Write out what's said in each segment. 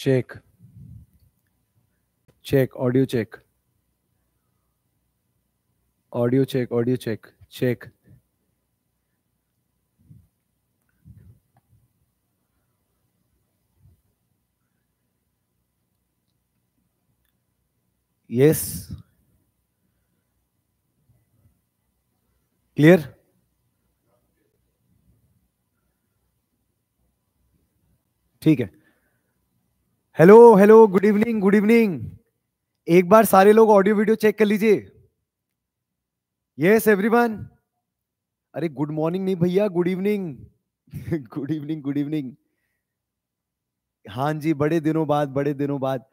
Check check audio check audio check audio check check yes clear ठीक है hello hello good evening good evening एक बार सारे लोग ऑडियो वीडियो चेक कर लीजिए यस एवरीवन अरे गुड मॉर्निंग नहीं भैया good evening good evening good evening हाँ जी बड़े दिनों बाद बड़े दिनों बाद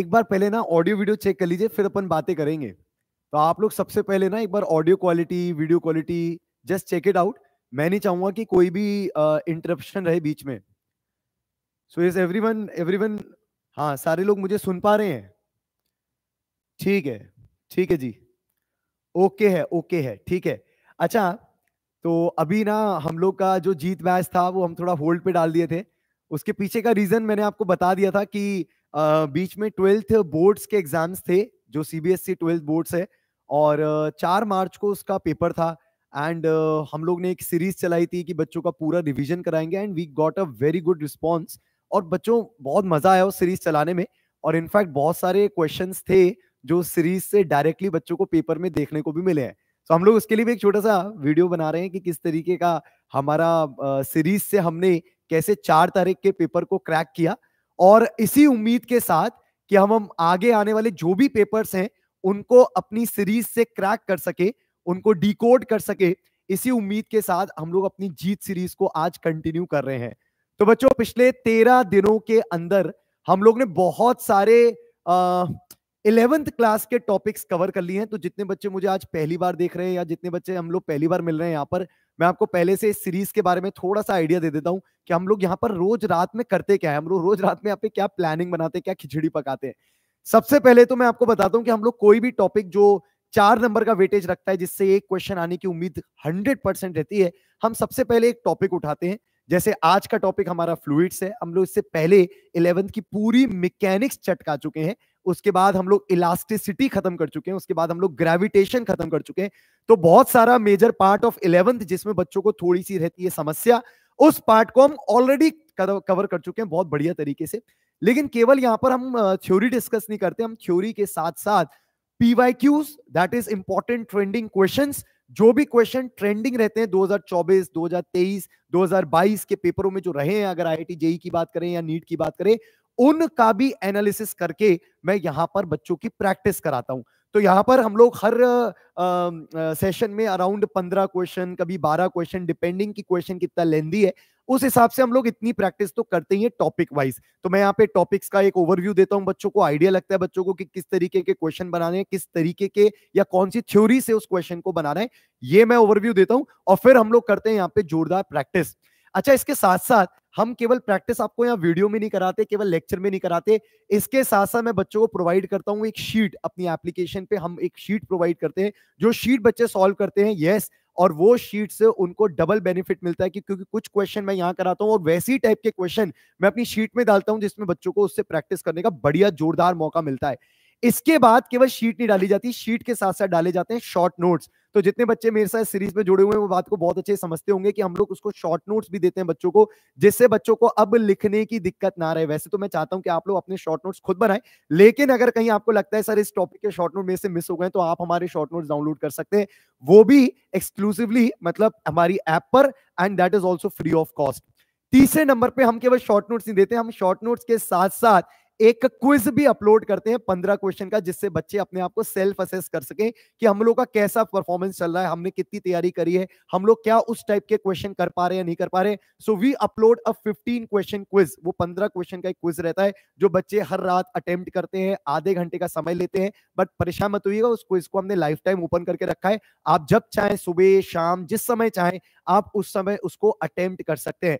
एक बार पहले ना ऑडियो वीडियो चेक कर लीजिए फिर अपन बातें करेंगे तो आप लोग सबसे पहले ना एक बार audio quality video quality just check it out मैं नहीं चाहूंगा कि कोई भी इंटरप्शन uh, रहे बीच में सो इज एवरीवन एवरीवन हाँ सारे लोग मुझे सुन पा रहे हैं ठीक है ठीक है जी ओके है ओके है ठीक है अच्छा तो अभी ना हम लोग का जो जीत मैच था वो हम थोड़ा होल्ड पे डाल दिए थे उसके पीछे का रीजन मैंने आपको बता दिया था कि आ, बीच में ट्वेल्थ बोर्ड्स के एग्जाम्स थे जो सीबीएसई e ट्वेल्थ बोर्ड्स है और चार मार्च को उसका पेपर था एंड uh, हम लोग ने एक सीरीज चलाई थी कि बच्चों का पूरा रिवीजन कराएंगे and we got a very good response और बच्चों बहुत मजा आया उस सीरीज चलाने में और इनफैक्ट बहुत सारे क्वेश्चन थे जो सीरीज से डायरेक्टली बच्चों को पेपर में देखने को भी मिले हैं तो हम लोग उसके लिए भी एक छोटा सा वीडियो बना रहे हैं कि किस तरीके का हमारा सीरीज से हमने कैसे चार तारीख के पेपर को क्रैक किया और इसी उम्मीद के साथ कि हम हम आगे आने वाले जो भी पेपर्स हैं उनको अपनी सीरीज से क्रैक कर सके उनको डिकोड कर सके इसी उम्मीद के साथ हम लोग अपनी जीत सीरीज को आज कंटिन्यू कर रहे हैं तो बच्चों पिछले तेरह दिनों के अंदर हम लोग ने बहुत सारे इलेवेंथ क्लास के टॉपिक्स कवर कर लिए हैं तो जितने बच्चे मुझे आज पहली बार देख रहे हैं या जितने बच्चे हम लोग पहली बार मिल रहे हैं यहाँ पर मैं आपको पहले से इस सीरीज के बारे में थोड़ा सा आइडिया दे देता हूँ कि हम लोग यहाँ पर रोज रात में करते क्या है हम लोग रोज रात में यहाँ पे क्या प्लानिंग बनाते हैं क्या खिचड़ी पकाते हैं सबसे पहले तो मैं आपको बताता हूँ कि हम लोग कोई भी टॉपिक जो चार नंबर का वेटेज रखता है जिससे एक क्वेश्चन आने की उम्मीद हंड्रेड परसेंट रहती है हम सबसे पहले एक टॉपिक उठाते हैं जैसे आज का टॉपिक हमारा फ्लूड्स है हम लोग इससे पहले इलेवेंथ की पूरी मैकेनिक्स चटका चुके हैं उसके बाद हम लोग इलास्टिसिटी खत्म कर चुके हैं उसके बाद हम लोग ग्रेविटेशन खत्म कर चुके हैं तो बहुत सारा मेजर पार्ट ऑफ इलेवेंथ जिसमें बच्चों को थोड़ी सी रहती है समस्या उस पार्ट को हम ऑलरेडी कवर कर चुके हैं बहुत बढ़िया तरीके से लेकिन केवल यहां पर हम थ्योरी डिस्कस नहीं करते हम थ्योरी के साथ साथ PY Qs that is important trending question जो भी क्वेश्चन ट्रेंडिंग रहते हैं 2024, 2023, 2022 के पेपरों में जो रहे हैं अगर आई जेई e की बात करें या नीट की बात करें उनका भी एनालिसिस करके मैं यहां पर बच्चों की प्रैक्टिस कराता हूं तो यहां पर हम लोग हर आ, आ, सेशन में अराउंड पंद्रह क्वेश्चन कभी बारह क्वेश्चन डिपेंडिंग की क्वेश्चन कितना लेंदी है उस हिसाब से हम लोग इतनी प्रैक्टिस तो करते ही है टॉपिक वाइज तो मैं यहाँ पे टॉपिक्स का एक ओवरव्यू देता हूँ बच्चों को आइडिया लगता है बच्चों को कि किस तरीके के क्वेश्चन बनाने हैं किस तरीके के या कौन सी थ्योरी से उस क्वेश्चन को बनाना है ये मैं ओवरव्यू देता हूँ और फिर हम लोग करते हैं यहाँ पे जोरदार प्रैक्टिस अच्छा इसके साथ साथ हम केवल प्रैक्टिस आपको यहाँ वीडियो में नहीं कराते केवल लेक्चर में नहीं कराते इसके साथ साथ मैं बच्चों को प्रोवाइड करता हूँ एक शीट अपनी एप्लीकेशन पे हम एक शीट प्रोवाइड करते हैं जो शीट बच्चे सॉल्व करते हैं यस yes, और वो शीट से उनको डबल बेनिफिट मिलता है कि क्योंकि कुछ क्वेश्चन मैं यहाँ कराता हूँ और वैसी टाइप के क्वेश्चन मैं अपनी शीट में डालता हूँ जिसमें बच्चों को उससे प्रैक्टिस करने का बढ़िया जोरदार मौका मिलता है इसके बाद केवल शीट नहीं डाली जाती शीट के साथ साथ डाले जाते हैं शॉर्ट नोट्स तो जितने बच्चे मेरे साथ सीरीज में जुड़े हुए हैं वो बात को बहुत अच्छे समझते होंगे कि हम लोग उसको शॉर्ट नोट्स भी देते हैं बच्चों को जिससे बच्चों को अब लिखने की दिक्कत ना रहे वैसे तो मैं चाहता हूं कि आप लोग अपने शॉर्ट नोट्स खुद बनाएं लेकिन अगर कहीं आपको लगता है सर इस टॉपिक के शॉर्ट नोट मेरे से मिस हो गए तो आप हमारे शॉर्ट नोट डाउनलोड कर सकते हैं वो भी एक्सक्लूसिवली मतलब हमारी ऐप पर and that is also free of cost तीसरे नंबर पे हम केवल शॉर्ट नोट्स नहीं देते हम शॉर्ट नोट्स के साथ साथ एक क्विज भी अपलोड करते हैं पंद्रह क्वेश्चन का जिससे बच्चे अपने आप को सेल्फ असेस कर सके कि हम लोग का कैसा परफॉर्मेंस चल रहा है हमने कितनी तैयारी करी है हम लोग क्या उस टाइप के क्वेश्चन कर पा रहे हैं नहीं कर पा रहे so we upload a fifteen question quiz वो पंद्रह क्वेश्चन का एक क्विज रहता है जो बच्चे हर रात अटेम्प्ट करते हैं आधे घंटे का समय लेते हैं बट परेशान मत होगा उस क्विज को हमने लाइफ टाइम ओपन करके रखा है आप जब चाहें सुबह शाम जिस समय चाहें आप उस समय उसको अटेम्प्ट कर सकते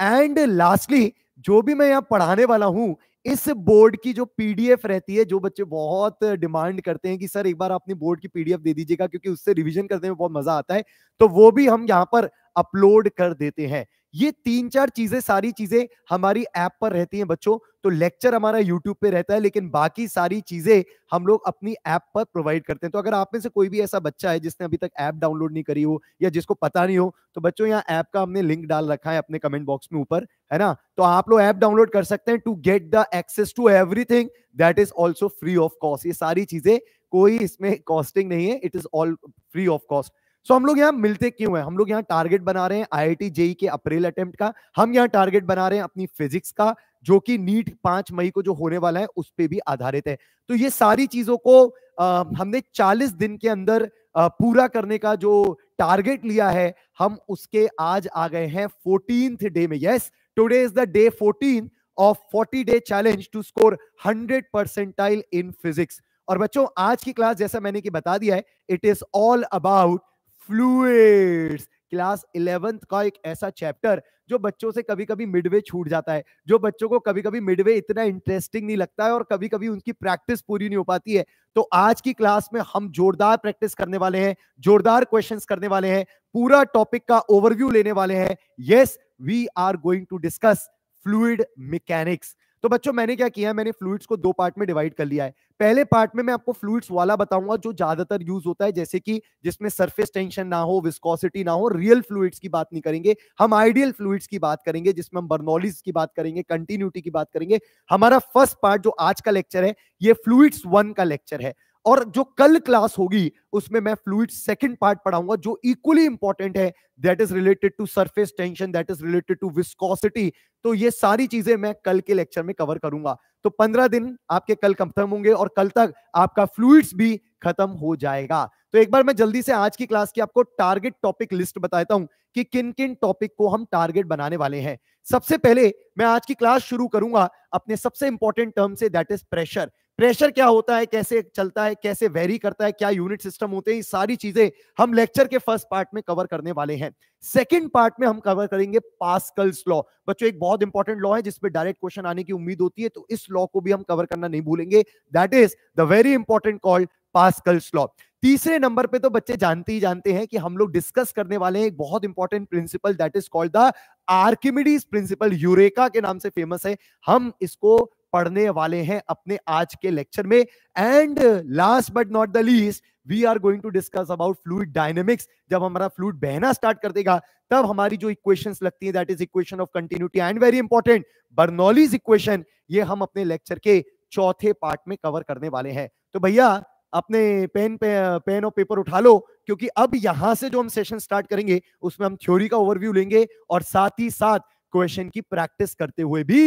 हैं एंड लास्टली जो भी मैं यहाँ पढ़ाने वाला हूँ इस बोर्ड की जो पीडीएफ रहती है जो बच्चे बहुत डिमांड करते हैं कि सर एक बार अपनी बोर्ड की पीडीएफ दे दीजिएगा क्योंकि उससे रिवीजन करने में बहुत मजा आता है तो वो भी हम यहाँ पर अपलोड कर देते हैं ये तीन चार चीजें सारी चीजें हमारी ऐप पर रहती हैं बच्चों तो लेक्चर हमारा यूट्यूब पे रहता है लेकिन बाकी सारी चीजें हम लोग अपनी ऐप पर प्रोवाइड करते हैं तो अगर आप में से कोई भी ऐसा बच्चा है जिसने अभी तक ऐप डाउनलोड नहीं करी हो या जिसको पता नहीं हो तो बच्चों यहाँ ऐप का हमने लिंक डाल रखा है अपने कमेंट बॉक्स में ऊपर है ना तो आप लोग ऐप डाउनलोड कर सकते हैं to get the access to everything that is also free of cost ये सारी चीजें कोई इसमें कॉस्टिंग नहीं है it is all free of cost so so, हम लोग यहाँ मिलते क्यों है हम लोग यहाँ टारगेट बना रहे हैं आई जेई e के अप्रैल अटेम्प्ट का हम यहाँ टारगेट बना रहे हैं अपनी फिजिक्स का जो कि नीट पांच मई को जो होने वाला है उस पर भी आधारित है तो ये सारी चीजों को आ, हमने चालीस दिन के अंदर आ, पूरा करने का जो टारगेट लिया है हम उसके आज आ गए हैं फोर्टीन डे में yes today is the day fourteen of forty day challenge to score hundred percentile in physics और बच्चों आज की क्लास जैसा मैंने की बता दिया है it is all about fluids class eleventh का एक ऐसा चैप्टर जो बच्चों से कभी कभी मिडवे छूट जाता है जो बच्चों को कभी कभी मिडवे इतना इंटरेस्टिंग नहीं लगता है और कभी कभी उनकी प्रैक्टिस पूरी नहीं हो पाती है तो आज की क्लास में हम जोरदार प्रैक्टिस करने वाले हैं जोरदार क्वेश्चंस करने वाले हैं पूरा टॉपिक का ओवरव्यू लेने वाले हैं yes we are going to discuss fluid mechanics तो बच्चों मैंने क्या किया मैंने फ्लूड्स को दो पार्ट में डिवाइड कर लिया है पहले पार्ट में मैं आपको फ्लूड्स वाला बताऊंगा जो ज्यादातर यूज होता है जैसे कि जिसमें सरफेस टेंशन ना हो विस्कोसिटी ना हो रियल फ्लूड्स की बात नहीं करेंगे हम आइडियल फ्लूड्स की बात करेंगे जिसमें हम बर्नोलिस की बात करेंगे कंटिन्यूटी की बात करेंगे हमारा फर्स्ट पार्ट जो आज का लेक्चर है ये फ्लूड्स वन का लेक्चर है और जो कल क्लास होगी उसमें मैं फ्लूड सेकंड पार्ट पढ़ाऊंगा जो इक्वली इंपॉर्टेंट है that is related to surface tension that is related to viscosity तो ये सारी चीजें मैं कल के लेक्चर में कवर करूंगा तो पंद्रह दिन आपके कल खत्म होंगे और कल तक आपका फ्लूड्स भी खत्म हो जाएगा तो एक बार मैं जल्दी से आज की क्लास की आपको टारगेट टॉपिक लिस्ट बताता हूं कि किन किन टॉपिक को हम टारगेट बनाने वाले हैं सबसे पहले मैं आज की क्लास शुरू करूंगा अपने सबसे इंपॉर्टेंट टर्म से दैट इज प्रेशर प्रेशर क्या होता है कैसे चलता है कैसे वेरी करता है क्या यूनिट सिस्टम होते हैं सारी चीजें हम लेक्चर के फर्स्ट पार्ट में कवर करने वाले हैं सेकंड पार्ट में हम कवर करेंगे पास्कल्स लॉ बच्चों एक बहुत इंपॉर्टेंट लॉ है जिसपे डायरेक्ट क्वेश्चन आने की उम्मीद होती है तो इस लॉ को भी हम कवर करना नहीं भूलेंगे that is the very important called Pascal's law तीसरे नंबर पे तो बच्चे जानते ही जानते हैं कि हम लोग डिस्कस करने वाले हैं एक बहुत important principle that is called the Archimedes principle eureka के नाम से फेमस है हम इसको पढ़ने वाले हैं अपने आज के लेक्चर में and last but not the least we are going to discuss about fluid dynamics जब हमारा फ्लूड बहना स्टार्ट कर देगा तब हमारी जो इक्वेशंस लगती है that is equation of continuity and very important Bernoulli's equation ये हम अपने लेक्चर के चौथे पार्ट में कवर करने वाले हैं तो भैया अपने पेन पे, पेन और पेपर उठा लो क्योंकि अब यहां से जो हम सेशन स्टार्ट करेंगे उसमें हम थ्योरी का ओवरव्यू लेंगे और साथ ही साथ क्वेश्चन की प्रैक्टिस करते हुए भी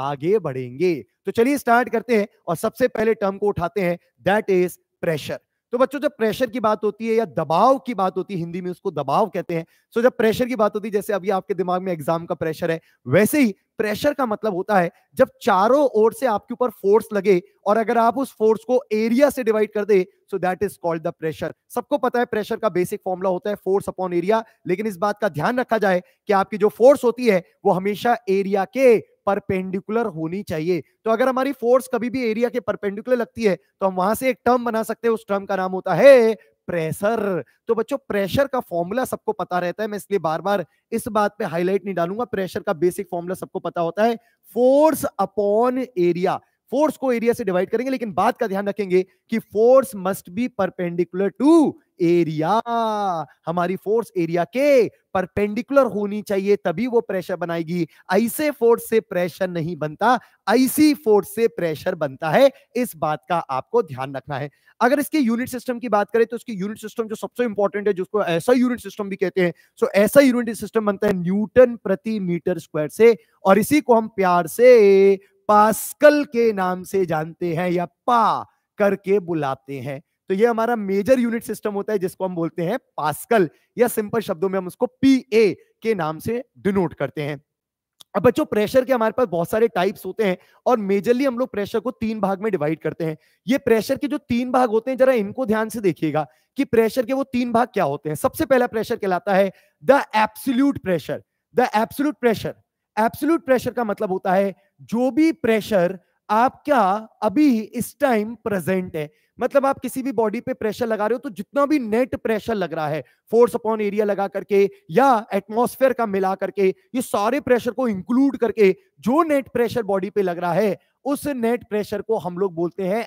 आगे बढ़ेंगे तो चलिए स्टार्ट करते हैं और सबसे पहले टर्म को उठाते हैं दैट इज प्रेशर तो बच्चों जब प्रेशर की बात होती है या दबाव की बात होती है हिंदी में उसको दबाव कहते हैं सो तो जब प्रेशर की बात होती है जैसे अभी आपके दिमाग में एग्जाम का प्रेशर है वैसे ही प्रेशर का मतलब होता है जब चारों ओर से आपके ऊपर फोर्स लगे और अगर आप उस फोर्स को एरिया से डिवाइड कर दे so that is called the pressure सबको पता है प्रेशर का बेसिक फॉर्मूला होता है फोर्स अपॉन एरिया लेकिन इस बात का ध्यान रखा जाए कि आपकी जो फोर्स होती है वो हमेशा एरिया के परपेंडिकुलर होनी चाहिए तो अगर हमारी फोर्स कभी भी एरिया के परपेंडिकुलर लगती है तो हम वहां से एक टर्म बना सकते हैं उस टर्म का नाम होता है प्रेशर तो बच्चों प्रेशर का फॉर्मूला सबको पता रहता है मैं इसलिए बार बार इस बात पे हाईलाइट नहीं डालूंगा प्रेशर का बेसिक फॉर्मूला सबको पता होता है फोर्स अपॉन एरिया फोर्स को एरिया से डिवाइड करेंगे लेकिन बात का ध्यान रखेंगे कि force must be perpendicular to area हमारी फोर्स एरिया के परपेंडिकुलर होनी चाहिए तभी वो प्रेशर बनाएगी ऐसे फोर्स से प्रेशर नहीं बनता ऐसी फोर्स से प्रेशर बनता है इस बात का आपको ध्यान रखना है अगर इसके यूनिट सिस्टम की बात करें तो इसकी यूनिट सिस्टम जो सबसे इंपॉर्टेंट है जिसको ऐसा यूनिट सिस्टम भी कहते हैं सो तो ऐसा यूनिट सिस्टम बनता है न्यूटन प्रति मीटर स्क्वायर से और इसी को हम प्यार से पास्कल के नाम से जानते हैं या पा करके बुलाते हैं तो ये हमारा मेजर यूनिट सिस्टम होता है जिसको हम बोलते हैं पास्कल या सिंपल शब्दों में हम उसको पी ए के नाम से डिनोट करते हैं अब बच्चों प्रेशर के हमारे पास बहुत सारे टाइप्स होते हैं और मेजरली हम लोग प्रेशर को तीन भाग में डिवाइड करते हैं ये प्रेशर के जो तीन भाग होते हैं जरा इनको ध्यान से देखिएगा कि प्रेशर के वो तीन भाग क्या होते हैं सबसे पहला प्रेशर कहलाता है the absolute pressure the absolute pressure absolute pressure का मतलब होता है जो भी प्रेशर आपका अभी इस टाइम प्रेजेंट है मतलब आप किसी भी बॉडी पे प्रेशर लगा रहे हो तो जितना भी नेट प्रेशर लग रहा है फोर्स अपॉन एरिया लगा करके या एटमॉस्फेयर का मिला करके ये सारे प्रेशर को इंक्लूड करके जो नेट प्रेशर बॉडी पे लग रहा है उस नेट प्रेशर को हम लोग बोलते हैं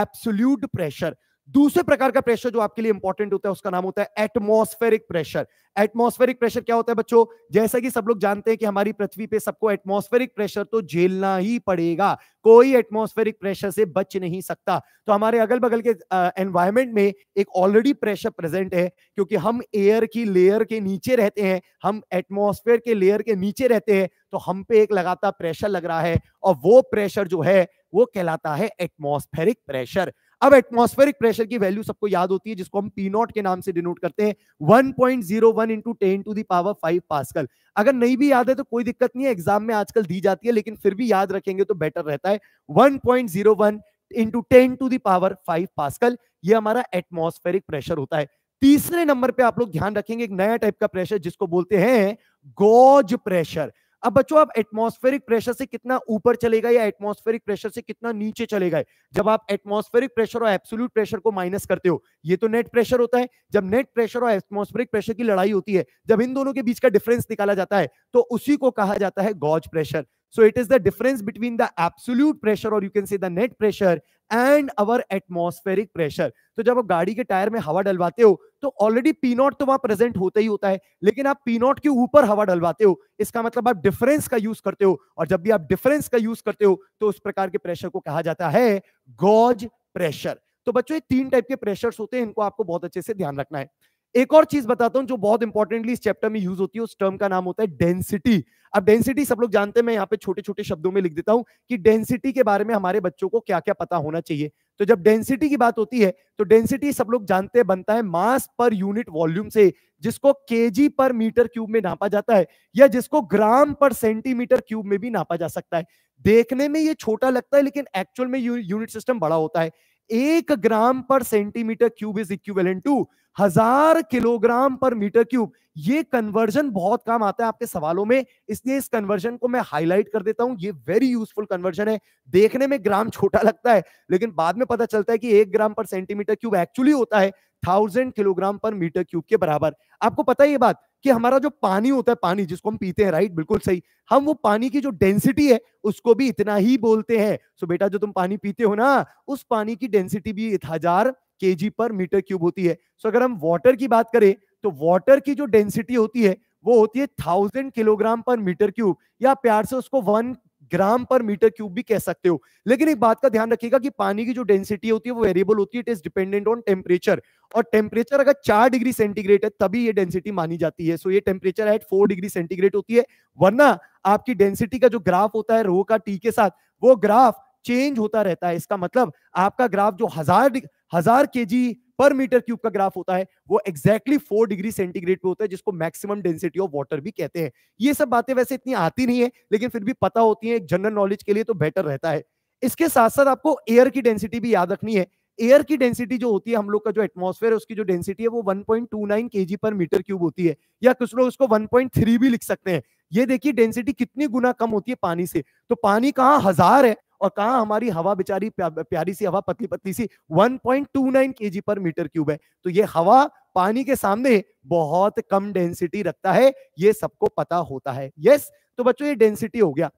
एप्सोल्यूट प्रेशर दूसरे प्रकार का प्रेशर जो आपके लिए इंपॉर्टेंट होता है उसका नाम होता है एटमोस्फेरिक प्रेशर एटमोस्फेरिक प्रेशर क्या होता है बच्चों जैसा कि सब लोग जानते हैं कि हमारी पृथ्वी पे सबको एटमोस्फेरिक प्रेशर तो झेलना ही पड़ेगा कोई एटमोस्फेरिक प्रेशर से बच नहीं सकता तो हमारे अगल बगल के एनवायरमेंट में एक ऑलरेडी प्रेशर प्रेजेंट है क्योंकि हम एयर की लेयर के नीचे रहते हैं हम एटमोस्फेयर के लेयर के नीचे रहते हैं तो हम पे एक लगातार प्रेशर लग रहा है और वो प्रेशर जो है वो कहलाता है एटमोस्फेरिक प्रेशर अब एटमॉस्फेरिक प्रेशर की वैल्यू सबको याद होती है जिसको हम पी नॉट के नाम से डिनोट करते हैं 1.01 point zero one into ten to the power five pascal अगर नहीं भी याद है तो कोई दिक्कत नहीं है एग्जाम में आजकल दी जाती है लेकिन फिर भी याद रखेंगे तो बेटर रहता है one point zero one into ten to the power five pascal ये हमारा एटमोस्फेरिक प्रेशर होता है तीसरे नंबर पे आप लोग ध्यान रखेंगे एक नया टाइप का प्रेशर जिसको बोलते हैं गोज प्रेशर अब बच्चों आप एटमॉस्फेरिक प्रेशर से कितना ऊपर चलेगा या एटमॉस्फेरिक प्रेशर से कितना नीचे चलेगा जब आप एटमॉस्फेरिक प्रेशर और एब्सोल्यूट प्रेशर को माइनस करते हो ये तो नेट प्रेशर होता है जब नेट प्रेशर और एटमॉस्फेरिक प्रेशर की लड़ाई होती है जब इन दोनों के बीच का डिफरेंस निकाला जाता है तो उसी को कहा जाता है gauge pressure so it is the difference between the absolute pressure और you can say the net pressure and our atmospheric pressure तो जब आप गाड़ी के टायर में हवा डलवाते हो तो ऑलरेडी पी नॉट तो वहां प्रेजेंट होता ही होता है लेकिन आप पी नॉट के ऊपर हवा डलवाते हो इसका मतलब आप डिफरेंस का यूज करते हो और जब भी आप डिफरेंस का यूज करते हो तो उस प्रकार के प्रेशर को कहा जाता है गॉज प्रेशर तो बच्चों ये तीन टाइप के प्रेशर्स होते हैं इनको आपको बहुत अच्छे से ध्यान रखना है एक और चीज बताता हूं जो बहुत इंपॉर्टेंटली इस चैप्टर में यूज होती है उस टर्म का नाम होता है डेंसिटी अब डेंसिटी सब लोग जानते हैं मैं यहाँ पे छोटे छोटे शब्दों में लिख देता हूं कि डेंसिटी के बारे में हमारे बच्चों को क्या क्या पता होना चाहिए तो जब डेंसिटी की बात होती है तो डेंसिटी सब लोग जानते हैं बनता है मास पर यूनिट वॉल्यूम से जिसको के पर मीटर क्यूब में नापा जाता है या जिसको ग्राम पर सेंटीमीटर क्यूब में भी नापा जा सकता है देखने में ये छोटा लगता है लेकिन एक्चुअल में यूनिट सिस्टम बड़ा होता है एक gram per centimetre cube is equivalent to हजार किलोग्राम पर मीटर क्यूब ये कन्वर्जन बहुत काम आता है आपके सवालों में इसलिए इस कन्वर्जन को मैं हाईलाइट कर देता हूं ये वेरी यूजफुल कन्वर्जन है देखने में ग्राम छोटा लगता है लेकिन बाद में पता चलता है कि एक gram per centimetre cube actually होता है thousand kilogram per metre cube के बराबर आपको पता है ये बात कि हमारा जो पानी होता है पानी जिसको हम पीते हैं राइट बिल्कुल सही हम वो पानी की जो डेंसिटी है उसको भी इतना ही बोलते हैं सो बेटा जो तुम पानी पीते हो ना उस पानी की डेंसिटी भी हजार के पर मीटर क्यूब होती है सो so, अगर हम वाटर की बात करें तो वाटर की जो डेंसिटी होती है वो होती है thousand kilogram per metre cube या प्यार से उसको वन ग्राम पर मीटर क्यूब भी कह सकते हो लेकिन एक बात का ध्यान रखिएगा कि पानी की जो डेंसिटी होती है वो वेरिएबल होती है it is dependent on temperature और टेम्परेचर अगर चार डिग्री सेंटीग्रेड है तभी ये डेंसिटी मानी जाती है सो ये temperature at four degree centigrade होती है वरना आपकी डेंसिटी का जो ग्राफ होता है रोह का टी के साथ वो ग्राफ चेंज होता रहता है इसका मतलब आपका ग्राफ जो हजार हजार के पर मीटर क्यूब का ग्राफ होता है वो एक्जैक्टली फोर डिग्री सेंटीग्रेड पे होता है जिसको मैक्सिमम डेंसिटी ऑफ वाटर भी कहते हैं ये सब बातें वैसे इतनी आती नहीं है लेकिन फिर भी पता होती है एक जनरल नॉलेज के लिए तो बेटर रहता है इसके साथ साथ आपको एयर की डेंसिटी भी याद रखनी है एयर की डेंसिटी जो होती है हम लोग का जो एटमोसफेयर है उसकी जो डेंसिटी है वो 1.29 पॉइंट पर मीटर क्यूब होती है या कुछ लोग उसको 1.3 भी लिख सकते हैं ये देखिए डेंसिटी कितनी गुना कम होती है पानी से तो पानी कहाँ हजार है और कहा हमारी हवा बेचारी प्यारी सी हवा पतली पतली सी 1.29 केजी पर मीटर क्यूब है तो ये हवा पानी के सामने बहुत कम डेंसिटी रखता है ये सबको पता होता है यस तो बच्चों ये डेंसिटी हो गया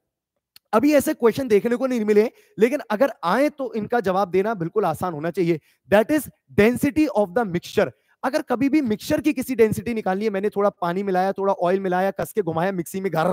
अभी ऐसे क्वेश्चन देखने को नहीं मिले लेकिन अगर आए तो इनका जवाब देना बिल्कुल आसान होना चाहिए that is density of the mixture अगर कभी भी मिक्सचर की किसी डेंसिटी निकालनी है मैंने थोड़ा पानी मिलाया थोड़ा ऑयल मिलाया कस के घुमाया मिक्सी में घर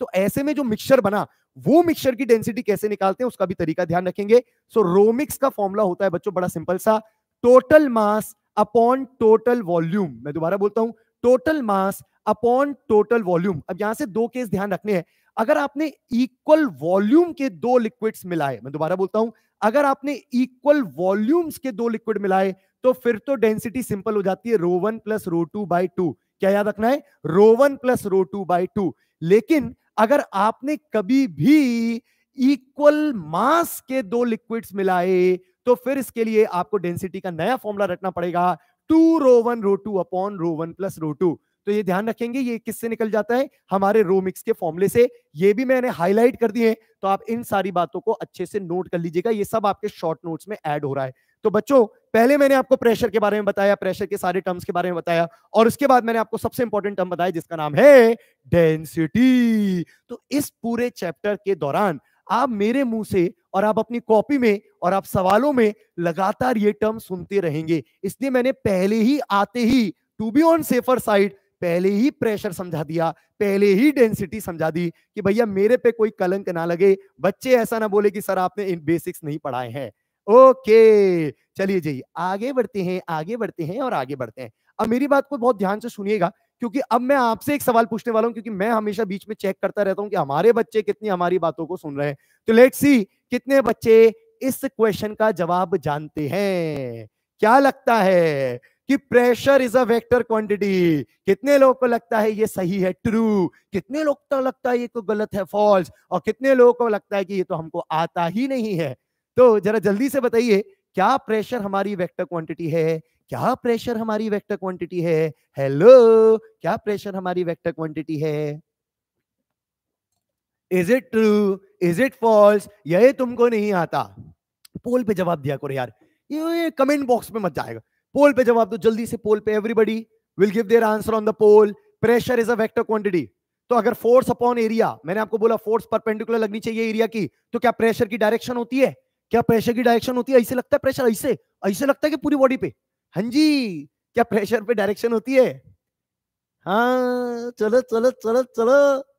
तो ऐसे में जो मिक्सचर बना वो मिक्सचर की डेंसिटी कैसे निकालते हैं उसका भी तरीका ध्यान रखेंगे सो रोमिक्स का फॉर्मूला होता है बच्चों बड़ा सिंपल सा total mass upon total volume मैं दोबारा बोलता हूं total mass upon total volume अब यहां से दो केस ध्यान रखने हैं अगर आपने इक्वल वॉल्यूम के दो लिक्विड्स मिलाए मैं दोबारा बोलता हूं अगर आपने इक्वल वॉल्यूम्स के दो लिक्विड मिलाए तो फिर तो डेंसिटी सिंपल हो जाती है rho one plus rho two by two क्या याद रखना है rho one plus rho two by two लेकिन अगर आपने कभी भी इक्वल मास के दो लिक्विड्स मिलाए तो फिर इसके लिए आपको डेंसिटी का नया फॉर्मूला रखना पड़ेगा two rho one rho two upon rho one plus rho two तो ये ध्यान रखेंगे ये किससे निकल जाता है हमारे रो मिक्स के फॉर्मूले से ये भी मैंने हाईलाइट कर दिए तो आप इन सारी बातों को अच्छे से नोट कर लीजिएगा ये सब आपके शॉर्ट नोट्स में ऐड हो रहा है तो बच्चों पहले मैंने आपको प्रेशर के बारे में बताया प्रेशर के सारे टर्म्स के बारे में बताया और उसके बाद मैंने आपको सबसे इंपॉर्टेंट टर्म बताया जिसका नाम है डेंसिटी तो इस पूरे चैप्टर के दौरान आप मेरे मुंह से और आप अपनी कॉपी में और आप सवालों में लगातार ये टर्म सुनते रहेंगे इसलिए मैंने पहले ही आते ही to be on safer side पहले ही प्रेशर समझा दिया पहले ही डेंसिटी समझा दी कि भैया मेरे पे कोई कलंक ना लगे बच्चे ऐसा ना बोले कि सर आपने इन बेसिक्स नहीं पढ़ाए हैं ओके चलिए जी आगे बढ़ते हैं आगे बढ़ते हैं और आगे बढ़ते हैं अब मेरी बात को बहुत ध्यान से सुनिएगा क्योंकि अब मैं आपसे एक सवाल पूछने वाला हूं क्योंकि मैं हमेशा बीच में चेक करता रहता हूं कि हमारे बच्चे कितनी हमारी बातों को सुन रहे हैं तो लेट्स सी कितने बच्चे इस क्वेश्चन का जवाब जानते हैं क्या लगता है कि pressure is a vector quantity कितने लोगों को लगता है ये सही है ट्रू कितने लोग को लगता है ये तो गलत है फॉल्स और कितने लोगों को लगता है कि ये तो हमको आता ही नहीं है तो जरा जल्दी से बताइए क्या प्रेशर हमारी वेक्टर क्वांटिटी है क्या प्रेशर हमारी वेक्टर क्वांटिटी है हेलो क्या प्रेशर हमारी वेक्टर क्वांटिटी है is it true is it false यह तुमको नहीं आता पोल पे जवाब दिया करो यार ये कमेंट बॉक्स में मत जाएगा पोल पे जवाब दो जल्दी से पोल पे everybody will give their answer on the poll pressure is a vector quantity तो अगर फोर्स अपॉन एरिया मैंने आपको बोला फोर्स परपेंडिकुलर लगनी चाहिए एरिया की तो क्या प्रेशर की डायरेक्शन होती है क्या प्रेशर की डायरेक्शन होती है ऐसे लगता है प्रेशर ऐसे ऐसे लगता है कि पूरी बॉडी पे हाँ जी क्या प्रेशर पे डायरेक्शन होती है हाँ चलो चलो चलो चलो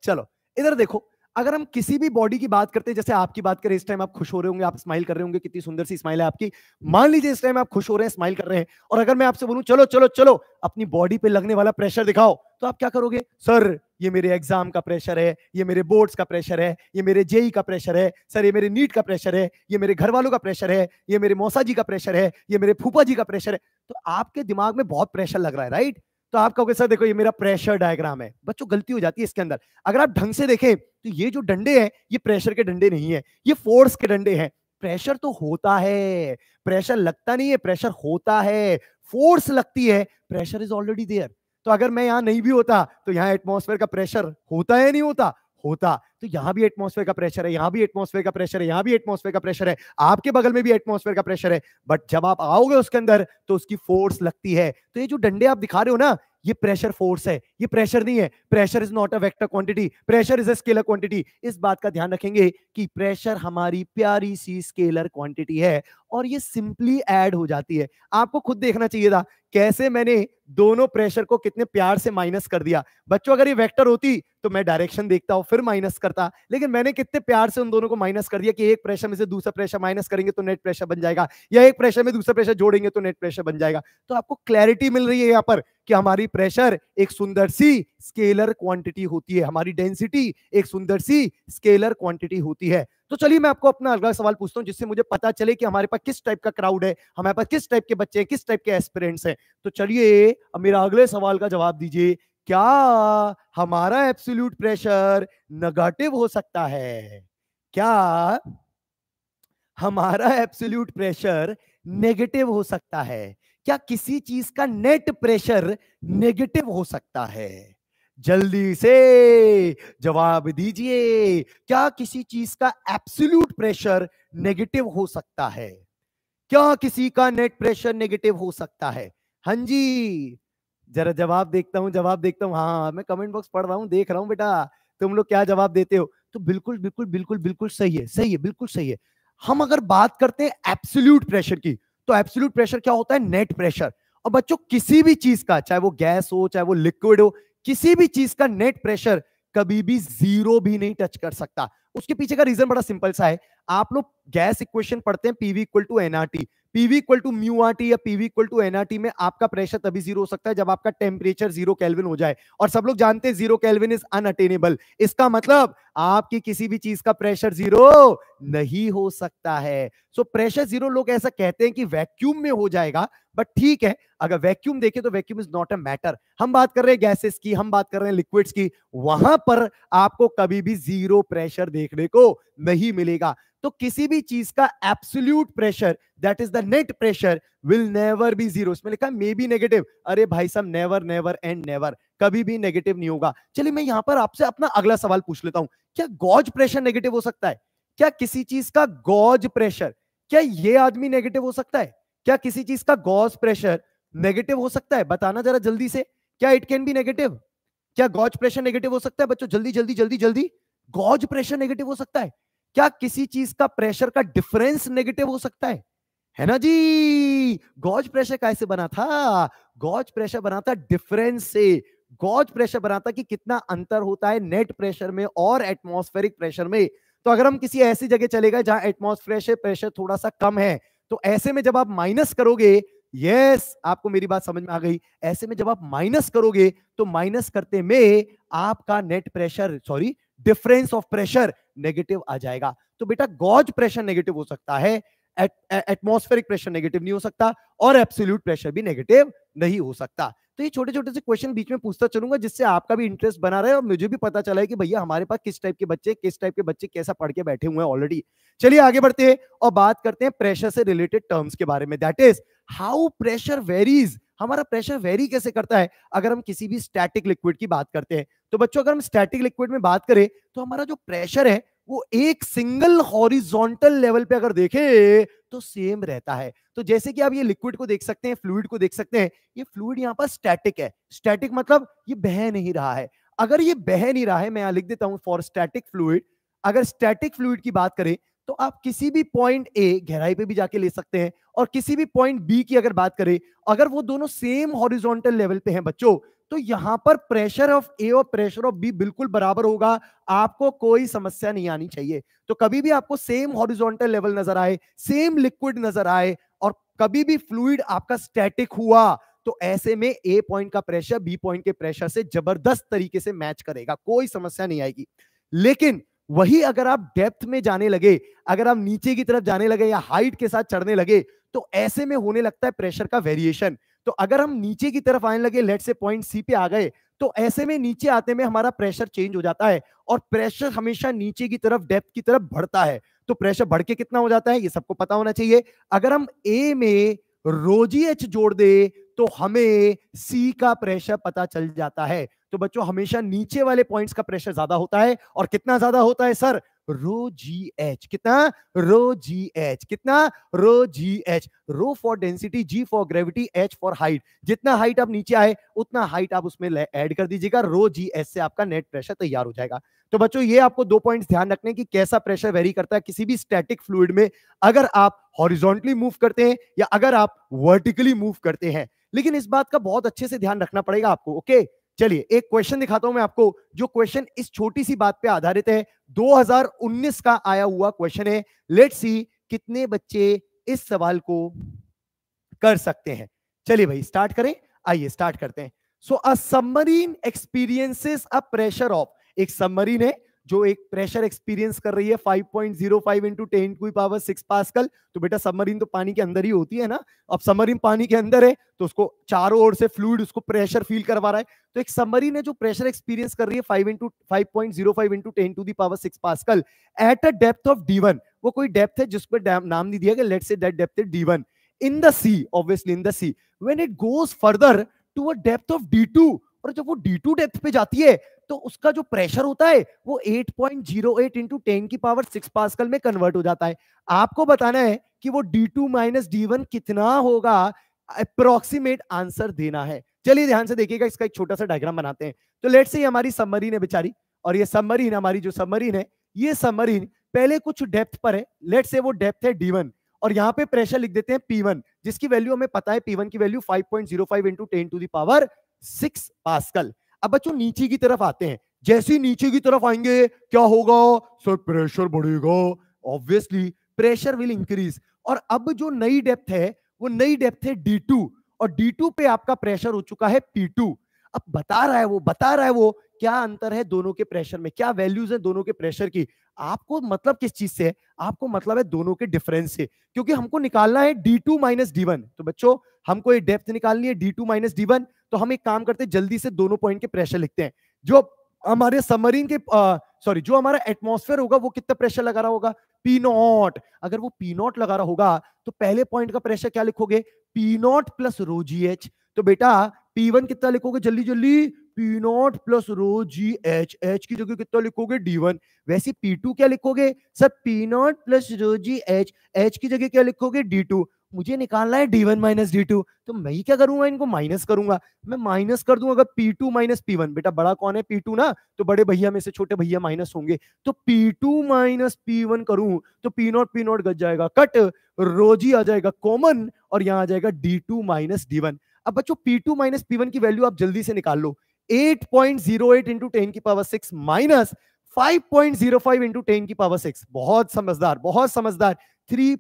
चलो इधर देखो अगर हम किसी भी बॉडी की बात करते हैं जैसे आपकी बात करें इस टाइम आप खुश हो रहे होंगे आप स्माइल कर रहे होंगे कितनी सुंदर सी स्माइल है आपकी मान लीजिए इस टाइम आप खुश हो रहे हैं स्माइल कर रहे हैं और अगर मैं आपसे बोलूं चलो चलो चलो अपनी बॉडी पे लगने वाला प्रेशर दिखाओ तो आप क्या करोगे सर ये मेरे एग्जाम का प्रेशर है ये मेरे बोर्ड्स का प्रेशर है ये मेरे जेई e का प्रेशर है सर ये मेरे नीट का प्रेशर है ये मेरे घर वालों का प्रेशर है ये मेरे मौसा जी का प्रेशर है ये मेरे फूफा जी का प्रेशर है तो आपके दिमाग में बहुत प्रेशर लग रहा है राइट तो आप कहोगे सर देखो ये मेरा प्रेशर डायग्राम है बच्चों गलती हो जाती है इसके अंदर अगर आप ढंग से देखें तो ये जो डंडे हैं ये प्रेशर के डंडे नहीं है ये फोर्स के डंडे हैं प्रेशर तो होता है प्रेशर लगता नहीं है प्रेशर होता है फोर्स लगती है प्रेशर इज ऑलरेडी देयर तो अगर मैं यहाँ नहीं भी होता तो यहाँ एटमोसफेयर का प्रेशर होता है नहीं होता होता तो यहाँ भी एटमोसफेयर का प्रेशर है यहाँ भी एटमोसफेयर का प्रेशर है यहाँ भी एटमोसफेयर का प्रेशर है आपके बगल में भी एटमोसफेयर का प्रेशर है बट जब आप आओगे उसके अंदर तो उसकी फोर्स लगती है तो ये जो डंडे आप दिखा रहे हो ना ये प्रेशर फोर्स है ये प्रेशर नहीं है pressure is not a vector quantity pressure is a scalar quantity इस बात का ध्यान रखेंगे कि प्रेशर हमारी प्यारी सी स्केलर क्वांटिटी है और ये सिंपली ऐड हो जाती है आपको खुद देखना चाहिए था कैसे मैंने दोनों प्रेशर को कितने प्यार से माइनस कर दिया बच्चों अगर ये वेक्टर होती तो मैं डायरेक्शन देखता हूं फिर माइनस करता लेकिन मैंने कितने प्यार से उन दोनों को माइनस कर दिया कि एक प्रेशर में से दूसरा प्रेशर माइनस करेंगे तो नेट प्रेशर बन जाएगा या एक प्रेशर में दूसरा प्रेशर जोड़ेंगे तो नेट प्रेशर बन जाएगा तो आपको क्लैरिटी मिल रही है यहाँ पर कि हमारी प्रेशर एक सुंदर सुंदर सी स्केलर क्वांटिटी होती है हमारी डेंसिटी एक सुंदर सी स्केलर क्वांटिटी होती है तो चलिए मैं आपको अपना अगला सवाल पूछता हूँ जिससे मुझे पता चले कि हमारे पास किस टाइप का क्राउड है हमारे पास किस टाइप के बच्चे हैं किस टाइप के एस्पिरेंट्स हैं तो चलिए अब मेरा अगले सवाल का जवाब दीजिए क्या हमारा एब्सोल्यूट प्रेशर नेगेटिव हो सकता है क्या हमारा एब्सोल्यूट प्रेशर नेगेटिव हो सकता है क्या किसी चीज का नेट प्रेशर नेगेटिव हो सकता है जल्दी से जवाब दीजिए क्या किसी चीज का एब्सोल्यूट प्रेशर नेगेटिव हो सकता है क्या किसी का नेट प्रेशर नेगेटिव हो सकता है हां जी जरा जवाब देखता हूँ जवाब देखता हूँ हाँ मैं कमेंट बॉक्स पढ़ रहा हूँ देख रहा हूं बेटा तुम लोग क्या जवाब देते हो तो बिल्कुल बिल्कुल बिल्कुल बिल्कुल सही है सही है बिल्कुल सही है हम अगर बात करते हैं एप्सुल्यूट प्रेशर की तो एब्सोल्यूट प्रेशर क्या होता है नेट प्रेशर और बच्चों किसी भी चीज का चाहे वो गैस हो चाहे वो लिक्विड हो किसी भी चीज का नेट प्रेशर कभी भी जीरो भी नहीं टच कर सकता उसके पीछे का रीजन बड़ा सिंपल सा है आप लोग गैस इक्वेशन पढ़ते हैं PV equal to NRT PV equal to mu RT या पीवी इक्वल टू एनआरटी में आपका प्रेशर तभी जीरो हो सकता है जब आपका टेम्परेचर जीरो कैलविन हो जाए और सब लोग जानते हैं जीरो कैलविन इज अनअटेनेबल इसका मतलब आपकी किसी भी चीज का प्रेशर जीरो नहीं हो सकता है सो so, प्रेशर जीरो लोग ऐसा कहते हैं कि वैक्यूम में हो जाएगा बट ठीक है अगर वैक्यूम देखे तो vacuum is not a matter हम बात कर रहे हैं गैसेस की हम बात कर रहे हैं लिक्विड्स की वहां पर आपको कभी भी जीरो प्रेशर देखने को नहीं मिलेगा तो किसी भी चीज का absolute pressure that is the net pressure will never be zero इसमें लिखा मे बी नेगेटिव अरे भाई साहब नेवर नेवर एंड नेवर कभी भी नेगेटिव नहीं होगा चलिए मैं यहां पर आपसे अपना अगला सवाल पूछ लेता हूं क्या गॉज प्रेशर नेगेटिव हो सकता है क्या किसी चीज का गॉज प्रेशर क्या ये आदमी नेगेटिव हो सकता है क्या किसी चीज का गॉज प्रेशर नेगेटिव हो सकता है बताना जरा जल्दी से क्या इट कैन बी नेगेटिव क्या गॉज प्रेशर नेगेटिव हो सकता है बच्चों जल्दी जल्दी जल्दी जल्दी गॉज प्रेशर नेगेटिव हो सकता है क्या किसी चीज का प्रेशर का डिफरेंस नेगेटिव हो सकता है है ना जी गॉज प्रेशर कैसे बना था गॉज प्रेशर बना था डिफरेंस से गॉज प्रेशर बना था कि कितना अंतर होता है नेट प्रेशर में और एटमोस्फेरिक प्रेशर में तो अगर हम किसी ऐसी जगह चले गए जहां एटमॉस्फेयर प्रेशर थोड़ा सा कम है तो ऐसे में जब आप माइनस करोगे यस आपको मेरी बात समझ में आ गई ऐसे में जब आप माइनस करोगे तो माइनस करते में आपका net pressure sorry difference of pressure negative आ जाएगा तो बेटा गॉज प्रेशर नेगेटिव हो सकता है एटमोस्फेरिक प्रेशर नेगेटिव नहीं हो सकता और एब्सोल्यूट प्रेशर भी नेगेटिव नहीं हो सकता तो ये छोटे छोटे से क्वेश्चन बीच में पूछता चलूंगा जिससे आपका भी इंटरेस्ट बना रहे और मुझे भी पता चला है कि भैया हमारे पास किस टाइप के बच्चे किस टाइप के बच्चे कैसा पढ़ के बैठे हुए हैं ऑलरेडी चलिए आगे बढ़ते हैं और बात करते हैं प्रेशर से रिलेटेड टर्म्स के बारे में that is how pressure varies हमारा प्रेशर वेरी कैसे करता है अगर हम किसी भी स्टैटिक लिक्विड की बात करते हैं तो बच्चों अगर हम स्टैटिक लिक्विड में बात करें तो हमारा जो प्रेशर है वो एक सिंगल हॉरिजॉन्टल लेवल पे अगर देखे तो सेम रहता है तो जैसे कि आप ये लिक्विड को देख सकते हैं फ्लूड को देख सकते हैं ये फ्लूड यहाँ पर स्टैटिक है स्टैटिक मतलब ये बह नहीं रहा है अगर ये बह नहीं रहा है मैं यहाँ लिख देता हूं फॉर स्टैटिक फ्लूड अगर स्टैटिक फ्लूड की बात करें तो आप किसी भी पॉइंट ए गहराई पे भी जाके ले सकते हैं और किसी भी पॉइंट बी की अगर बात करें अगर वो दोनों सेम हॉरिजॉन्टल लेवल पे हैं बच्चों तो यहां पर प्रेशर ऑफ ए और प्रेशर ऑफ बी बिल्कुल बराबर होगा आपको कोई समस्या नहीं आनी चाहिए तो कभी भी आपको सेम हॉरिजॉन्टल लेवल नजर आए सेम लिक्विड नजर आए और कभी भी फ्लूड आपका स्टैटिक हुआ तो ऐसे में ए पॉइंट का प्रेशर बी पॉइंट के प्रेशर से जबरदस्त तरीके से मैच करेगा कोई समस्या नहीं आएगी लेकिन वही अगर आप डेप्थ में जाने लगे अगर आप नीचे की तरफ जाने लगे या हाइट के साथ चढ़ने लगे तो ऐसे में होने लगता है प्रेशर का वेरिएशन तो अगर हम नीचे की तरफ आने लगे लेट से पॉइंट सी पे आ गए तो ऐसे में नीचे आते में हमारा प्रेशर चेंज हो जाता है और प्रेशर हमेशा नीचे की तरफ डेप्थ की तरफ बढ़ता है तो प्रेशर बढ़ के कितना हो जाता है ये सबको पता होना चाहिए अगर हम ए में रोजी एच जोड़ दे तो हमें सी का प्रेशर पता चल जाता है तो बच्चों हमेशा नीचे वाले पॉइंट्स का प्रेशर ज्यादा होता है और कितना ज्यादा होता है सर रो जी एच कितना रो जी एच कितना rho G H rho for density G for gravity H for height जितना हाइट आप नीचे आए उतना हाइट आप उसमें ऐड कर दीजिएगा रो जी एच से आपका नेट प्रेशर तैयार हो जाएगा तो बच्चों ये आपको दो पॉइंट्स ध्यान रखने की कैसा प्रेशर वेरी करता है किसी भी स्टैटिक फ्लूड में अगर आप हॉरिजॉन्टली मूव करते हैं या अगर आप वर्टिकली मूव करते हैं लेकिन इस बात का बहुत अच्छे से ध्यान रखना पड़ेगा आपको ओके okay? चलिए एक क्वेश्चन दिखाता हूं मैं आपको जो क्वेश्चन इस छोटी सी बात पे आधारित है 2019 का आया हुआ क्वेश्चन है लेट सी कितने बच्चे इस सवाल को कर सकते हैं चलिए भाई स्टार्ट करें आइए स्टार्ट करते हैं so a submarine experiences a pressure of एक सबमरीन है जो एक प्रेशर एक्सपीरियंस कर रही है 5.05 point zero five into ten to power six pascal तो बेटा सबमरीन तो पानी के अंदर ही होती है ना अब सबमरीन पानी के अंदर है तो उसको चारों ओर से फ्लूड उसको प्रेशर फील करवा रहा है तो एक सबमरीन है जो प्रेशर एक्सपीरियंस कर रही है five into five point zero five into ten to the power six pascal at a depth of D one वो कोई डेप्थ है जिस पर नाम नहीं दिया गया let say that depth D one in the sea obviously in the sea when it goes further to a depth of D two और जब वो डी टू डेप्थ पे जाती है तो उसका जो प्रेशर होता है वो 8.08 पॉइंट जीरो एट इंटू की पावर सिक्स पास्कल में कन्वर्ट हो जाता है आपको बताना है कि वो D two minus D one कितना होगा अप्रोक्सीमेट आंसर देना है चलिए ध्यान से देखिएगा इसका एक छोटा सा डायग्राम बनाते हैं तो लेट से हमारी सबमरीन है बेचारी और ये सबमरीन हमारी जो सबमरीन है ये सबमरीन पहले कुछ डेप्थ पर है लेट से वो डेप्थ है डी और यहाँ पे प्रेशर लिख देते हैं P1 जिसकी वैल्यू हमें पता है P1 की value five point zero five into ten to the power six pascal अब बच्चों नीचे की तरफ आते हैं जैसे ही नीचे की तरफ आएंगे क्या होगा सर प्रेशर बढ़ेगा ऑब्वियसली प्रेशर विल इंक्रीज और अब जो नई डेप्थ है वो नई डेप्थ है डी टू और डी टू पे आपका प्रेशर हो चुका है पी टू अब बता रहा है वो बता रहा है वो क्या अंतर है दोनों के प्रेशर में क्या वैल्यूज है दोनों के प्रेशर की आपको मतलब किस चीज से है आपको मतलब है दोनों के डिफरेंस से क्योंकि हमको निकालना है D two minus D one तो बच्चों हमको ये डेप्थ निकालनी है D two minus D one तो हम एक काम करते हैं जल्दी से दोनों पॉइंट के प्रेशर लिखते हैं जो हमारे सबमरीन के सॉरी जो हमारा एटमोस्फेयर होगा वो कितना प्रेशर लगा रहा होगा पी नॉट अगर वो पी नॉट लगा रहा होगा तो पहले पॉइंट का प्रेशर क्या लिखोगे P not plus rho G H तो बेटा पी वन कितना लिखोगे जल्दी जल्दी P not plus rho G H H की जगह कितना लिखोगे डी वन वैसे पी टू क्या लिखोगे sir P not plus rho G H H की जगह क्या लिखोगे डी टू मुझे निकालना है D one minus D two तो मैं क्या करूंगा इनको माइनस करूंगा मैं माइनस कर दूंगा अगर P two minus P one बेटा बड़ा कौन है पी टू ना तो बड़े भैया में से छोटे भैया माइनस होंगे तो P two minus P one करूं तो पी नॉट पी नॉट गज जाएगा कट रोजी आ जाएगा कॉमन और यहाँ आ जाएगा D two minus D one अब बच्चों P two minus P one की वैल्यू आप जल्दी से निकाल लो eight point zero eight into ten की power six minus five into ten की पावर सिक्स बहुत समझदार बहुत समझदार three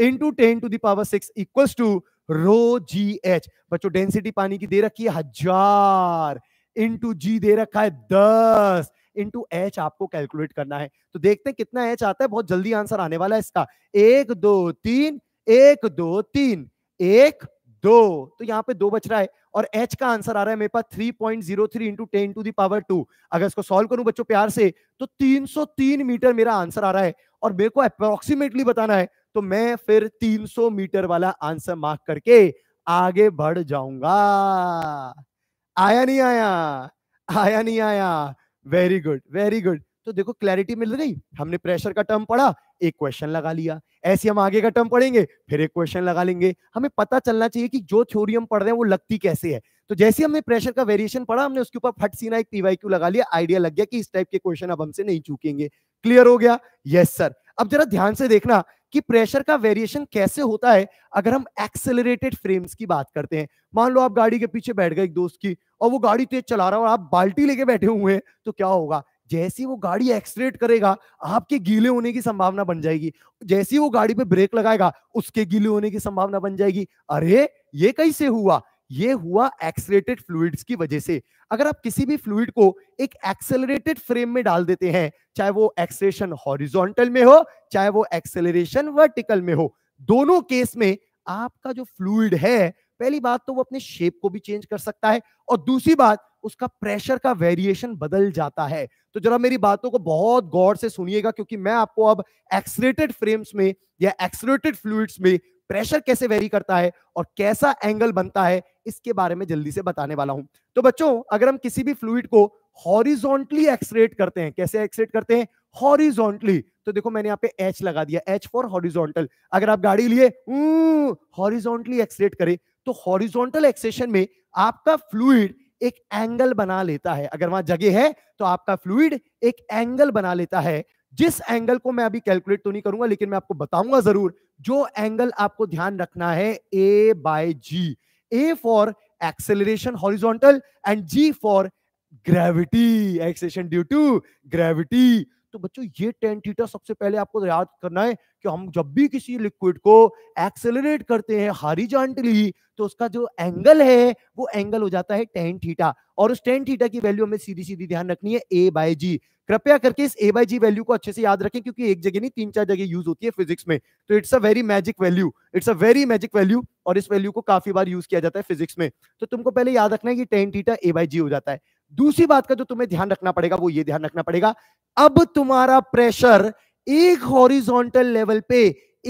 into ten to the power six equal to rho G H बच्चों डेंसिटी पानी की दे रखी है हजार इंटू जी दे रखा है दस इंटू एच आपको कैलकुलेट करना है तो देखते हैं कितना एच आता है बहुत जल्दी आंसर आने वाला है इसका एक दो तीन एक दो तीन एक दो तो यहाँ पे दो बच रहा है और एच का आंसर आ रहा है मेरे पास three point zero three into ten to the power two अगर इसको सॉल्व करूं बच्चों प्यार से तो तीन सौ तीन मीटर मेरा आंसर आ रहा है और मेरे को अप्रोक्सीमेटली बताना है तो मैं फिर 300 मीटर वाला आंसर मार्क करके आगे बढ़ जाऊंगा आया नहीं आया आया नहीं आया वेरी गुड वेरी गुड तो देखो क्लैरिटी मिल गई हमने प्रेशर का टर्म पढ़ा एक क्वेश्चन लगा लिया ऐसे हम आगे का टर्म पढ़ेंगे फिर एक क्वेश्चन लगा लेंगे हमें पता चलना चाहिए कि जो थ्योरी हम पढ़ रहे हैं वो लगती कैसे है तो जैसे हमने प्रेशर का वेरिएशन पढ़ा हमने उसके ऊपर फट सीना एक पीवाई क्यू लगा लिया आइडिया लग गया कि इस टाइप के क्वेश्चन अब हमसे नहीं चूकेंगे क्लियर हो गया यस सर अब जरा ध्यान से देखना कि प्रेशर का वेरिएशन कैसे होता है अगर हम एक्सेलरेटेड फ्रेम्स की बात करते हैं मान लो आप गाड़ी के पीछे बैठ गए एक दोस्त की और वो गाड़ी तेज चला रहा है और आप बाल्टी लेके बैठे हुए हैं तो क्या होगा जैसे ही वो गाड़ी एक्सलेट करेगा आपके गीले होने की संभावना बन जाएगी जैसे ही वो गाड़ी पे ब्रेक लगाएगा उसके गीले होने की संभावना बन जाएगी अरे ये कैसे हुआ ये हुआ एक्सलेटेड फ्लूइड्स की वजह से अगर आप किसी भी फ्लूड को एक एक्सेलरेटेड फ्रेम में डाल देते हैं चाहे वो एक्सेलेशन हॉरिजॉन्टल में हो चाहे वो एक्सेलरेशन वर्टिकल में हो दोनों केस में आपका जो फ्लूड है पहली बात तो वो अपने शेप को भी चेंज कर सकता है और दूसरी बात उसका प्रेशर का वेरिएशन बदल जाता है तो जरा मेरी बातों को बहुत गौर से सुनिएगा क्योंकि मैं आपको अब एक्सलेटेड फ्रेम्स में या एक्सलेटेड फ्लूड्स में प्रेशर कैसे वेरी करता है और कैसा एंगल बनता है इसके बारे में जल्दी से बताने वाला हूं तो बच्चों अगर हम किसी भी फ्लूड को हॉरिजोंटली एक्सरेट करते हैं कैसे एक्सरेट करते हैं हॉरिजोंटली तो देखो मैंने यहाँ पे एच लगा दिया एच फॉर हॉरिजोंटल अगर आप गाड़ी लिए हॉरिजोंटली एक्सरेट करें तो हॉरिजोंटल एक्सेशन में आपका फ्लूड एक एंगल बना लेता है अगर वहां जगह है तो आपका फ्लूड एक एंगल बना लेता है जिस एंगल को मैं अभी कैलकुलेट तो नहीं करूंगा लेकिन मैं आपको बताऊंगा जरूर जो एंगल आपको ध्यान रखना है A by G A for acceleration horizontal and G for gravity acceleration due to gravity तो बच्चों ये टेन थीटा सबसे पहले आपको याद करना है कि हम जब भी किसी लिक्विड को एक्सेलरेट करते हैं हारीजॉन्टली तो उसका जो एंगल है वो एंगल हो जाता है टेन थीटा और उस टेन थीटा की वैल्यू हमें सीधी सीधी ध्यान रखनी है ए बाय जी कृपया करके इस ए बाई जी वैल्यू को अच्छे से याद रखें क्योंकि एक जगह नहीं तीन चार जगह यूज होती है फिजिक्स में तो it's a very magic value it's a very magic value और इस वैल्यू को काफी बार यूज किया जाता है फिजिक्स में तो तुमको पहले याद रखना है कि tan theta A by G हो जाता है दूसरी बात का जो तुम्हें ध्यान रखना पड़ेगा वो ये ध्यान रखना पड़ेगा अब तुम्हारा प्रेशर एक हॉरिजॉन्टल लेवल पे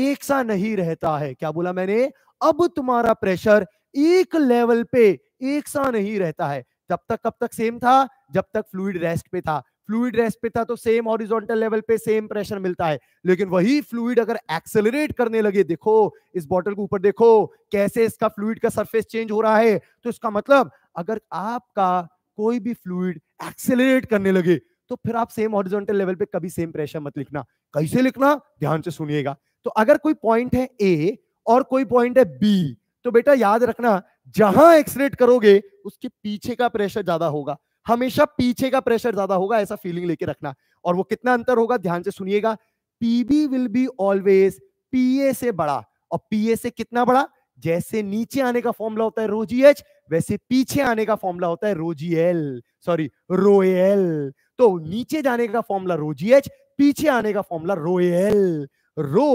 एक सा नहीं रहता है क्या बोला मैंने अब तुम्हारा प्रेशर एक लेवल पे एक सा नहीं रहता है जब तक कब तक सेम था जब तक फ्लूड रेस्ट पे था फ्लूड रेस्ट पे था तो सेम हॉरिजॉन्टल लेवल पे सेम प्रेशर मिलता है लेकिन वही फ्लूड अगर एक्सेलरेट करने लगे देखो इस बॉटल के ऊपर देखो कैसे इसका फ्लूड का सरफेस चेंज हो रहा है तो इसका मतलब अगर आपका कोई भी फ्लूड एक्सेलरेट करने लगे तो फिर आप सेम हॉरिजॉन्टल लेवल पे कभी सेम प्रेशर मत लिखना कैसे लिखना ध्यान से सुनिएगा तो अगर कोई पॉइंट है ए और कोई पॉइंट है बी तो बेटा याद रखना जहां एक्सरेट करोगे उसके पीछे का प्रेशर ज्यादा होगा हमेशा पीछे का प्रेशर ज्यादा होगा ऐसा फीलिंग लेके रखना और वो कितना अंतर होगा ध्यान से सुनिएगा PB will be always PA से बड़ा और पीए से कितना बड़ा जैसे नीचे आने का फॉर्मूला होता है रोजी एच वैसे पीछे आने का फॉर्मूला होता है रोजीएल सॉरी रोएल तो नीचे जाने का फॉर्मूला रोजीएच पीछे आने का formula rho L rho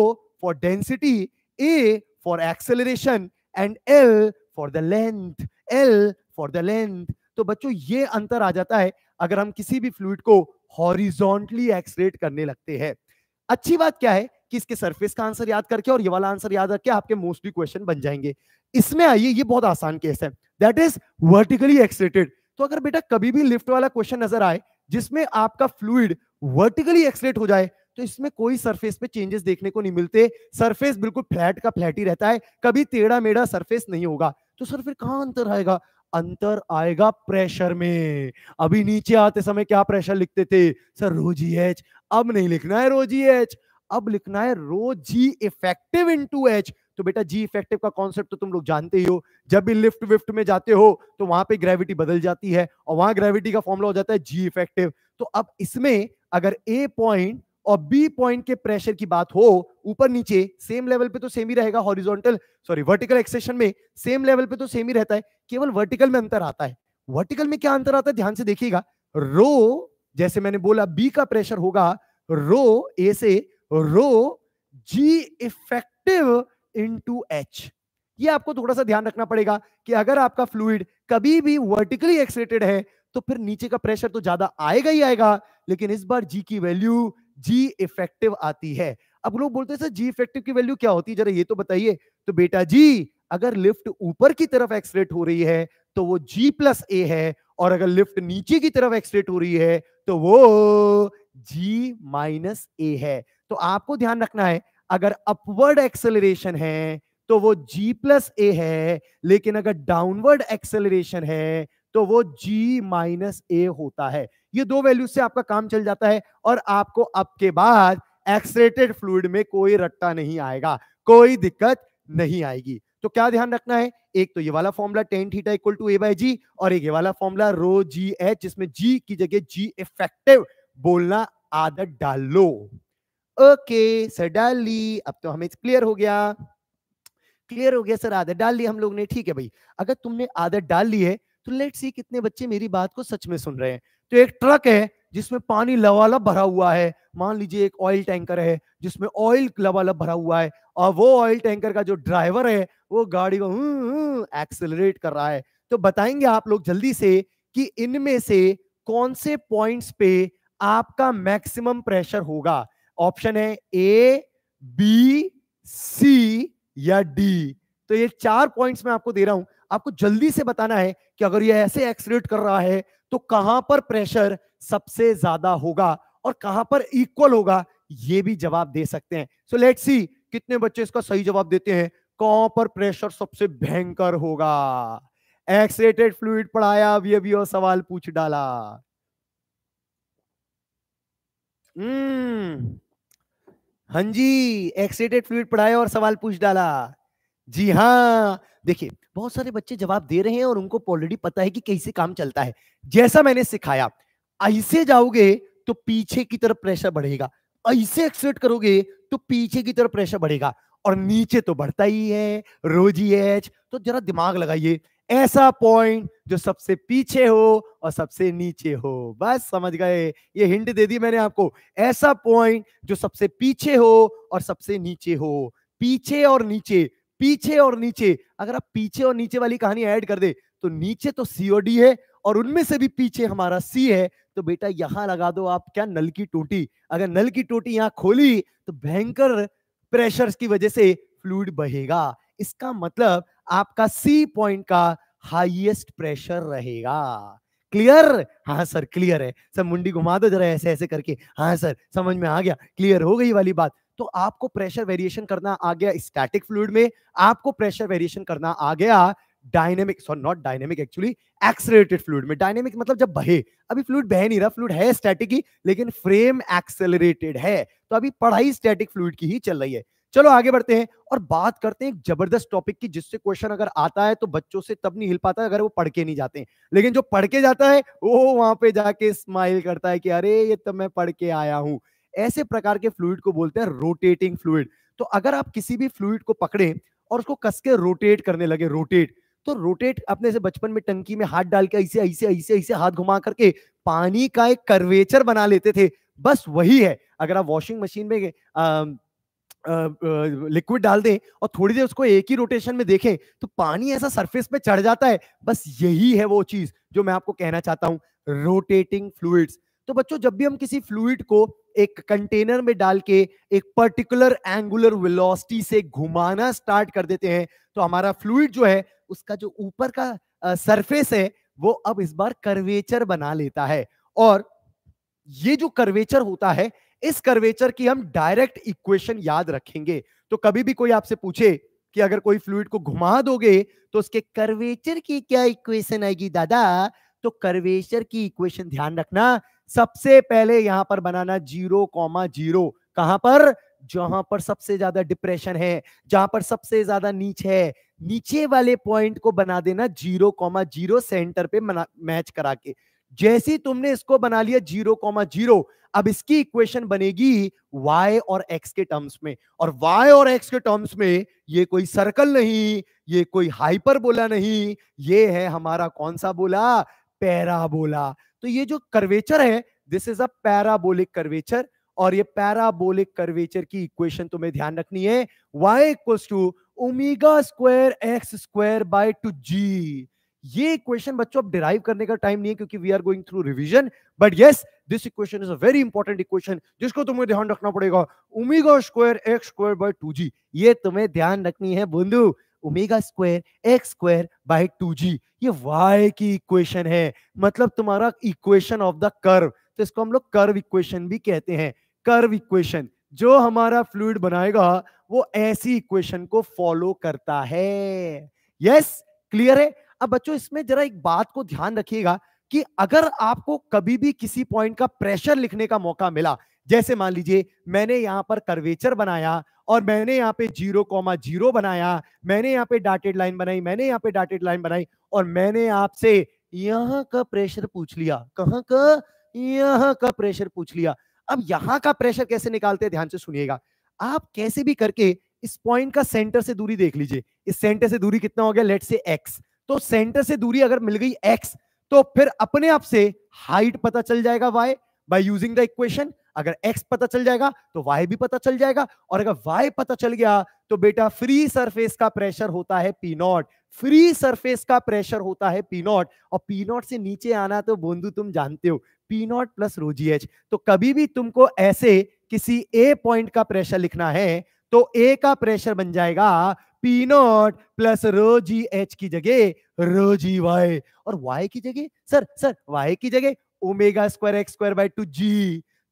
for density A for acceleration and L for the length L for the length तो बच्चों ये अंतर आ जाता है अगर हम किसी भी फ्लूड को हॉरिजॉन्टली एक्सरेट करने लगते हैं अच्छी बात क्या है कि इसके सरफेस का आंसर याद करके और ये वाला आंसर याद रखे आपके मोस्टली क्वेश्चन बन जाएंगे इसमें आइए ये बहुत आसान केस है दैट इज वर्टिकली एक्सलेटेड तो अगर बेटा कभी भी लिफ्ट वाला क्वेश्चन नजर आए जिसमें आपका फ्लूड वर्टिकली एक्सलेट हो जाए तो इसमें कोई सरफेस पे चेंजेस देखने को नहीं मिलते सरफेस बिल्कुल फ्लैट का फ्लैट ही रहता है कभी टेढ़ा मेढ़ा सरफेस नहीं होगा तो सर फिर कहां अंतर आएगा अंतर आएगा प्रेशर में अभी नीचे आते समय क्या प्रेशर लिखते थे सर रो जी एच अब नहीं लिखना है रो जी एच अब लिखना है rho G effective into H तो बेटा जी इफेक्टिव का कॉन्सेप्ट तो तुम लोग जानते ही हो जब भी लिफ्ट विफ्ट में जाते हो तो वहां पे ग्रेविटी बदल जाती है और वहां ग्रेविटी का फॉर्मूला हो जाता है जी इफेक्टिव तो अब इसमें अगर ए पॉइंट और बी पॉइंट के प्रेशर की बात हो ऊपर नीचे सेम लेवल पे तो सेम ही रहेगा हॉरिजॉन्टल सॉरी वर्टिकल एक्सेशन में सेम लेवल पे तो सेम ही रहता है केवल वर्टिकल में अंतर आता है वर्टिकल में क्या अंतर आता है ध्यान से देखिएगा रो जैसे मैंने बोला बी का प्रेशर होगा रो ए से रो जी इफेक्टिव इन एच ये आपको थोड़ा सा ध्यान रखना पड़ेगा कि अगर आपका फ्लूड कभी भी वर्टिकली एक्सलेटेड है तो फिर नीचे का प्रेशर तो ज्यादा आएगा ही आएगा लेकिन इस बार जी की वैल्यू जी इफेक्टिव आती है अब लोग बोलते हैं सर जी इफेक्टिव की वैल्यू क्या होती है जरा ये तो बताइए तो बेटा जी अगर लिफ्ट ऊपर की तरफ एक्सलेट हो रही है तो वो जी प्लस ए है और अगर लिफ्ट नीचे की तरफ एक्सलेट हो रही है तो वो जी माइनस ए है तो आपको ध्यान रखना है अगर अपवर्ड एक्सेलरेशन है तो वो g प्लस ए है लेकिन अगर डाउनवर्ड एक्सेलरेशन है तो वो g माइनस ए होता है ये दो वैल्यू से आपका काम चल जाता है और आपको अब के बाद एक्सरेटेड फ्लूड में कोई रट्टा नहीं आएगा कोई दिक्कत नहीं आएगी तो क्या ध्यान रखना है एक तो ये वाला formula tan theta equal to A by G और एक ये वाला फॉर्मूला रो जी एच जिसमें जी की जगह जी इफेक्टिव बोलना आदत डाल लो ओके सर डाल ली अब तो हमें क्लियर हो गया क्लियर हो गया सर आदत डाल ली हम लोग ने ठीक है भाई अगर तुमने आदत डाल ली है तो लेट सी कितने बच्चे मेरी बात को सच में सुन रहे हैं तो एक ट्रक है जिसमें पानी लवालब भरा हुआ है मान लीजिए एक ऑयल टैंकर है जिसमें ऑयल लवालब भरा हुआ है और वो ऑयल टैंकर का जो ड्राइवर है वो गाड़ी को एक्सेलरेट हम्म, हम्म, कर रहा है तो बताएंगे आप लोग जल्दी से कि इनमें से कौन से पॉइंट्स पे आपका मैक्सिमम प्रेशर होगा ऑप्शन है ए बी सी या डी तो ये चार पॉइंट्स मैं आपको दे रहा हूं आपको जल्दी से बताना है कि अगर ये ऐसे एक्सलेट कर रहा है तो कहां पर प्रेशर सबसे ज्यादा होगा और कहां पर इक्वल होगा ये भी जवाब दे सकते हैं सो लेट सी कितने बच्चे इसका सही जवाब देते हैं कहां पर प्रेशर सबसे भयंकर होगा एक्सरेटेड फ्लूड पढ़ाया अभी अभी और सवाल पूछ डाला हम्म हाँ जी एक्सेटेड फ्लूड पढ़ाया और सवाल पूछ डाला जी हाँ देखिए बहुत सारे बच्चे जवाब दे रहे हैं और उनको ऑलरेडी पता है कि कैसे काम चलता है जैसा मैंने सिखाया ऐसे जाओगे तो पीछे की तरफ प्रेशर बढ़ेगा ऐसे एक्सेट करोगे तो पीछे की तरफ प्रेशर बढ़ेगा और नीचे तो बढ़ता ही है रोजी एच तो जरा दिमाग लगाइए ऐसा पॉइंट जो सबसे पीछे हो और सबसे नीचे हो बस समझ गए ये हिंट दे दी मैंने आपको ऐसा पॉइंट जो सबसे पीछे हो और सबसे नीचे हो पीछे और नीचे पीछे और नीचे अगर आप पीछे और नीचे वाली कहानी ऐड कर दे तो नीचे तो सीओ डी है और उनमें से भी पीछे हमारा सी है तो बेटा यहां लगा दो आप क्या नल की टोटी अगर नल की टोटी यहां खोली तो भयंकर प्रेशर्स की वजह से फ्लूड बहेगा इसका मतलब आपका सी पॉइंट का हाईएस्ट प्रेशर रहेगा क्लियर हाँ सर क्लियर है सर मुंडी घुमा दो जरा ऐसे ऐसे करके हाँ सर समझ में आ गया क्लियर हो गई वाली बात तो आपको प्रेशर वेरिएशन करना आ गया स्टैटिक फ्लूड में आपको प्रेशर वेरिएशन करना आ गया dynamic sorry not dynamic actually accelerated fluid में डायनेमिक मतलब जब बहे अभी फ्लूड बह नहीं रहा फ्लूड है स्टैटिक ही लेकिन फ्रेम एक्सेलरेटेड है तो अभी पढ़ाई स्टैटिक फ्लूड की ही चल रही है चलो आगे बढ़ते हैं और बात करते हैं एक जबरदस्त टॉपिक की जिससे क्वेश्चन अगर आता है तो बच्चों से तब नहीं हिल पाता अगर वो पढ़ के नहीं जाते लेकिन जो पढ़ के जाता है वो वहां पे जाके स्माइल करता है कि अरे ये तो मैं पढ़ के आया हूं ऐसे प्रकार के फ्लूड को बोलते हैं रोटेटिंग फ्लूड तो अगर आप किसी भी फ्लूड को पकड़े और उसको कसके रोटेट करने लगे रोटेट तो रोटेट अपने से बचपन में टंकी में हाथ डाल के ऐसे ऐसे ऐसे ऐसे हाथ घुमा करके पानी का एक करवेचर बना लेते थे बस वही है अगर आप वॉशिंग मशीन में लिक्विड डाल दें और थोड़ी देर उसको एक ही रोटेशन में देखें तो पानी ऐसा सरफेस पे चढ़ जाता है बस यही है वो चीज जो मैं आपको कहना चाहता हूँ रोटेटिंग फ्लूड्स तो बच्चों जब भी हम किसी फ्लूड को एक कंटेनर में डाल के एक पर्टिकुलर एंगुलर वेलोसिटी से घुमाना स्टार्ट कर देते हैं तो हमारा फ्लूड जो है उसका जो ऊपर का सरफेस है वो अब इस बार कर्वेचर बना लेता है और ये जो कर्वेचर होता है इस कर्वेचर की हम डायरेक्ट इक्वेशन याद रखेंगे तो कभी भी कोई आपसे पूछे कि अगर कोई फ्लूड को घुमा दोगे तो उसके कर्वेचर की क्या इक्वेशन आएगी दादा तो कर्वेचर की इक्वेशन ध्यान रखना सबसे पहले यहां पर बनाना जीरो कॉमा जीरो कहां पर जहां पर सबसे ज्यादा डिप्रेशन है जहां पर सबसे ज्यादा नीच है नीचे वाले पॉइंट को बना देना जीरो कॉमा जीरो सेंटर पे मैच करा के जैसे तुमने इसको बना लिया जीरो कॉमा जीरो अब इसकी इक्वेशन बनेगी y और x के टर्म्स में और y और x के टर्म्स में ये कोई सर्कल नहीं ये कोई बोला नहीं ये है हमारा कौन सा बोला पैराबोला तो ये जो कर्वेचर है this is a parabolic curvature और ये पैराबोलिक कर्वेचर की इक्वेशन तुम्हें ध्यान रखनी है y equals to omega square X square by two G ये इक्वेशन बच्चों अब डिराइव करने का टाइम नहीं है क्योंकि we are going through revision but yes this equation is a very important equation जिसको तुम्हें ध्यान रखना पड़ेगा omega square X square by two G ये तुम्हें ध्यान रखनी है बंधु omega square X square by two G ये वाई की इक्वेशन है मतलब तुम्हारा इक्वेशन ऑफ द कर्व तो इसको हम लोग कर्व इक्वेशन भी कहते हैं कर्व इक्वेशन जो हमारा फ्लूड बनाएगा वो ऐसी इक्वेशन को फॉलो करता है यस yes? क्लियर है अब बच्चों इसमें जरा एक बात को ध्यान रखिएगा कि अगर आपको कभी भी किसी पॉइंट का प्रेशर लिखने का मौका मिला जैसे मान लीजिए मैंने यहां पर कर्वेचर बनाया और मैंने यहां पे जीरो कॉमा जीरो बनाया मैंने यहां पे डाटेड लाइन बनाई मैंने यहां पे डाटेड लाइन बनाई और मैंने आपसे यहां का प्रेशर पूछ लिया कहाँ का यहां का प्रेशर पूछ लिया अब यहां का प्रेशर कैसे निकालते हैं ध्यान से सुनिएगा आप कैसे भी करके इस पॉइंट का सेंटर से दूरी देख लीजिए इस सेंटर से दूरी कितना हो गया लेट से एक्स तो सेंटर से दूरी अगर मिल गई एक्स तो फिर अपने आप से हाइट पता चल जाएगा Y by using the equation अगर x पता चल जाएगा तो y भी पता चल जाएगा और अगर y पता चल गया तो बेटा फ्री सरफेस का प्रेशर होता है पी नॉट फ्री सरफेस का प्रेशर होता है पी नॉट और पी नॉट से नीचे आना तो बोंदू तुम जानते हो पी नॉट प्लस रोजी एच तो कभी भी तुमको ऐसे किसी ए पॉइंट का प्रेशर लिखना है तो ए का प्रेशर बन जाएगा P not plus rho G H की जगह रो जी वाई और वाई की जगह सर सर वाई की जगह omega square X square by two G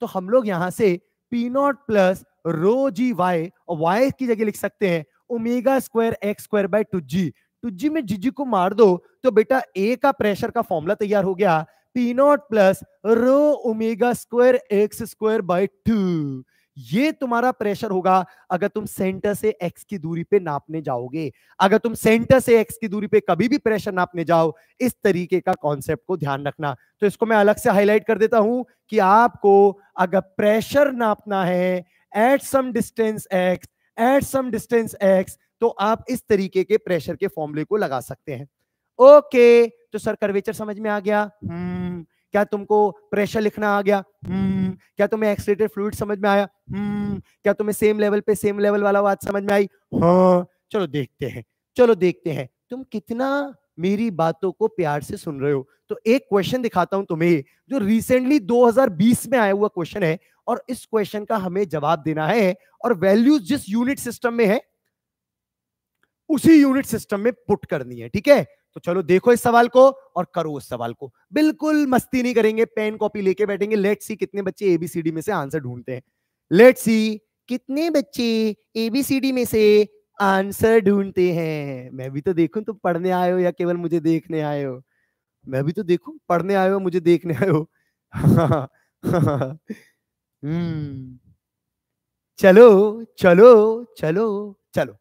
तो हम लोग यहां से P not plus rho G Y और वाई की जगह लिख सकते हैं omega square X square by two G two G में जी को मार दो तो बेटा ए का प्रेशर का फॉर्मूला तैयार हो गया P not plus rho omega square X square by two ये तुम्हारा प्रेशर होगा अगर तुम सेंटर से एक्स की दूरी पे नापने जाओगे अगर तुम सेंटर से एक्स की दूरी पे कभी भी प्रेशर नापने जाओ इस तरीके का कॉन्सेप्ट को ध्यान रखना तो इसको मैं अलग से हाईलाइट कर देता हूं कि आपको अगर प्रेशर नापना है at some distance X at some distance X तो आप इस तरीके के प्रेशर के फॉर्मुले को लगा सकते हैं ओके तो सर करवेचर समझ में आ गया हम्म hmm. क्या तुमको प्रेशर लिखना आ गया हम्म क्या तुम्हें एक्सलेटेड फ्लूड समझ में आया हम्म क्या तुम्हें सेम लेवल पे सेम लेवल वाला बात समझ में आई हाँ चलो देखते हैं चलो देखते हैं तुम कितना मेरी बातों को प्यार से सुन रहे हो तो एक क्वेश्चन दिखाता हूं तुम्हें जो रिसेंटली 2020 में आया हुआ क्वेश्चन है और इस क्वेश्चन का हमें जवाब देना है और वैल्यूज जिस यूनिट सिस्टम में है उसी यूनिट सिस्टम में पुट करनी है ठीक है तो चलो देखो इस सवाल को और करो उस सवाल को बिल्कुल मस्ती नहीं करेंगे पेन कॉपी लेके बैठेंगे लेट सी कितने बच्चे एबीसीडी में से आंसर ढूंढते हैं लेट सी कितने बच्चे एबीसीडी में से आंसर ढूंढते हैं मैं भी तो देखूं तुम पढ़ने आए हो या केवल मुझे देखने आए हो मैं भी तो देखू पढ़ने आए हो मुझे देखने आए हो हम्म चलो चलो चलो चलो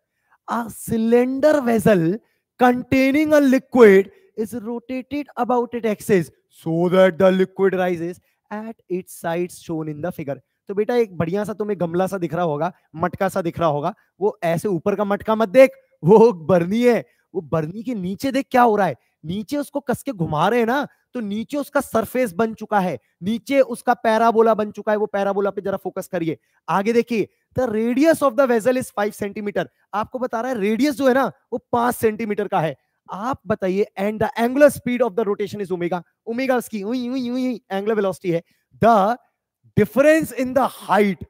a cylinder vessel containing a liquid is rotated about its axis so that the liquid rises at its sides shown in the figure तो बेटा एक बढ़िया सा तुम्हें गमला सा दिख रहा होगा मटका सा दिख रहा होगा वो ऐसे ऊपर का मटका मत देख वो बर्नी है वो बर्नी के नीचे देख क्या हो रहा है नीचे उसको कस के घुमा रहे हैं ना तो नीचे उसका सरफेस बन चुका है नीचे उसका पैराबोला बन चुका है वो पैराबोला पे जरा फोकस करिए आगे देखिए the radius of the vessel is five centimetre आपको बता रहा है रेडियस जो है ना वो पांच सेंटीमीटर का है आप बताइए and the angular speed of the rotation is omega omega उसकी उई उई उई एंगुलर वेलोसिटी है the difference in the height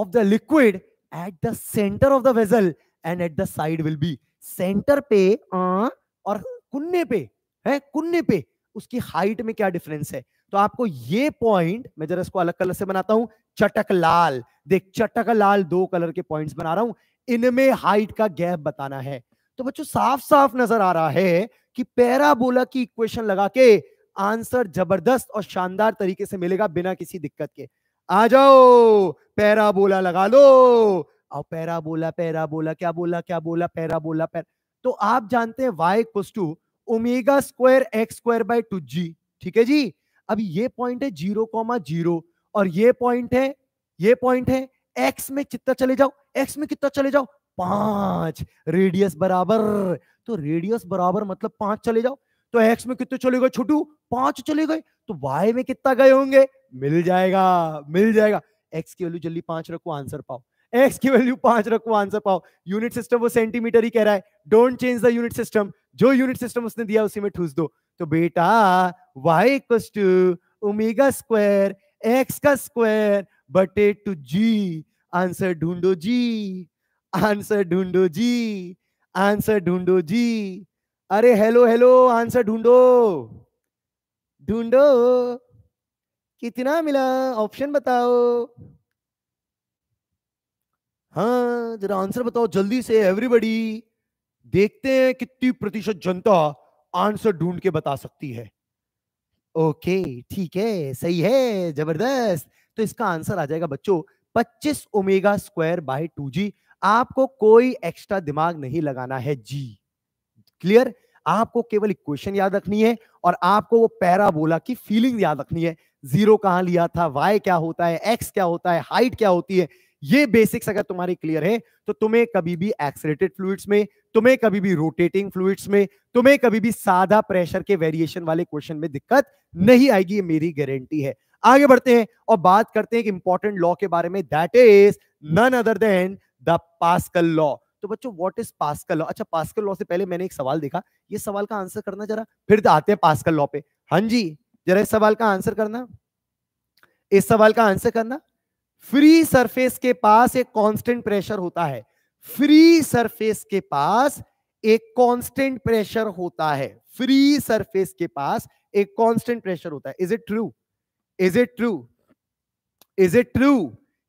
of the liquid at the centre of the vessel and at the side will be centre पे आ, और कुन्ने पे है कुन्ने पे उसकी हाइट में क्या डिफरेंस है तो आपको ये पॉइंट मैं जरा इसको अलग कलर से बनाता हूं चटक लाल देख चटक लाल दो कलर के पॉइंट्स बना रहा हूं इनमें हाइट का गैप बताना है तो बच्चों साफ साफ नजर आ रहा है कि पैराबोला की इक्वेशन लगा के आंसर जबरदस्त और शानदार तरीके से मिलेगा बिना किसी दिक्कत के आ जाओ पैराबोला लगा लो और पैराबोला पैराबोला क्या बोला क्या बोला पैराबोला पैरा तो आप जानते हैं वाई कुछ two omega square X square by two G ठीक है जी अब ये पॉइंट है जीरो कॉमा जीरो और ये पॉइंट है ये पॉइंट है एक्स में कितना चले जाओ एक्स में कितना चले जाओ पांच रेडियस बराबर तो रेडियस बराबर मतलब पांच चले जाओ तो एक्स में कितने चले गए छोटू पांच चले गए तो वाई में कितना गए होंगे मिल जाएगा मिल जाएगा एक्स की वैल्यू जल्दी पांच रखो आंसर पाओ एक्स की वैल्यू पांच रखो आंसर पाओ यूनिट सिस्टम वो सेंटीमीटर ही कह रहा है don't change the unit system जो यूनिट सिस्टम उसने दिया उसी में ठूस दो तो बेटा Y equals to omega square X का स्क्वायर बटे टू जी आंसर ढूंढो जी आंसर ढूंढो जी आंसर ढूंढो जी अरे हेलो हेलो आंसर ढूंढो ढूंढो कितना मिला ऑप्शन बताओ हाँ जरा आंसर बताओ जल्दी से एवरीबडी देखते हैं कितनी प्रतिशत जनता आंसर ढूंढ के बता सकती है ओके ठीक है सही है जबरदस्त तो इसका आंसर आ जाएगा बच्चों 25 omega square by two G आपको कोई एक्स्ट्रा दिमाग नहीं लगाना है जी क्लियर आपको केवल इक्वेशन याद रखनी है और आपको वो पैराबोला की फीलिंग याद रखनी है जीरो कहाँ लिया था वाई क्या होता है एक्स क्या होता है हाइट क्या होती है ये बेसिक्स अगर तुम्हारे क्लियर है तो तुम्हें कभी भी एक्सरेटेड फ्लूड्स में तुम्हें कभी भी रोटेटिंग फ्लूड्स में तुम्हें कभी भी सादा प्रेशर के वेरिएशन वाले क्वेश्चन में दिक्कत नहीं आएगी ये मेरी गारंटी है आगे बढ़ते हैं और बात करते हैं एक इंपॉर्टेंट लॉ के बारे में that is none other than the Pascal law तो बच्चों व्हाट इज पास्कल लॉ अच्छा पास्कल लॉ से पहले मैंने एक सवाल देखा ये सवाल का आंसर करना जरा फिर आते हैं पास्कल लॉ पे हां जी जरा इस सवाल का आंसर करना इस सवाल का आंसर करना फ्री सरफेस के पास एक कांस्टेंट प्रेशर होता है फ्री सरफेस के पास एक कांस्टेंट प्रेशर होता है फ्री सरफेस के पास एक कांस्टेंट प्रेशर होता है is it true is it true is it true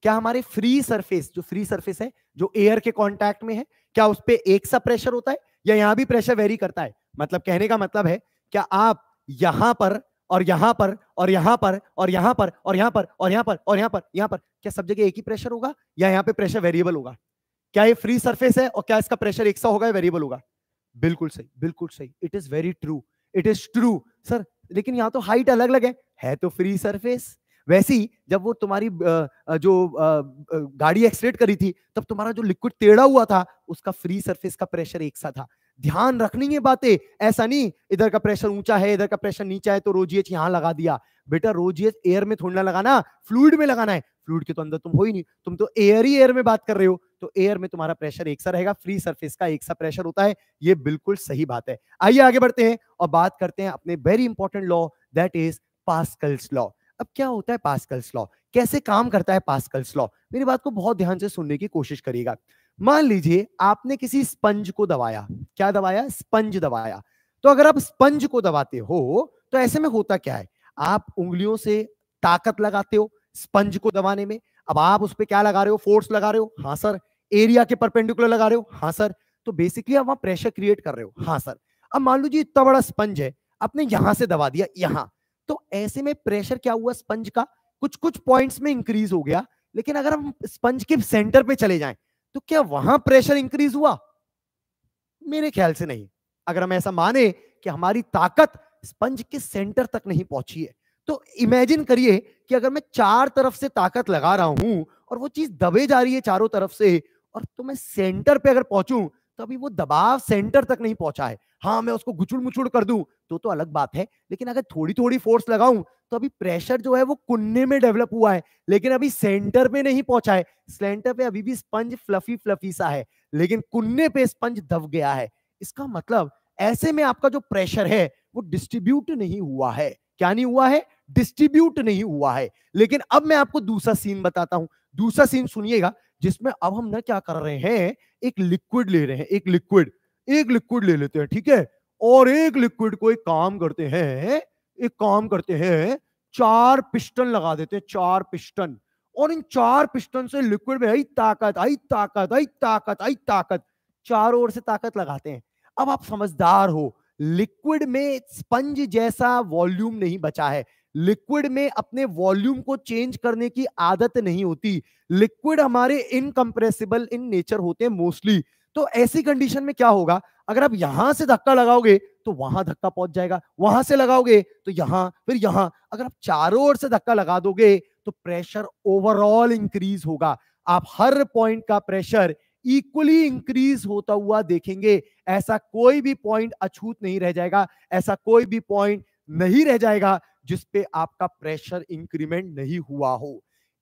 क्या हमारे फ्री सरफेस जो फ्री सरफेस है जो एयर के कांटेक्ट में है क्या उस पर एक सा प्रेशर होता है या यहां भी प्रेशर वेरी करता है मतलब कहने का मतलब है क्या आप यहां पर और यहां पर और यहां पर और यहां पर और यहां पर और यहां पर और यहां पर यहां पर क्या सब जगह एक ही प्रेशर होगा या यहां पे प्रेशर वेरिएबल होगा क्या ये फ्री सरफेस है और क्या इसका प्रेशर एक सा होगा या वेरिएबल होगा बिल्कुल सही बिल्कुल सही it is very true it is true sir लेकिन यहाँ तो हाइट अलग अलग है है तो फ्री सरफेस वैसे ही जब वो तुम्हारी जो गाड़ी एक्सलेट करी थी तब तुम्हारा जो लिक्विड टेढ़ा हुआ था उसका फ्री सरफेस का प्रेशर एक सा था ध्यान रखनी है बातें ऐसा नहीं इधर का प्रेशर ऊंचा है इधर का प्रेशर नीचा है तो रोजीएच यहाँ लगा दिया बेटा रोजीएच एयर में थोड़ा लगाना फ्लूड में लगाना है फ्लूड के तो अंदर तुम हो ही नहीं तुम तो एयर ही एयर में बात कर रहे हो तो एयर में तुम्हारा प्रेशर एक सा रहेगा फ्री सरफेस का एक सा प्रेशर होता है ये बिल्कुल सही बात है आइए आगे बढ़ते हैं और बात करते हैं अपने very important law that is Pascal's law अब क्या होता है पास्कल्स लॉ कैसे काम करता है पास्कल्स लॉ मेरी बात को बहुत ध्यान से सुनने की कोशिश करिएगा मान लीजिए आपने किसी स्पंज को दबाया क्या दबाया स्पंज दबाया तो अगर आप स्पंज को दबाते हो तो ऐसे में होता क्या है आप उंगलियों से ताकत लगाते हो स्पंज को दबाने में अब आप उस पर क्या लगा रहे हो फोर्स लगा रहे हो हाँ सर एरिया के परपेंडिकुलर लगा रहे हो हाँ सर तो बेसिकली आप वहां प्रेशर क्रिएट कर रहे हो हाँ सर अब मान लीजिए इतना बड़ा स्पंज है आपने यहां से दबा दिया यहाँ तो ऐसे में प्रेशर क्या हुआ स्पंज का कुछ कुछ पॉइंट्स में इंक्रीज हो गया लेकिन अगर हम स्पंज के सेंटर पे चले जाएं तो क्या वहां प्रेशर इंक्रीज हुआ मेरे ख्याल से नहीं अगर हम ऐसा माने कि हमारी ताकत स्पंज के सेंटर तक नहीं पहुंची है तो इमेजिन करिए कि अगर मैं चार तरफ से ताकत लगा रहा हूं और वो चीज दबे जा रही है चारों तरफ से और तो मैं सेंटर पे अगर पहुंचूं तो अभी वो दबाव सेंटर तक नहीं पहुंचा है हाँ मैं उसको घुचुड़ मुचुड़ कर दू तो तो अलग बात है लेकिन अगर थोड़ी थोड़ी फोर्स लगाऊं तो अभी प्रेशर जो है वो कुन्ने में डेवलप हुआ है लेकिन अभी सेंटर में नहीं पहुंचा है स्लेंटर पे अभी भी स्पंज फ्लफी फ्लफी सा है लेकिन कुन्ने पे स्पंज दब गया है इसका मतलब ऐसे में आपका जो प्रेशर है वो डिस्ट्रीब्यूट नहीं हुआ है क्या नहीं हुआ है डिस्ट्रीब्यूट नहीं हुआ है लेकिन अब मैं आपको दूसरा सीन बताता हूं दूसरा सीन सुनिएगा जिसमें अब हम ना क्या कर रहे हैं एक लिक्विड ले रहे हैं एक लिक्विड एक लिक्विड ले लेते हैं ठीक है और एक लिक्विड को एक काम करते हैं एक काम करते हैं चार पिस्टन लगा देते हैं चार पिस्टन और इन चार पिस्टन से लिक्विड में आई ताकत आई ताकत आई ताकत आई ताकत चार ओर से ताकत लगाते हैं अब आप समझदार हो लिक्विड में स्पंज जैसा वॉल्यूम नहीं बचा है लिक्विड में अपने वॉल्यूम को चेंज करने की आदत नहीं होती लिक्विड हमारे इनकम्प्रेसिबल इन नेचर होते हैं मोस्टली तो ऐसी कंडीशन में क्या होगा अगर आप यहां से धक्का लगाओगे तो वहां धक्का पहुंच जाएगा वहां से लगाओगे तो यहां फिर यहां अगर आप चारों ओर से धक्का लगा दोगे तो प्रेशर ओवरऑल इंक्रीज होगा आप हर पॉइंट का प्रेशर इक्वली इंक्रीज होता हुआ देखेंगे ऐसा कोई भी पॉइंट अछूत नहीं रह जाएगा ऐसा कोई भी पॉइंट नहीं रह जाएगा जिस पे आपका प्रेशर इंक्रीमेंट नहीं हुआ हो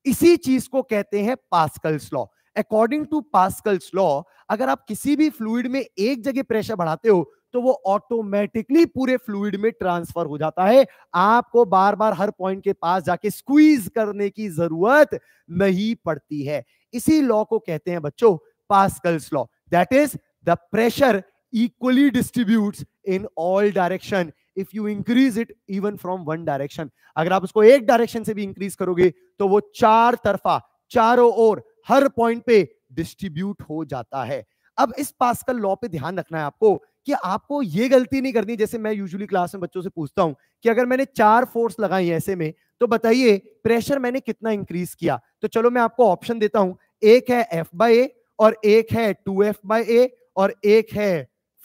इसी चीज को कहते हैं Pascal's law according to Pascal's law अगर आप किसी भी फ्लूड में एक जगह प्रेशर बढ़ाते हो तो वो ऑटोमेटिकली पूरे फ्लूड में ट्रांसफर हो जाता है आपको बार बार हर पॉइंट के पास जाके स्क्वीज करने की जरूरत नहीं पड़ती है इसी लॉ को कहते हैं बच्चों Pascal's law that is the pressure equally distribute in all direction if you increase it even from one direction अगर आप उसको एक डायरेक्शन से भी इंक्रीज करोगे तो वो चार तरफा चारों ओर हर पॉइंट पे डिस्ट्रीब्यूट हो जाता है अब इस पास पास्कल लॉ पे ध्यान रखना है आपको कि आपको ये गलती नहीं करनी जैसे मैं यूजुअली क्लास में बच्चों से पूछता हूं कि अगर मैंने चार फोर्स लगाई ऐसे में तो बताइए प्रेशर मैंने कितना इंक्रीज किया तो चलो मैं आपको ऑप्शन देता हूं एक है एफ बाई ए और एक है टू एफ बाई ए और एक है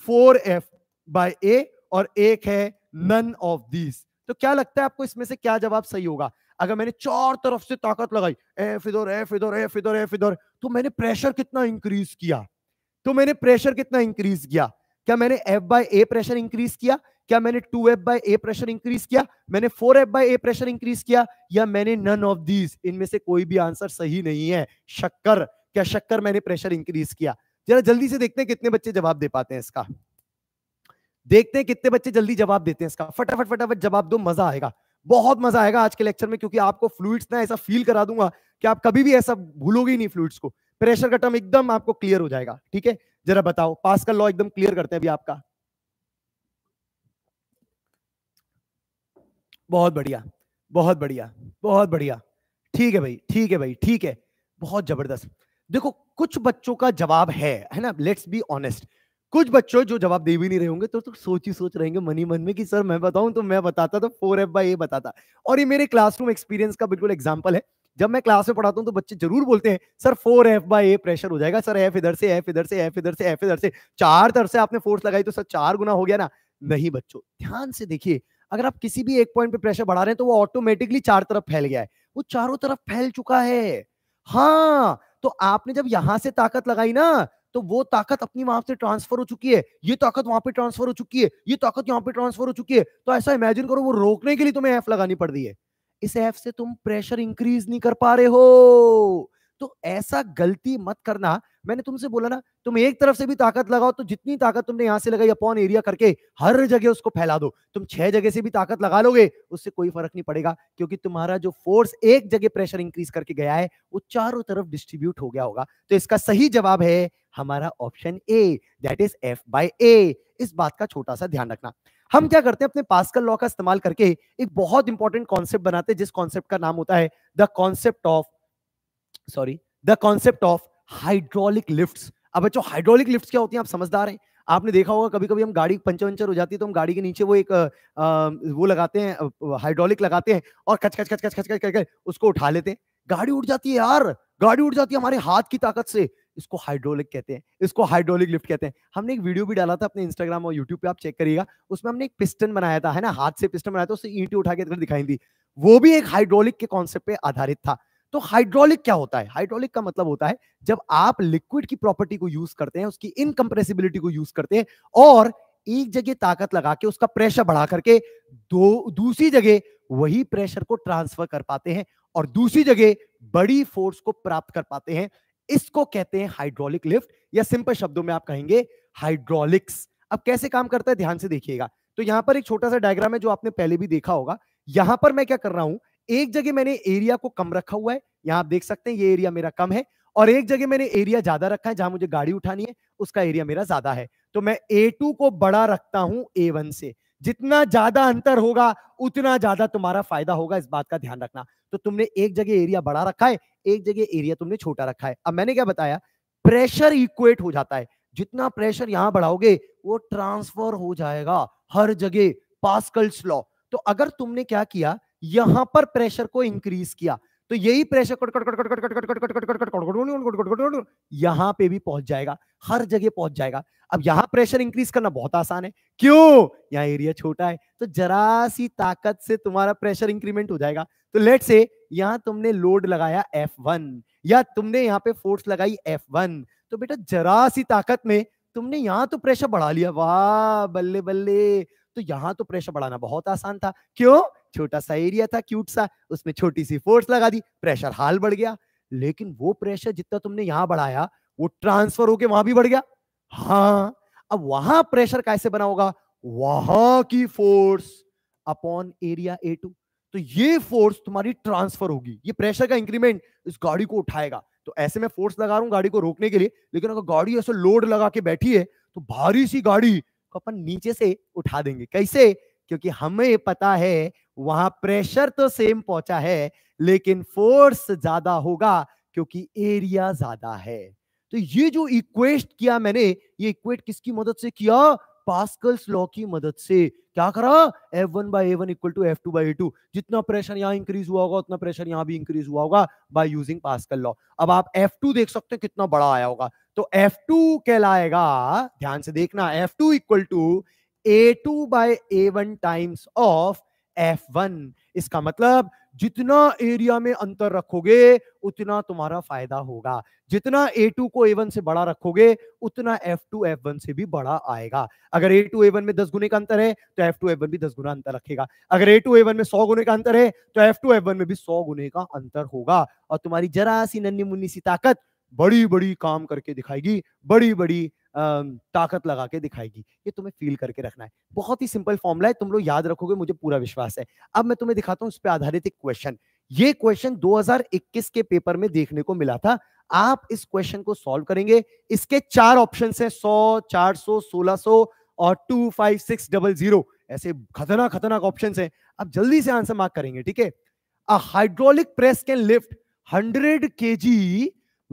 फोर एफ बाई ए और एक है नन ऑफ दिस तो क्या लगता है आपको इसमें से क्या जवाब सही होगा अगर मैंने चार तरफ से ताकत लगाई एफ इधर एफ इधर एफ इधर एफ इधर तो मैंने प्रेशर कितना इंक्रीज किया तो मैंने प्रेशर कितना इंक्रीज किया क्या मैंने F by A pressure increase किया क्या मैंने two F by A pressure increase किया मैंने four F by A pressure increase किया या मैंने नन ऑफ दीज इनमें से कोई भी आंसर सही नहीं है शक्कर क्या शक्कर मैंने प्रेशर इंक्रीज किया जरा जल्दी से देखते हैं कितने बच्चे जवाब दे पाते हैं इसका देखते हैं कितने बच्चे जल्दी जवाब देते हैं इसका फटाफट फटाफट जवाब दो मजा आएगा बहुत मजा आएगा आज के लेक्चर में क्योंकि आपको फ्लूड्स ना ऐसा फील करा दूंगा कि आप कभी भी ऐसा भूलोगे नहीं फ्लूड्स को प्रेशर का टर्म एकदम आपको क्लियर हो जाएगा ठीक है जरा बताओ पास का लॉ एकदम क्लियर करते हैं अभी आपका बहुत बढ़िया बहुत बढ़िया बहुत बढ़िया ठीक है भाई ठीक है भाई ठीक है बहुत जबरदस्त देखो कुछ बच्चों का जवाब है है ना लेट्स बी ऑनेस्ट कुछ बच्चों जो जवाब दे भी नहीं रहे होंगे तो, तो सोच ही सोच रहेंगे मनी मन में कि सर मैं बताऊं तो मैं बताता तो फोर एफ बाई ए बताता और ये मेरे क्लासरूम एक्सपीरियंस का बिल्कुल एग्जाम्पल है जब मैं क्लास में पढ़ाता हूँ तो बच्चे जरूर बोलते हैं sir four F by A pressure हो जाएगा सर एफ इधर से एफ इधर से एफ इधर से एफ इधर से चार तरफ से आपने फोर्स लगाई तो सर चार गुना हो गया ना नहीं बच्चों ध्यान से देखिए अगर आप किसी भी एक पॉइंट पे प्रेशर बढ़ा रहे हैं तो वो ऑटोमेटिकली चार तरफ फैल गया है वो चारों तरफ फैल चुका है हाँ तो आपने जब यहां से ताकत लगाई ना तो वो ताकत अपनी वहां से ट्रांसफर हो चुकी है ये ताकत वहां पे ट्रांसफर हो चुकी है ये ताकत यहाँ पे ट्रांसफर हो चुकी है तो ऐसा इमेजिन करो वो रोकने के लिए तुम्हें एफ लगानी पड़ रही है इस एफ से तुम प्रेशर इंक्रीज नहीं कर पा रहे हो तो ऐसा गलती मत करना मैंने तुमसे बोला ना तुम एक तरफ से भी ताकत लगाओ तो जितनी ताकत तुमने यहां से लगाई अपॉन एरिया करके हर जगह उसको फैला दो तुम छह जगह से भी ताकत लगा लोगे उससे कोई फर्क नहीं पड़ेगा क्योंकि तुम्हारा जो फोर्स एक जगह प्रेशर इंक्रीज करके गया है वो चारों तरफ डिस्ट्रीब्यूट हो गया होगा तो इसका सही जवाब है हमारा option A that is F by A इस बात का छोटा सा ध्यान रखना हम क्या करते हैं अपने पास्कल लॉ का इस्तेमाल करके एक बहुत इंपॉर्टेंट कॉन्सेप्ट बनाते हैं जिस कॉन्सेप्ट का नाम होता है the concept of sorry the concept of hydraulic lift अब बच्चों हाइड्रोलिक लिफ्ट क्या होती है आप समझदार हैं आपने देखा होगा कभी कभी हम गाड़ी पंचर वंचर हो जाती है तो हम गाड़ी के नीचे वो एक आ, वो लगाते हैं हाइड्रोलिक लगाते हैं और खच खच खच खच खच खच कर उसको उठा लेते हैं गाड़ी उठ जाती है यार गाड़ी उठ जाती है हमारे हाथ की ताकत से इसको हाइड्रोलिक कहते हैं इसको हाइड्रोलिक लिफ्ट कहते हैं हमने एक वीडियो भी डाला था अपने इंस्टाग्राम और यूट्यूब पे आप चेक करिएगा उसमें हमने एक पिस्टन बनाया था है ना हाथ से पिस्टन बनाया था उससे ईटी उठा के दिखाई दी वो भी एक हाइड्रोलिक के कॉन्सेप्ट आधारित था तो हाइड्रोलिक क्या होता है हाइड्रोलिक का मतलब होता है जब आप लिक्विड की प्रॉपर्टी को यूज करते हैं उसकी इनकम्प्रेसिबिलिटी को यूज करते हैं और एक जगह ताकत लगा के उसका प्रेशर बढ़ा करके दो दूसरी जगह वही प्रेशर को ट्रांसफर कर पाते हैं और दूसरी जगह बड़ी फोर्स को प्राप्त कर पाते हैं इसको कहते हैं हाइड्रोलिक लिफ्ट या सिंपल शब्दों में आप कहेंगे हाइड्रोलिक्स अब कैसे काम करता है ध्यान से देखिएगा तो यहां पर एक छोटा सा डायग्राम है जो आपने पहले भी देखा होगा यहां पर मैं क्या कर रहा हूं एक जगह मैंने एरिया को कम रखा हुआ है यहाँ आप देख सकते हैं ये एरिया मेरा कम है और एक जगह मैंने एरिया ज्यादा रखा है जहां मुझे गाड़ी उठानी है उसका एरिया मेरा ज्यादा है तो मैं ए टू को बड़ा रखता हूं ए वन से जितना ज्यादा अंतर होगा उतना ज्यादा तुम्हारा फायदा होगा इस बात का ध्यान रखना तो तुमने एक जगह एरिया बड़ा रखा है एक जगह एरिया तुमने छोटा रखा है अब मैंने क्या बताया प्रेशर इक्वेट हो जाता है जितना प्रेशर यहां बढ़ाओगे वो ट्रांसफर हो जाएगा हर जगह पास्कल्स लॉ तो अगर तुमने क्या किया यहां पर प्रेशर को इंक्रीज किया तो यही pressure cut cut cut cut cut cut cut cut cut cut cut यहां पे भी पहुंच जाएगा हर जगह पहुंच जाएगा अब यहां प्रेशर इंक्रीज करना बहुत आसान है क्यों यहां एरिया छोटा है तो जरा सी ताकत से तुम्हारा प्रेशर इंक्रीमेंट हो जाएगा तो लेट से यहां तुमने लोड लगाया एफ वन या तुमने यहां पे फोर्स लगाई एफ वन तो बेटा जरा सी ताकत में तुमने यहां तो प्रेशर बढ़ा लिया वाह बल्ले बल्ले तो यहां तो प्रेशर बढ़ाना बहुत आसान था क्यों छोटा सा एरिया था क्यूट सा उसमें छोटी सी फोर्स लगा दी प्रेशर हाल बढ़ गया लेकिन वो प्रेशर जितना तुमने यहां बढ़ाया वो ट्रांसफर होके वहां भी बढ़ गया हाँ अब वहां प्रेशर कैसे बना होगा वहां की force upon area A two तो ये फोर्स तुम्हारी ट्रांसफर होगी ये प्रेशर का इंक्रीमेंट इस गाड़ी को उठाएगा तो ऐसे में फोर्स लगा रहा हूं गाड़ी को रोकने के लिए लेकिन अगर गाड़ी ऐसे लोड लगा के बैठी है तो भारी सी गाड़ी को अपन नीचे से उठा देंगे कैसे क्योंकि हमें पता है वहां प्रेशर तो सेम पहुंचा है लेकिन फोर्स ज्यादा होगा क्योंकि एरिया ज्यादा है तो ये जो इक्वेट किया मैंने ये इक्वेट किसकी मदद से किया पास्कल्स लॉ की मदद से क्या करा F one by A one equal to F two by two जितना प्रेशर यहाँ इंक्रीज हुआ होगा उतना प्रेशर यहाँ भी इंक्रीज हुआ होगा बाय यूजिंग पास्कल लॉ अब आप एफ टू देख सकते हैं कितना बड़ा आया होगा तो एफ टू कहलाएगा ध्यान से देखना F two equal to A two by A one times of F one इसका मतलब जितना एरिया में अंतर रखोगे उतना तुम्हारा फायदा होगा जितना ए टू को ए वन से बड़ा रखोगे उतना एफ टू एफ वन से भी बड़ा आएगा अगर ए टू ए वन में दस गुने का अंतर है तो एफ टू एफ वन भी दस गुना अंतर रखेगा अगर ए टू ए वन में सौ गुने का अंतर है तो एफ टू एफ वन में भी सौ गुने का अंतर होगा और तुम्हारी जरा सी नन्नी मुन्नी सी ताकत बड़ी बड़ी काम करके दिखाएगी बड़ी बड़ी ताकत लगा के दिखाएगी ये तुम्हें फील करके रखना है बहुत ही सिंपल फॉर्मूला है तुम लोग याद रखोगे मुझे पूरा विश्वास है अब मैं तुम्हें दिखाता हूँ उस पर आधारित एक क्वेश्चन ये क्वेश्चन 2021 के पेपर में देखने को मिला था आप इस क्वेश्चन को सॉल्व करेंगे इसके चार ऑप्शन है सौ चार सौ सो और टू ऐसे खतरनाक खतरनाक ऑप्शन है आप जल्दी से आंसर मार्क करेंगे ठीक है a hydraulic press can lift 100 kg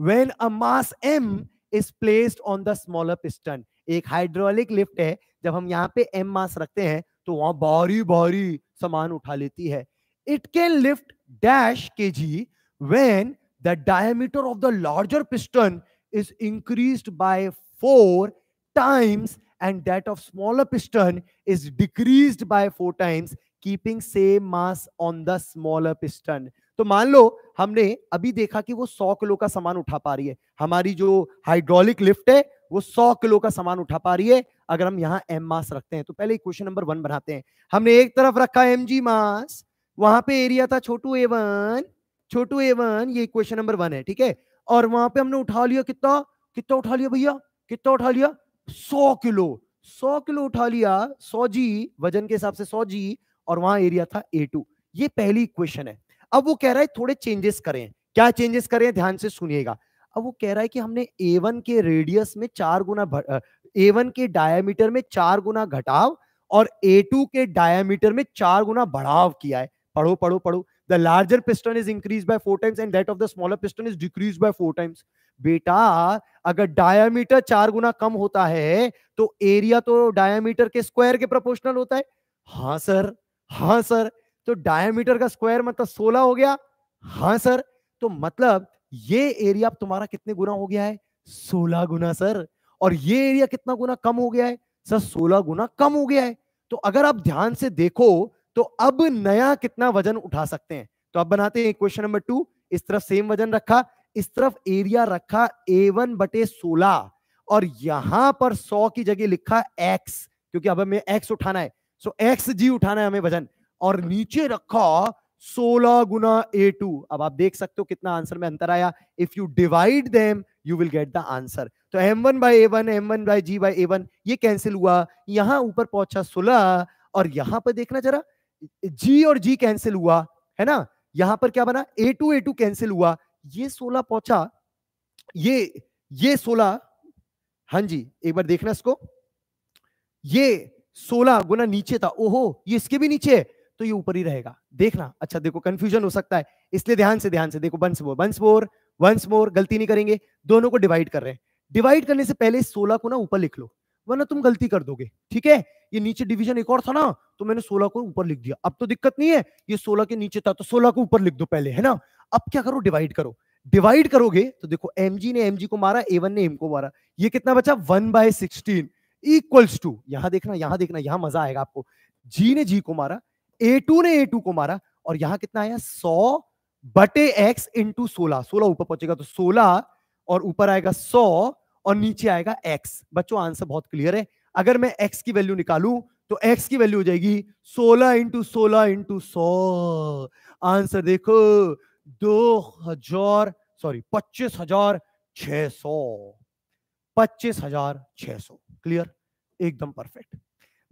when a mass m is placed on the smaller piston एक हाइड्रोलिक लिफ्ट है जब हम यहाँ पे एम मास रखते हैं तो वहां भारी भारी सामान उठा लेती है it can lift dash K G when the diameter of the larger piston is increase by four times and that of smaller piston is decrease by four times keeping same mass on the smaller piston तो मान लो हमने अभी देखा कि वो सौ kilo का सामान उठा पा रही है हमारी जो हाइड्रोलिक लिफ्ट है वो सौ किलो का सामान उठा पा रही है अगर हम यहाँ एम मास रखते हैं तो पहले क्वेश्चन नंबर वन बनाते हैं हमने एक तरफ रखा एम जी मास वहां पे एरिया था छोटू ए वन छोटू ए वन ये क्वेश्चन नंबर वन है ठीक है और वहां पे हमने उठा लिया कितना कितना उठा लिया भैया कितना उठा लिया सौ किलो सौ किलो उठा लिया सौ जी वजन के हिसाब से सौ जी और वहां एरिया था ए टू ये पहली इक्वेशन है अब वो कह रहा है थोड़े चेंजेस करें क्या चेंजेस करें ध्यान से सुनिएगा अब वो कह रहा है कि हमने ए के रेडियस में चार गुना ए के डायमीटर में चार गुना घटाव और ए के डायमीटर में चार गुना बढ़ाव किया है पढ़ो पढ़ो पढ़ो the larger piston is increase by four times and that of the smaller piston is decrease by four times बेटा अगर डायमीटर चार गुना कम होता है तो एरिया तो डायमीटर के स्क्वायर के प्रोपोर्शनल होता है हाँ सर हाँ सर तो डायमीटर का स्क्वायर मतलब सोलह हो गया हाँ सर तो मतलब ये एरिया तुम्हारा कितने गुना हो गया है सोलह गुना सर और ये एरिया कितना गुना कम हो गया है सर सोलह गुना कम हो गया है तो अगर आप ध्यान से देखो तो अब नया कितना वजन उठा सकते हैं तो अब बनाते हैं क्वेश्चन नंबर टू इस तरफ सेम वजन रखा इस तरफ एरिया रखा ए वन बटे सोलह और यहां पर सौ की जगह लिखा एक्स क्योंकि अब हमें एक्स उठाना है सो एक्स जी उठाना है हमें वजन और नीचे रखा 16 गुना ए टू अब आप देख सकते हो कितना आंसर में अंतर आया if you divide them you will get the answer तो M one by A one M one by G by A one ये कैंसिल हुआ यहां ऊपर पहुंचा सोलह और यहां पर देखना जरा जी और जी कैंसिल हुआ है ना यहां पर क्या बना A to A two cancel हुआ ये सोलह पहुंचा ये ये सोलह हाँ जी एक बार देखना इसको ये सोलह गुना नीचे था ओहो ये इसके भी नीचे है तो ये ऊपर ही रहेगा देखना अच्छा देखो कंफ्यूजन हो सकता है इसलिए ध्यान से ध्यान से देखो once more once more once more गलती नहीं करेंगे दोनों को डिवाइड कर रहे हैं डिवाइड करने से पहले सोलह को ना ऊपर लिख लो वरना तुम गलती कर दोगे ठीक है ये नीचे डिवीजन एक और था ना तो मैंने सोलह को ऊपर लिख दिया अब तो दिक्कत नहीं है ये सोलह के नीचे था तो सोलह को ऊपर लिख दो पहले है ना अब क्या करो डिवाइड करो डिवाइड करोगे तो देखो एम ने एम को मारा ए ने एम को मारा ये कितना बचा one by sixteen equals to यहां देखना यहां देखना यहां मजा आएगा आपको जी ने जी को मारा ए टू ने ए टू को मारा और यहां कितना आया सौ बटे एक्स इंटू सोलह सोलह ऊपर पहुंचेगा तो सोलह और ऊपर आएगा सौ और नीचे आएगा एक्स बच्चों आंसर बहुत क्लियर है अगर मैं एक्स की वैल्यू निकालू तो एक्स की वैल्यू हो जाएगी सोलह इंटू सोलह इंटू सौ आंसर देखो दो हजार सॉरी पच्चीस हजार छ सौ पच्चीस हजार छ सौ क्लियर एकदम परफेक्ट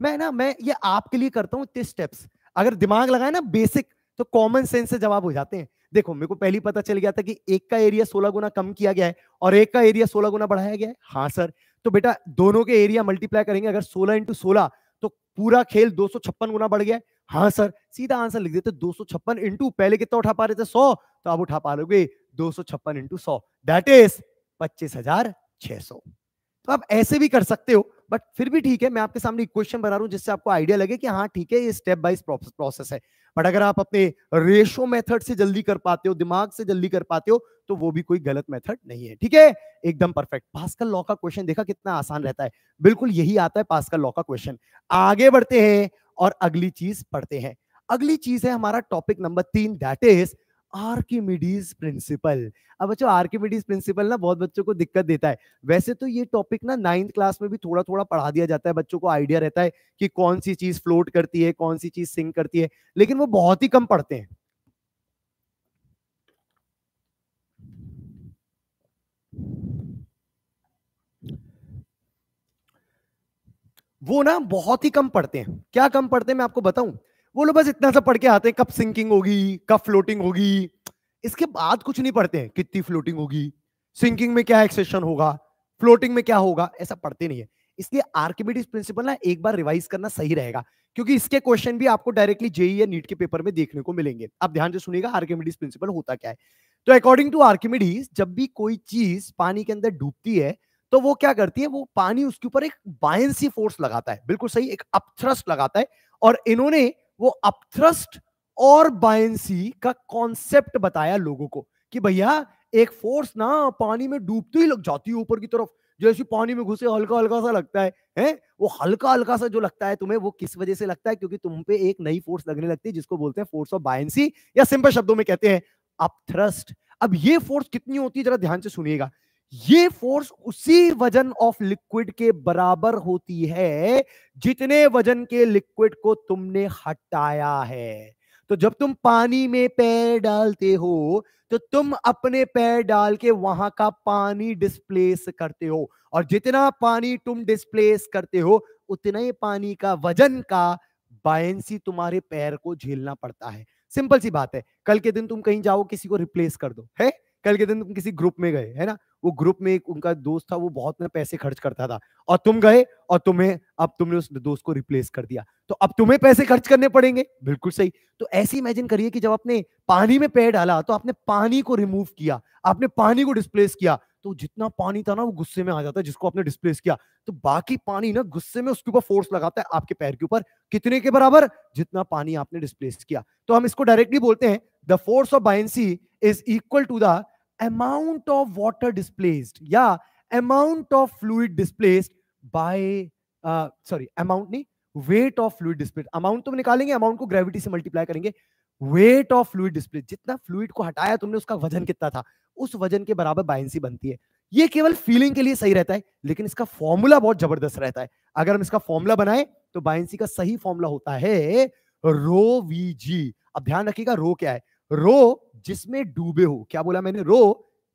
मैं ना मैं ये आपके लिए करता हूं इतने स्टेप्स अगर दिमाग लगाए ना बेसिक तो कॉमन सेंस से जवाब हो जाते हैं देखो मेरे को पहली पता चल गया था कि एक का एरिया सोलह गुना कम किया गया है और एक का एरिया सोलह गुना बढ़ाया गया है हाँ सर तो बेटा दोनों के एरिया मल्टीप्लाई करेंगे अगर सोलह इंटू सोलह तो पूरा खेल दो सौ छप्पन गुना बढ़ गया है हाँ सर सीधा आंसर लिख देते दो सौ छप्पन इंटू पहले कितना उठा पा रहे थे सौ तो आप उठा पा लोगे दो सौ छप्पन इंटू सौ दैट इज पच्चीस हजार छह सौ तो आप ऐसे भी कर सकते हो बट फिर भी ठीक है मैं आपके सामने इक्वेशन बना रहा हूँ जिससे आपको आइडिया लगे कि हाँ ठीक है ये स्टेप बाई प्रोसेस है बट अगर आप अपने रेशो मेथड से जल्दी कर पाते हो दिमाग से जल्दी कर पाते हो तो वो भी कोई गलत मेथड नहीं है ठीक है एकदम परफेक्ट पास्कल लॉ का क्वेश्चन देखा कितना आसान रहता है बिल्कुल यही आता है पास्कल लॉ का क्वेश्चन आगे बढ़ते हैं और अगली चीज पढ़ते हैं अगली चीज है हमारा टॉपिक नंबर तीन दैट इज आर्किमिडीज प्रिंसिपल अब बच्चों आर्किमिडीज प्रिंसिपल ना बहुत बच्चों को दिक्कत देता है वैसे तो ये टॉपिक ना नाइन्थ क्लास में भी थोड़ा थोड़ा पढ़ा दिया जाता है बच्चों को आइडिया रहता है कि कौन सी चीज फ्लोट करती है कौन सी चीज सिंक करती है लेकिन वो बहुत ही कम पढ़ते हैं वो ना बहुत ही कम पढ़ते हैं क्या कम पढ़ते हैं मैं आपको बताऊं वो लोग बस इतना सा पढ़ के आते हैं कब सिंकिंग होगी कब फ्लोटिंग होगी इसके बाद कुछ नहीं पढ़ते हैं कितनी फ्लोटिंग होगी सिंकिंग में क्या एक्सेशन होगा फ्लोटिंग में क्या होगा ऐसा पढ़ते नहीं है इसलिए आर्किमिडीज प्रिंसिपल ना एक बार रिवाइज करना सही रहेगा क्योंकि इसके क्वेश्चन भी आपको डायरेक्टली जेई e या नीट के पेपर में देखने को मिलेंगे आप ध्यान से सुनिएगा आर्किमिडीज प्रिंसिपल होता क्या है तो अकॉर्डिंग टू आर्किमिडीज जब भी कोई चीज पानी के अंदर डूबती है तो वो क्या करती है वो पानी उसके ऊपर एक बायसी फोर्स लगाता है बिल्कुल सही एक अपथ्रस्ट लगाता है और इन्होंने वो अपथ्रस्ट और बायसी का कॉन्सेप्ट बताया लोगों को कि भैया एक फोर्स ना पानी में डूबती ही लग जाती है ऊपर की तरफ जैसे पानी में घुसे हल्का हल्का सा लगता है हैं वो हल्का हल्का सा जो लगता है तुम्हें वो किस वजह से लगता है क्योंकि तुम पे एक नई फोर्स लगने लगती है जिसको बोलते हैं फोर्स ऑफ बायसी या सिंपल शब्दों में कहते हैं अपथ्रस्ट अब ये फोर्स कितनी होती है जरा ध्यान से सुनिएगा ये फोर्स उसी वजन ऑफ लिक्विड के बराबर होती है जितने वजन के लिक्विड को तुमने हटाया है तो जब तुम पानी में पैर डालते हो तो तुम अपने पैर डाल के वहां का पानी डिस्प्लेस करते हो और जितना पानी तुम डिस्प्लेस करते हो उतना ही पानी का वजन का बायसी तुम्हारे पैर को झेलना पड़ता है सिंपल सी बात है कल के दिन तुम कहीं जाओ किसी को रिप्लेस कर दो है कल के दिन तुम किसी ग्रुप में गए है ना वो ग्रुप में एक उनका दोस्त था वो बहुत ना पैसे खर्च करता था और तुम गए और तुम्हें अब तुमने उस दोस्त को रिप्लेस कर दिया तो अब तुम्हें पैसे खर्च करने पड़ेंगे बिल्कुल सही तो ऐसे इमेजिन करिए कि जब आपने पानी में पैर डाला तो आपने पानी को रिमूव किया आपने पानी को डिस्प्लेस किया तो जितना पानी था ना वो गुस्से में आ जाता है जिसको आपने डिस्प्लेस किया तो बाकी पानी ना गुस्से में उसके ऊपर फोर्स लगाता है आपके पैर के ऊपर कितने के बराबर जितना पानी आपने डिस्प्लेस किया तो हम इसको डायरेक्टली बोलते हैं the force of buoyancy is equal to the amount of water displaced yeah amount of fluid displaced by uh, sorry amount नहीं weight of fluid displaced amount to nikalenge amount ko gravity se multiply karenge weight of fluid displaced jitna fluid ko hataya tumne uska vajan kitna tha us vajan ke barabar buoyancy banti hai ये केवल feeling के लिए सही रहता है लेकिन इसका formula बहुत जबरदस्त रहता है अगर हम इसका फॉर्मूला बनाए तो बाइंसी का सही फॉर्मूला होता है रो वी जी अब ध्यान रखिएगा रो क्या है रो जिसमें डूबे हो क्या बोला मैंने रो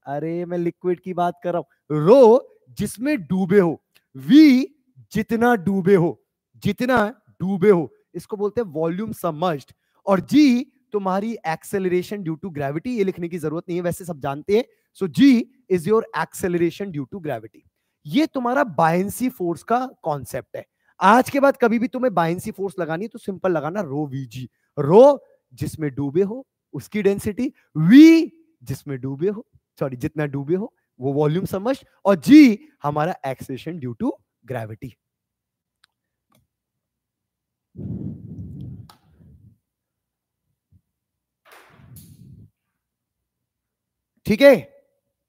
अरे मैं लिक्विड की बात कर रहा हूं रो जिसमें डूबे हो वी जितना डूबे हो जितना डूबे हो इसको बोलते हैं वॉल्यूम समर्ज्ड और जी तुम्हारी एक्सेलरेशन ड्यू टू ग्रेविटी ये लिखने की जरूरत नहीं है वैसे सब जानते हैं so g is your acceleration due to gravity ये तुम्हारा बायसी फोर्स का कॉन्सेप्ट है आज के बाद कभी भी तुम्हें बायसी फोर्स लगानी है तो सिंपल लगाना रो वी जी रो जिसमें डूबे हो उसकी डेंसिटी वी जिसमें डूबे हो सॉरी जितना डूबे हो वो वॉल्यूम समझ और जी हमारा एक्सेशन ड्यू टू ग्रेविटी ठीक है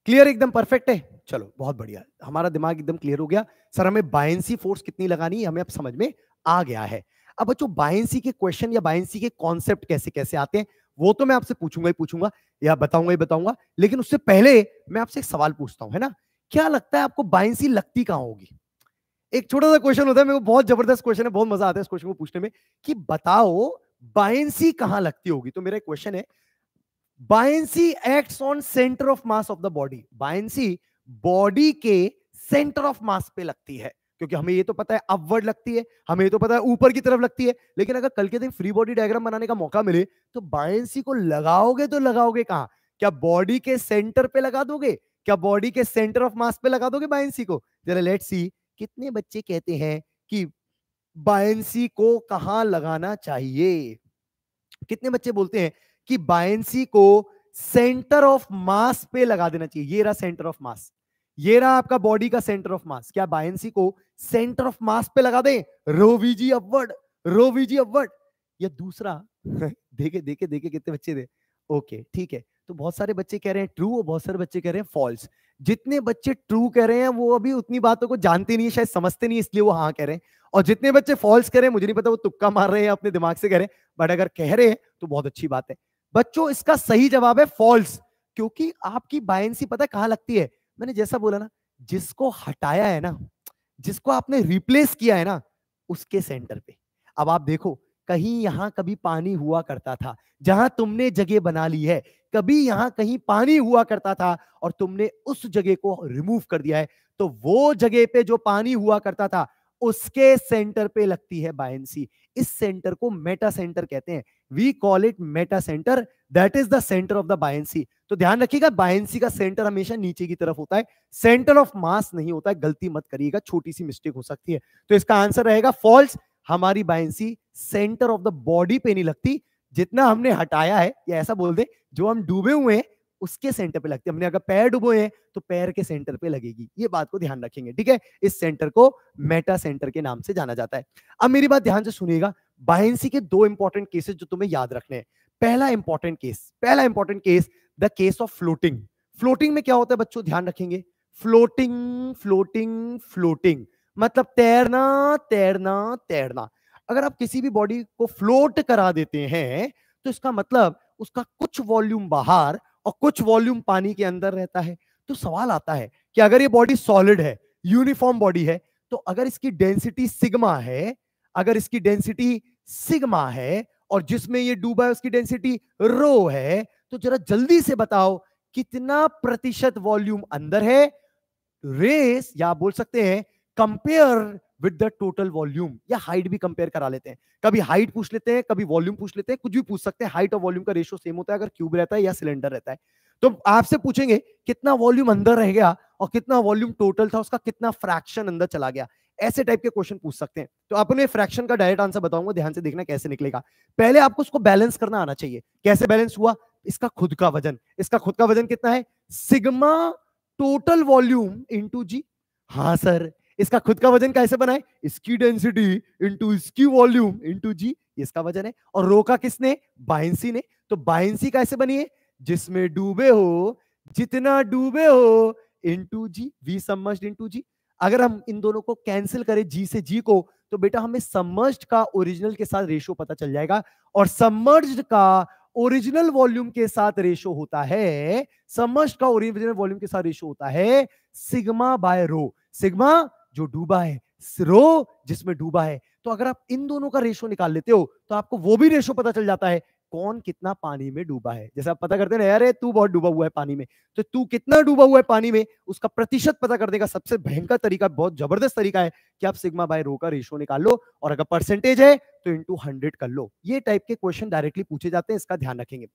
क्लियर एकदम परफेक्ट है चलो बहुत बढ़िया हमारा दिमाग एकदम क्लियर हो गया सर हमें बायसी फोर्स कितनी लगानी है हमें अब समझ में आ गया है अब बच्चों बायसी के क्वेश्चन या बायसी के कॉन्सेप्ट कैसे कैसे आते हैं वो तो मैं आपसे पूछूंगा ही पूछूंगा या बताऊंगा ही बताऊंगा लेकिन उससे पहले मैं आपसे एक सवाल पूछता हूँ है ना क्या लगता है आपको बाइंसी लगती कहाँ होगी एक छोटा सा क्वेश्चन होता है मेरे को बहुत जबरदस्त क्वेश्चन है बहुत मजा आता है इस क्वेश्चन को पूछने में कि बताओ बायसी कहां लगती होगी तो मेरा क्वेश्चन है buoyancy acts on centre of mass of the body buoyancy body के सेंटर ऑफ मास पे लगती है क्योंकि हमें ये तो पता है अपवर्ड लगती है हमें ये तो पता है ऊपर की तरफ लगती है लेकिन अगर कल के दिन फ्री बॉडी डायग्राम बनाने का मौका मिले तो बायसी को लगाओगे तो लगाओगे कहा क्या बॉडी के सेंटर पे लगा दोगे क्या बॉडी के सेंटर ऑफ मास पे लगा दोगे बायसी को जरा लेट सी कितने बच्चे कहते हैं कि बायसी को कहा लगाना चाहिए कितने बच्चे बोलते हैं कि बायसी को सेंटर ऑफ मास पे लगा देना चाहिए ये रहा सेंटर ऑफ मास ये रहा आपका बॉडी का सेंटर ऑफ मास क्या बायसी को सेंटर ऑफ मास पे लगा दें रोवीजी अवर्ड रोवीजी अवर्ड या दूसरा देखे देखे देखे कितने बच्चे दे ओके ठीक है तो बहुत सारे बच्चे कह रहे हैं ट्रू और बहुत सारे बच्चे कह रहे हैं फॉल्स जितने बच्चे ट्रू कह रहे हैं वो अभी उतनी बातों को जानते नहीं है शायद समझते नहीं इसलिए वो हाँ कह रहे हैं और जितने बच्चे फॉल्स कह रहे हैं मुझे नहीं पता वो तुक्का मार रहे हैं अपने दिमाग से कह रहे हैं बट अगर कह रहे हैं तो बहुत अच्छी बात है बच्चों इसका सही जवाब है फॉल्स क्योंकि आपकी बायसी पता कहाँ लगती है मैंने जैसा बोला ना जिसको हटाया है ना जिसको आपने रिप्लेस किया है ना उसके सेंटर पे अब आप देखो कहीं यहाँ कभी पानी हुआ करता था जहां तुमने जगह बना ली है कभी यहाँ कहीं पानी हुआ करता था और तुमने उस जगह को रिमूव कर दिया है तो वो जगह पे जो पानी हुआ करता था उसके सेंटर पे लगती है बायसी इस सेंटर को मेटा सेंटर कहते हैं we call it metacentre that is the centre of the buoyancy तो ध्यान रखिएगा बायसी का सेंटर हमेशा नीचे की तरफ होता है सेंटर ऑफ मास नहीं होता है गलती मत करिएगा छोटी सी मिस्टेक हो सकती है तो इसका आंसर रहेगा फॉल्स हमारी buoyancy centre of the body पे नहीं लगती जितना हमने हटाया है या ऐसा बोल दे जो हम डूबे हुए हैं उसके सेंटर पे लगती है हमने अगर पैर डूबे हैं तो पैर के सेंटर पे लगेगी ये बात को ध्यान रखेंगे ठीक है इस सेंटर को मेटा सेंटर के नाम से जाना जाता है अब मेरी बात ध्यान से सुनिएगा बाहेंसी के दो इंपॉर्टेंट केसेस जो तुम्हें याद रखने पहला इंपॉर्टेंट केस पहला important case the case of floating floating में क्या होता है बच्चों ध्यान रखेंगे फ्लोटिंग फ्लोटिंग फ्लोटिंग मतलब तैरना तैरना तैरना अगर आप किसी भी बॉडी को फ्लोट करा देते हैं तो इसका मतलब उसका कुछ वॉल्यूम बाहर और कुछ वॉल्यूम पानी के अंदर रहता है तो सवाल आता है कि अगर ये बॉडी सॉलिड है यूनिफॉर्म बॉडी है तो अगर इसकी डेंसिटी सिग्मा है अगर इसकी डेंसिटी सिग्मा है और जिसमें ये डूबा है उसकी डेंसिटी रो है तो जरा जल्दी से बताओ कितना प्रतिशत वॉल्यूम अंदर है रेस या बोल सकते हैं compare with the total volume या हाइट भी कंपेयर करा लेते हैं कभी हाइट पूछ लेते हैं कभी वॉल्यूम पूछ लेते हैं कुछ भी पूछ सकते हैं हाइट और वॉल्यूम का रेशियो सेम होता है अगर क्यूब रहता है या सिलेंडर रहता है तो आपसे पूछेंगे कितना वॉल्यूम अंदर रह गया और कितना वॉल्यूम टोटल था उसका कितना फ्रैक्शन अंदर चला गया ऐसे टाइप के क्वेश्चन पूछ सकते हैं तो आपको मैं फ्रैक्शन का डायरेक्ट आंसर बताऊंगा ध्यान से देखना कैसे निकलेगा पहले आपको उसको बैलेंस करना आना चाहिए कैसे बैलेंस हुआ इसका खुद का वजन इसका खुद का वजन कितना है sigma total volume into g हाँ सर इसका खुद का वजन कैसे बनाए इसकी डेंसिटी इंटू इसकी वॉल्यूम इंटू जी इसका वजन है और रोका किसने बाइंसी ने तो बाइंसी कैसे बनी है जिसमें डूबे हो जितना डूबे हो into g V submerged into g अगर हम इन दोनों को कैंसिल करें जी से जी को तो बेटा हमें समर्ज्ड का ओरिजिनल के साथ रेशो पता चल जाएगा और समर्ज्ड का ओरिजिनल वॉल्यूम के साथ रेशो होता है समर्ज्ड का ओरिजिनल वॉल्यूम के साथ रेशो होता है सिग्मा बाय रो सिग्मा जो डूबा है रो जिसमें डूबा है तो अगर आप इन दोनों का रेशो निकाल लेते हो तो आपको वो भी रेशो पता चल जाता है कौन कितना पानी में डूबा है जैसे आप पता करते हैं अरे तू बहुत डूबा हुआ है पानी में तो तू कितना डूबा हुआ है पानी में उसका प्रतिशत पता करने का सबसे भयंकर तरीका बहुत जबरदस्त तरीका है कि आप सिग्मा बाय रो का रेशो निकाल लो और अगर परसेंटेज है तो इंटू हंड्रेड कर लो ये टाइप के क्वेश्चन डायरेक्टली पूछे जाते हैं इसका ध्यान रखेंगे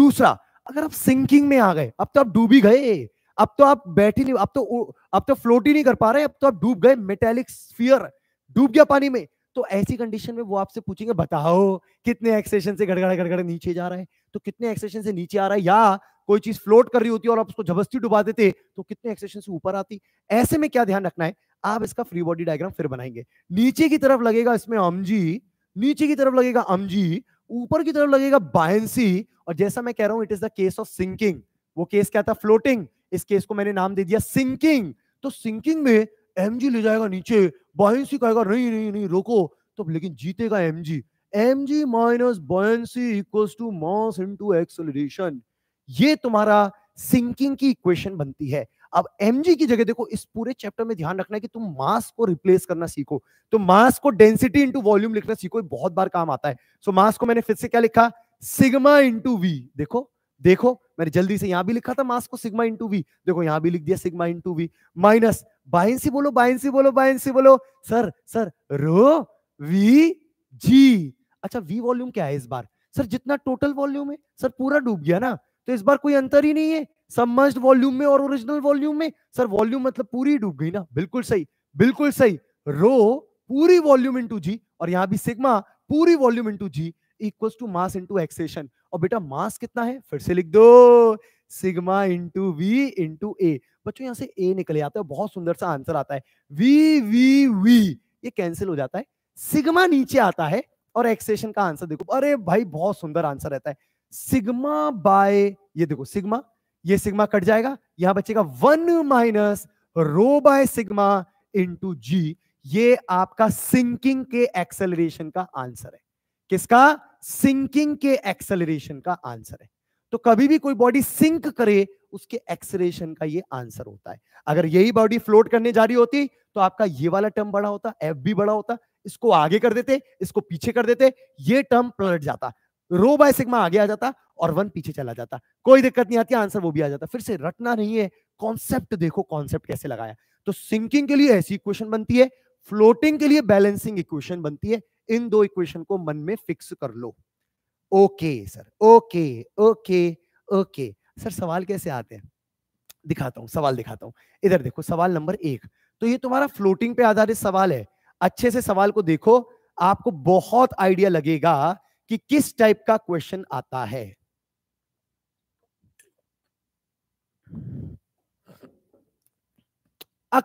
दूसरा अगर आप सिंकिंग में आ गए अब तो आप डूबी गए अब तो आप बैठे नहीं अब तो अब तो फ्लोट ही नहीं कर पा रहे अब तो आप डूब गए मेटेलिक स्फियर डूब गया पानी में तो ऐसी कंडीशन में वो आपसे पूछेंगे बताओ कितने एक्सेशन से गड़गड़ गड़गड़ नीचे जा रहा है तो कितने एक्सेशन से नीचे आ रहा है या कोई चीज फ्लोट कर रही होती है और आप उसको जबस्ती डुबा देते तो कितने एक्सेशन से ऊपर आती ऐसे में क्या ध्यान रखना है आप इसका फ्री बॉडी डायग्राम फिर बनाएंगे नीचे की तरफ लगेगा इसमें अमजी नीचे की तरफ लगेगा अमजी ऊपर की तरफ लगेगा बायसी और जैसा मैं कह रहा हूं it is the case of sinking वो केस क्या था फ्लोटिंग इस केस को मैंने नाम दे दिया सिंकिंग तो सिंकिंग में एमजी ले जाएगा नीचे बायसी कहेगा नहीं नहीं नहीं रोको तो लेकिन जीतेगा m g m g minus buoyancy equals to mass into acceleration ये तुम्हारा सिंकिंग की इक्वेशन बनती है अब एम की जगह देखो इस पूरे चैप्टर में ध्यान रखना है कि तुम मास को रिप्लेस करना सीखो तो मास को डेंसिटी इंटू वॉल्यूम लिखना सीखो ये बहुत बार काम आता है सो so, मास को मैंने फिर से क्या लिखा सिग्मा इंटू वी देखो देखो मैंने जल्दी से यहां भी लिखा था मास को सिग्मा इंटू वी देखो यहां भी लिख दिया sigma into V minus buoyancy बोलो बायसी बोलो बाइंसी बोलो sir sir rho V g अच्छा वी वॉल्यूम क्या है इस बार सर जितना टोटल वॉल्यूम है सर पूरा डूब गया ना तो इस बार कोई अंतर ही नहीं है सबमर्ज्ड वॉल्यूम में और ओरिजिनल वॉल्यूम में सर वॉल्यूम मतलब पूरी डूब गई ना बिल्कुल सही बिल्कुल सही रो पूरी वॉल्यूम इंटू जी और यहां भी सिग्मा पूरी volume into g equals to mass into acceleration और बेटा मास कितना है फिर से लिख दो sigma into V into a बच्चों यहाँ से ए निकले आता है बहुत सुंदर सा आंसर आता है वी वी वी ये कैंसिल हो जाता है सिग्मा नीचे आता है और एक्सेशन का आंसर देखो अरे भाई बहुत सुंदर आंसर रहता है सिग्मा बाय ये देखो सिग्मा ये सिग्मा कट जाएगा यहां बचेगा one minus rho by sigma into g ये आपका सिंकिंग के एक्सेलरेशन का आंसर है किसका सिंकिंग के एक्सेलरेशन का आंसर है तो कभी भी कोई बॉडी सिंक करे उसके एक्सेलरेशन का ये आंसर होता है अगर यही बॉडी फ्लोट करने जा रही होती तो आपका ये वाला टर्म बड़ा होता एफ भी बड़ा होता इसको आगे कर देते इसको पीछे कर देते ये टर्म पलट जाता रो बाय सिग्मा आगे आ जाता और वन पीछे चला जाता कोई दिक्कत नहीं आती आंसर वो भी आ जाता फिर से रटना नहीं है कॉन्सेप्ट देखो कॉन्सेप्ट कैसे लगाया तो सिंकिंग के लिए ऐसी इक्वेशन बनती है फ्लोटिंग के लिए बैलेंसिंग इक्वेशन बनती है इन दो इक्वेशन को मन में फिक्स कर लो okay sir okay okay okay sir सवाल कैसे आते हैं दिखाता हूँ सवाल दिखाता हूँ इधर देखो सवाल नंबर एक तो ये तुम्हारा फ्लोटिंग पे आधारित सवाल है अच्छे से सवाल को देखो आपको बहुत आइडिया लगेगा कि किस टाइप का क्वेश्चन आता है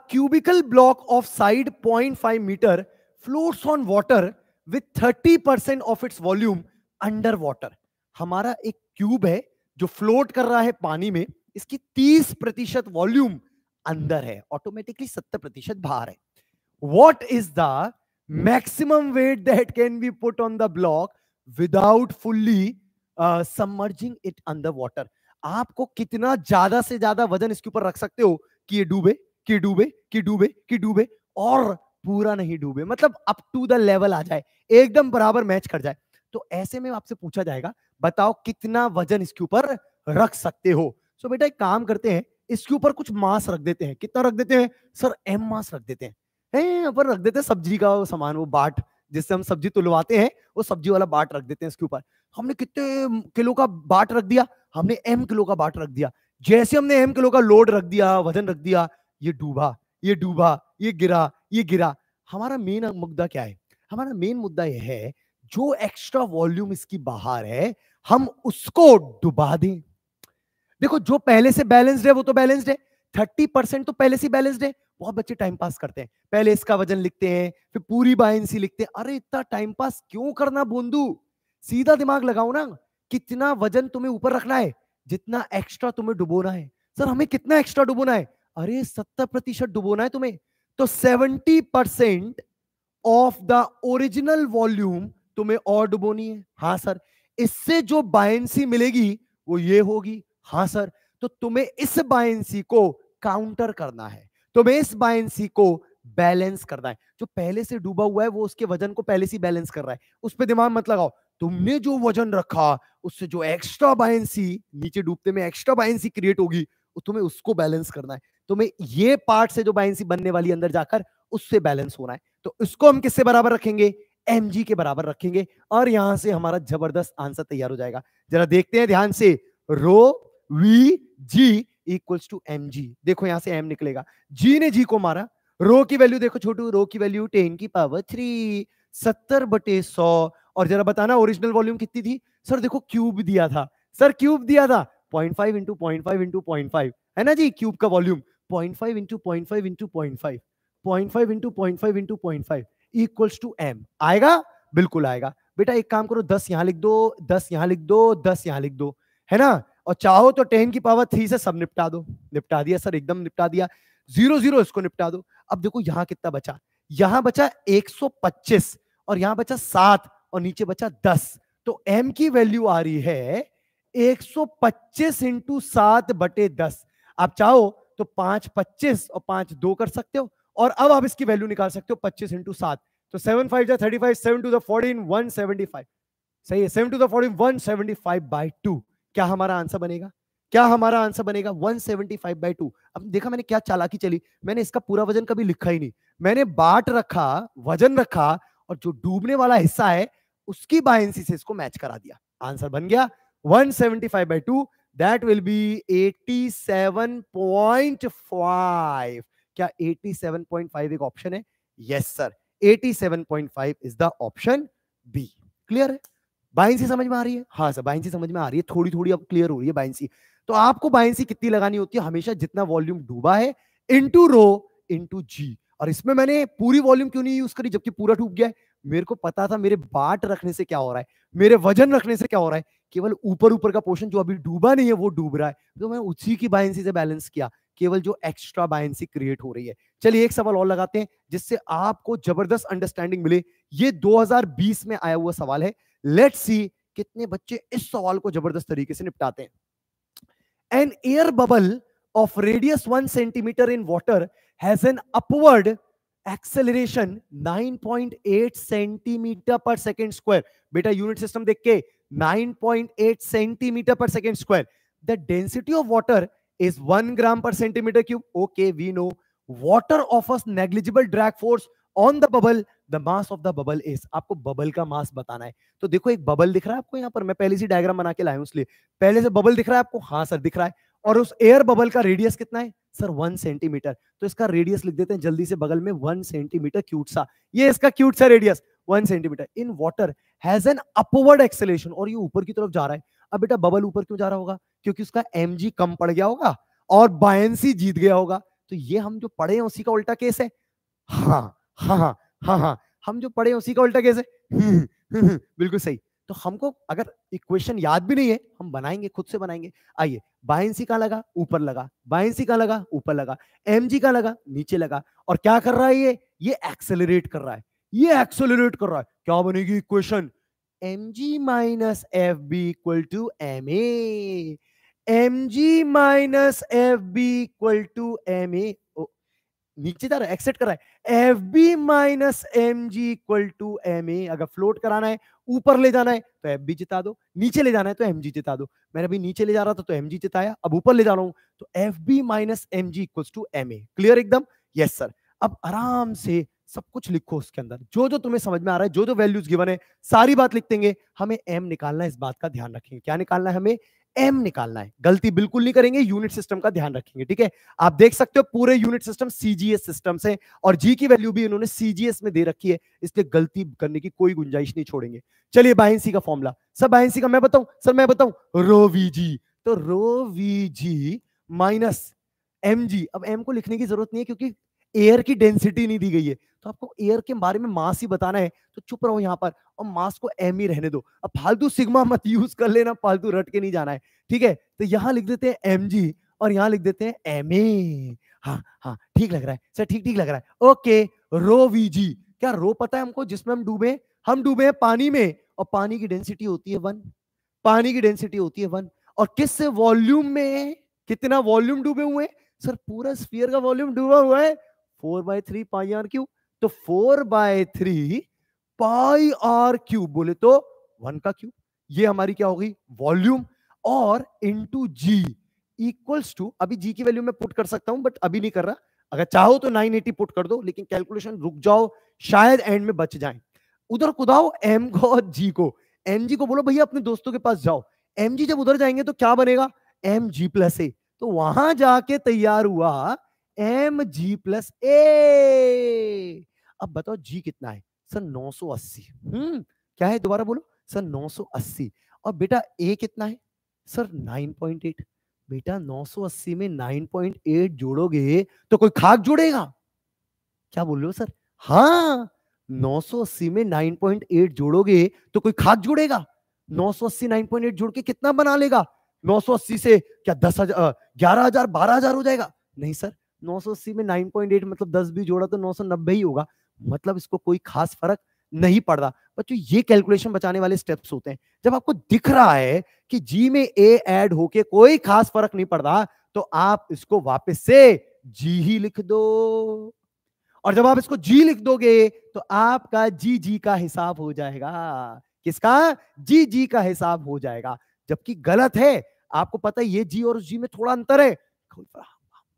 cubical block of side point 0.5 metre floats on water with thirty percent of its volume under water हमारा एक क्यूब है जो फ्लोट कर रहा है पानी में इसकी तीस प्रतिशत वॉल्यूम अंदर है ऑटोमेटिकली सत्तर प्रतिशत बाहर है what is the maximum weight that can be put on the block without fully submerging it under water आपको कितना ज्यादा से ज्यादा वजन इसके ऊपर रख सकते हो कि ये डूबे कि डूबे कि डूबे कि डूबे और पूरा नहीं डूबे मतलब अप टू द लेवल आ जाए एकदम बराबर मैच कर जाए तो ऐसे में आपसे पूछा जाएगा बताओ कितना वजन इसके ऊपर रख सकते हो सो so बेटा एक काम करते हैं इसके ऊपर कुछ मास रख देते हैं कितना रख देते हैं सर एम मास रख देते हैं ऊपर रख देते हैं सब्जी का वो सामान वो बाट जिससे हम सब्जी तुलवाते हैं वो सब्जी वाला बाट रख देते हैं इसके ऊपर हमने कितने किलो का बाट रख दिया हमने एम किलो का बाट रख दिया जैसे हमने एम किलो का लोड रख दिया वजन रख दिया ये डूबा ये डूबा ये गिरा ये गिरा हमारा मेन मुद्दा क्या है हमारा मेन मुद्दा यह है जो एक्स्ट्रा वॉल्यूम इसकी बाहर है हम उसको डुबा दें देखो जो पहले से बैलेंस्ड है वो तो बैलेंस्ड है थर्टी परसेंट तो पहले से बैलेंस्ड है बहुत बच्चे टाइम पास करते हैं पहले इसका वजन लिखते हैं फिर पूरी बायसी लिखते हैं अरे इतना टाइम पास क्यों करना बोंदू सीधा दिमाग लगाओ ना कितना वजन तुम्हें ऊपर रखना है जितना एक्स्ट्रा तुम्हें डुबोना है सर हमें कितना एक्स्ट्रा डुबोना है अरे सत्तर प्रतिशत डुबोना है तुम्हें तो 70 percent of the original volume तुम्हें और डुबोनी है हाँ सर इससे जो बायसी मिलेगी वो ये होगी हाँ सर तो तुम्हें इस बायसी को काउंटर करना है तुम्हें इस बायसी को बैलेंस करना है जो पहले से डूबा हुआ है वो उसके वजन को पहले से बैलेंस कर रहा है उस पर दिमाग मत लगाओ तुमने जो वजन रखा उससे जो एक्स्ट्रा बायसी नीचे डूबते में एक्स्ट्रा बायसी क्रिएट होगी तुम्हें उसको बैलेंस करना है तुम्हें तो ये पार्ट से जो बाइंसी बनने वाली अंदर जाकर उससे बैलेंस होना है तो इसको हम किससे बराबर रखेंगे एम के बराबर रखेंगे और यहां से हमारा जबरदस्त आंसर तैयार हो जाएगा जरा देखते हैं ध्यान से rho V g equals to m g देखो यहां से एम निकलेगा जी ने जी को मारा रो की वैल्यू देखो छोटू रो की वैल्यू टेन की पावर थ्री सत्तर बटे सौ और जरा बताना ओरिजिनल वॉल्यूम कितनी थी सर देखो क्यूब दिया था सर क्यूब दिया था point five into point five into point five है ना जी क्यूब का वॉल्यूम बिल्कुल आएगा बेटा एक काम करो दस यहाँ लिख दो दस यहाँ लिख दो दस यहाँ लिख दो है ना और चाहो तो टेन की पावर थ्री से सब निपटा दो निपटा दिया सर एकदम निपटा दिया जीरो जीरो इसको निपटा दो अब देखो यहाँ कितना बचा यहाँ बचा 125 और यहाँ बचा सात और नीचे बचा दस तो एम की वैल्यू आ रही है 125 सौ पच्चीस इंटू सात बटे दस आप चाहो तो पांच पच्चीस और पांच दो कर सकते हो और अब आप इसकी वैल्यू निकाल सकते हो पच्चीस इंटू सात तो सेवन फाइव जा thirty five seven two fourteen one seventy five सही है सेवन टू दिन one seventy five by two क्या हमारा आंसर बनेगा क्या हमारा आंसर बनेगा 175 सेवेंटी फाइव बाई टू अब देखा मैंने क्या चालाकी चली मैंने इसका पूरा वजन कभी लिखा ही नहीं मैंने बाट रखा वजन रखा और जो डूबने वाला हिस्सा है उसकी बायसी से इसको मैच करा दिया आंसर बन गया 175 seventy five by two that will be 87.5 क्या 87.5 एक ऑप्शन है yes sir 87.5 is the option B clear है बाइंसी समझ में आ रही है हाँ सर बाइंसी समझ में आ रही है थोड़ी थोड़ी अब क्लियर हो रही है बाइंसी तो आपको बाइंसी कितनी लगानी होती है हमेशा जितना वॉल्यूम डूबा है इंटू रो इंटू जी और इसमें मैंने पूरी वॉल्यूम क्यों नहीं यूज करी जबकि पूरा डूब गया है मेरे को पता था मेरे बाट रखने से क्या हो रहा है मेरे वजन रखने से क्या हो रहा है केवल ऊपर ऊपर का पोर्शन जो अभी डूबा नहीं है वो डूब रहा है तो मैं उसी की बायसी से बैलेंस किया केवल जो एक्स्ट्रा बायसी क्रिएट हो रही है चलिए एक सवाल और लगाते हैं जिससे आपको जबरदस्त अंडरस्टैंडिंग मिले ये 2020 में आया हुआ सवाल है लेट सी कितने बच्चे इस सवाल को जबरदस्त तरीके से निपटाते हैं an air bubble of radius one centimetre in water has an upward acceleration 9.8 centimetre per second square बेटा यूनिट सिस्टम देख के 9.8 centimetre per second square the density of water is one gram per centimetre cube okay we know water offers negligible drag force on the bubble the mass of the bubble is आपको bubble का mass बताना है तो देखो एक bubble दिख रहा है आपको यहाँ पर मैं पहले से डायग्राम बना के लाया हूँ इसलिए पहले से बबल दिख रहा है आपको हाँ सर दिख रहा है और उस एयर बबल का रेडियस कितना है सर वन सेंटीमीटर तो इसका रेडियस लिख देते हैं जल्दी से बगल में वन सेंटीमीटर क्यूट सा ये इसका क्यूट सा radius one centimetre in water has an upward acceleration और ये ऊपर की तरफ जा रहा है अब बेटा बबल ऊपर क्यों जा रहा होगा क्योंकि उसका एम कम पड़ गया होगा और बायसी जीत गया होगा तो ये हम जो पढ़े हैं उसी का उल्टा केस है हाँ, हाँ हाँ हाँ हाँ हम जो पढ़े हैं उसी का उल्टा केस है बिल्कुल सही तो हमको अगर इक्वेशन याद भी नहीं है हम बनाएंगे खुद से बनाएंगे आइए बाइंसी का लगा ऊपर लगा बाइंसी का लगा ऊपर लगा एम जी का लगा नीचे लगा और क्या कर रहा है ये ये एक्सेलरेट कर रहा है ये एक्सेलरेट कर रहा है क्या बनेगी equation m g minus F B equal to m m g minus F B equal to m a नीचे जा रहा है एक्सेट कर रहा है F B minus m g equal to m a अगर फ्लोट कराना है ऊपर ले जाना है तो एफ बी जिता दो नीचे ले जाना है तो एम जी जिता दो मैंने अभी नीचे ले जा रहा था तो एम जी जिताया अब ऊपर ले जा रहा हूं तो F B minus m g equal to m a clear एकदम यस सर अब आराम से सब कुछ लिखो उसके अंदर जो जो तुम्हें समझ में आ रहा है जो जो वैल्यूज गिवन है सारी बात लिख देंगे हमें एम निकालना है इस बात का ध्यान रखेंगे क्या निकालना है हमें एम निकालना है गलती बिल्कुल नहीं करेंगे यूनिट सिस्टम का ध्यान रखेंगे ठीक है आप देख सकते हो पूरे यूनिट सिस्टम सीजीएस सिस्टम से और जी की वैल्यू भी इन्होंने सीजीएस में दे रखी है इसलिए गलती करने की कोई गुंजाइश नहीं छोड़ेंगे चलिए बाहिंसी का फॉर्मूला सर बाहिंसी का मैं बताऊं सर मैं बताऊं रोवीजी तो रोवीजी माइनस एम जी अब एम को लिखने की जरूरत नहीं है क्योंकि एयर की डेंसिटी नहीं दी गई है तो आपको एयर के बारे में मास ही बताना है तो चुप रहो यहाँ पर और मास को एम ही रहने दो अब फालतू सिग्मा मत यूज कर लेना फालतू रट के नहीं जाना है ठीक है तो यहाँ लिख देते हैं एम जी और यहाँ लिख देते हैं एम ए हाँ हाँ ठीक लग रहा है सर ठीक ठीक लग रहा है ओके रो वी जी क्या रो पता है हमको जिसमें हम डूबे हम डूबे हैं पानी में और पानी की डेंसिटी होती है वन पानी की डेंसिटी होती है वन और किस वॉल्यूम में कितना वॉल्यूम डूबे हुए सर पूरा स्पीयर का वॉल्यूम डूबा हुआ है four by three pi r cube तो four by three pi r cube बोले तो वन का क्यूब ये हमारी क्या होगी वॉल्यूम और टू जी इक्वल्स टू अभी जी की वैल्यू मैं पुट कर सकता हूं बट अभी नहीं कर रहा अगर चाहो तो 980 पुट कर दो लेकिन कैलकुलेशन रुक जाओ शायद एंड में बच जाए उधर कुदाओ एम को और जी को एम जी को बोलो भैया अपने दोस्तों के पास जाओ एम जी जब उधर जाएंगे तो क्या बनेगा एम जी प्लस ए तो वहां जाके तैयार हुआ एम जी प्लस ए अब बताओ जी कितना है सर 980 सौ हम्म क्या है दोबारा बोलो सर 980 और बेटा ए कितना है सर 9.8 बेटा 980 में 9.8 जोड़ोगे तो कोई खाक जुड़ेगा क्या बोल रहे हो सर हाँ 980 में 9.8 जोड़ोगे तो कोई खाक जुड़ेगा 980 9.8 जोड़ के कितना बना लेगा 980 से क्या दस हजार ग्यारह हजार बारह हजार हो जाएगा नहीं सर 980 में 9.8 मतलब 10 भी जोड़ा तो 990 ही होगा मतलब इसको कोई खास फर्क नहीं पड़ रहा बच्चों ये कैलकुलेशन बचाने वाले स्टेप्स होते हैं जब आपको दिख रहा है कि जी में ए एड होके कोई खास फर्क नहीं पड़ रहा तो आप इसको वापस से जी ही लिख दो और जब आप इसको जी लिख दोगे तो आपका जी जी का हिसाब हो जाएगा किसका जी जी का हिसाब हो जाएगा जबकि गलत है आपको पता है ये जी और उस जी में थोड़ा अंतर है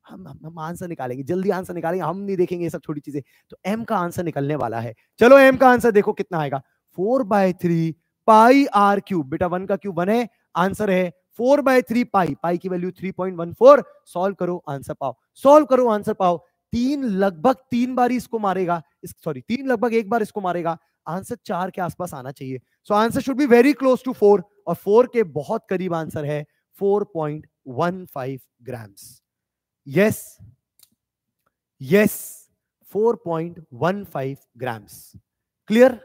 हम हम, हम आंसर निकालेंगे जल्दी आंसर निकालेंगे हम नहीं देखेंगे ये सब छोटी चीजें तो एम का आंसर निकलने वाला है चलो एम का आंसर देखो कितना आएगा four by three pi r cube बेटा वन का क्यूब वन है आंसर है four by three pi pi की value three point one four solve करो आंसर पाओ सोल्व करो आंसर पाओ तीन लगभग तीन बार इसको मारेगा इस सॉरी तीन लगभग एक बार इसको मारेगा आंसर चार के आसपास आना चाहिए so answer should be very close to four और फोर के बहुत करीब आंसर है four point one five grams yes yes 4.15 grams clear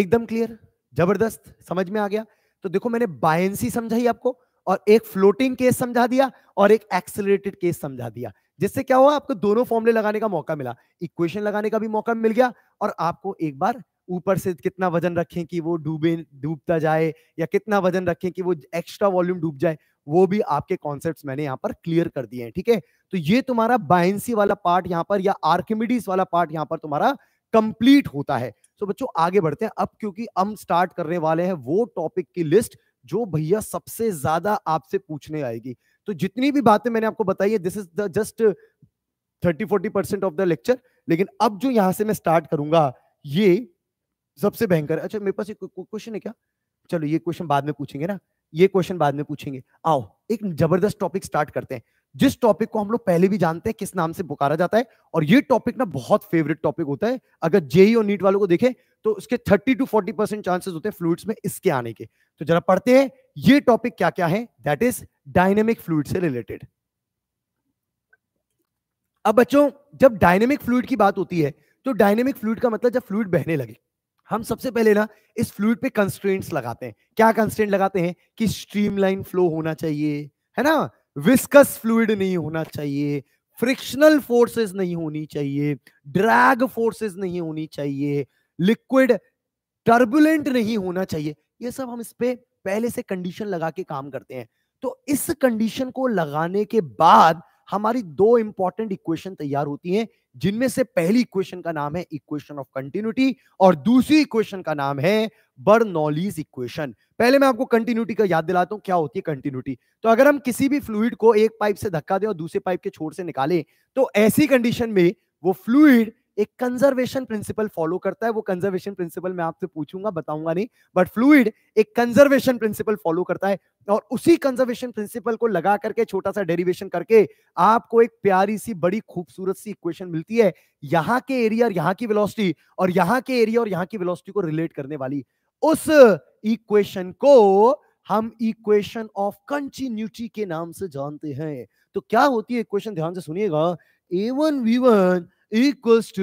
एकदम क्लियर जबरदस्त समझ में आ गया तो देखो मैंने बायसी समझाई आपको और एक फ्लोटिंग केस समझा दिया और एक एक्सेलरेटेड केस समझा दिया जिससे क्या हुआ आपको दोनों फॉर्मले लगाने का मौका मिला इक्वेशन लगाने का भी मौका मिल गया और आपको एक बार ऊपर से कितना वजन रखें कि वो डूबे डूबता जाए या कितना वजन रखें कि वो एक्स्ट्रा वॉल्यूम डूब जाए वो भी आपके कॉन्सेप्ट मैंने यहां पर क्लियर कर दिए हैं ठीक है तो ये तुम्हारा बायसी वाला पार्ट यहाँ पर या आर्किमिडीज वाला पार्ट यहाँ पर तुम्हारा कंप्लीट होता है तो बच्चों आगे बढ़ते हैं अब क्योंकि हम स्टार्ट करने वाले हैं वो टॉपिक की लिस्ट जो भैया सबसे ज्यादा आपसे पूछने आएगी तो जितनी भी बातें मैंने आपको बताई है this is the just thirty forty percent of the lecture लेकिन अब जो यहां से मैं स्टार्ट करूंगा ये सबसे भयंकर अच्छा मेरे पास एक क्वेश्चन है क्या चलो ये क्वेश्चन बाद में पूछेंगे ना ये क्वेश्चन बाद में पूछेंगे आओ एक जबरदस्त टॉपिक स्टार्ट करते हैं जिस टॉपिक को हम लोग पहले भी जानते हैं किस नाम से पुकारा जाता है और ये टॉपिक ना बहुत फेवरेट टॉपिक होता है अगर जेई e और नीट वालों को देखें तो उसके 30 टू 40 परसेंट चांसेस होते हैं फ्लूड्स में इसके आने के तो जरा पढ़ते हैं ये टॉपिक क्या क्या है दैट इज डायनेमिक फ्लूड से रिलेटेड अब बच्चों जब डायनेमिक फ्लूड की बात होती है तो डायनेमिक फ्लूड का मतलब जब फ्लूड बहने लगे हम सबसे पहले ना इस फ्लूड पे कंस्ट्रेंट्स लगाते हैं क्या कंस्ट्रेंट लगाते हैं कि स्ट्रीमलाइन फ्लो होना चाहिए है ना विस्कस फ्लूड नहीं होना चाहिए फ्रिक्शनल फोर्सेस नहीं होनी चाहिए ड्रैग फोर्सेस नहीं होनी चाहिए लिक्विड टर्बुलेंट नहीं होना चाहिए ये सब हम इस पे पहले से कंडीशन लगा के काम करते हैं तो इस कंडीशन को लगाने के बाद हमारी दो इंपॉर्टेंट इक्वेशन तैयार होती हैं जिनमें से पहली इक्वेशन का नाम है इक्वेशन ऑफ कंटिन्यूटी और दूसरी इक्वेशन का नाम है नॉलीज इक्वेशन पहले मैं आपको कंटिन्यूटी का याद दिलाता हूं क्या होती है कंटिन्यूटी तो अगर हम किसी भी फ्लूड को एक पाइप से धक्का दें और दूसरे पाइप के छोर से निकालें तो ऐसी कंडीशन में वो फ्लूड एक कंजर्वेशन प्रिंसिपल फॉलो करता है वो कंजर्वेशन प्रिंसिपल मैं आपसे पूछूंगा बताऊंगा नहीं बट फ्लूड एक कंजर्वेशन प्रिंसिपल फॉलो करता है और उसी कंजर्वेशन प्रिंसिपल को लगा करके छोटा सा डेरिवेशन करके आपको एक प्यारी सी बड़ी खूबसूरत सी इक्वेशन मिलती है यहाँ के एरिया और यहाँ की वेलोसिटी और यहाँ के एरिया और यहाँ की वेलोसिटी को रिलेट करने वाली उस इक्वेशन को हम इक्वेशन ऑफ कंटिन्यूटी के नाम से जानते हैं तो क्या होती है इक्वेशन ध्यान से सुनिएगा A one we one equals to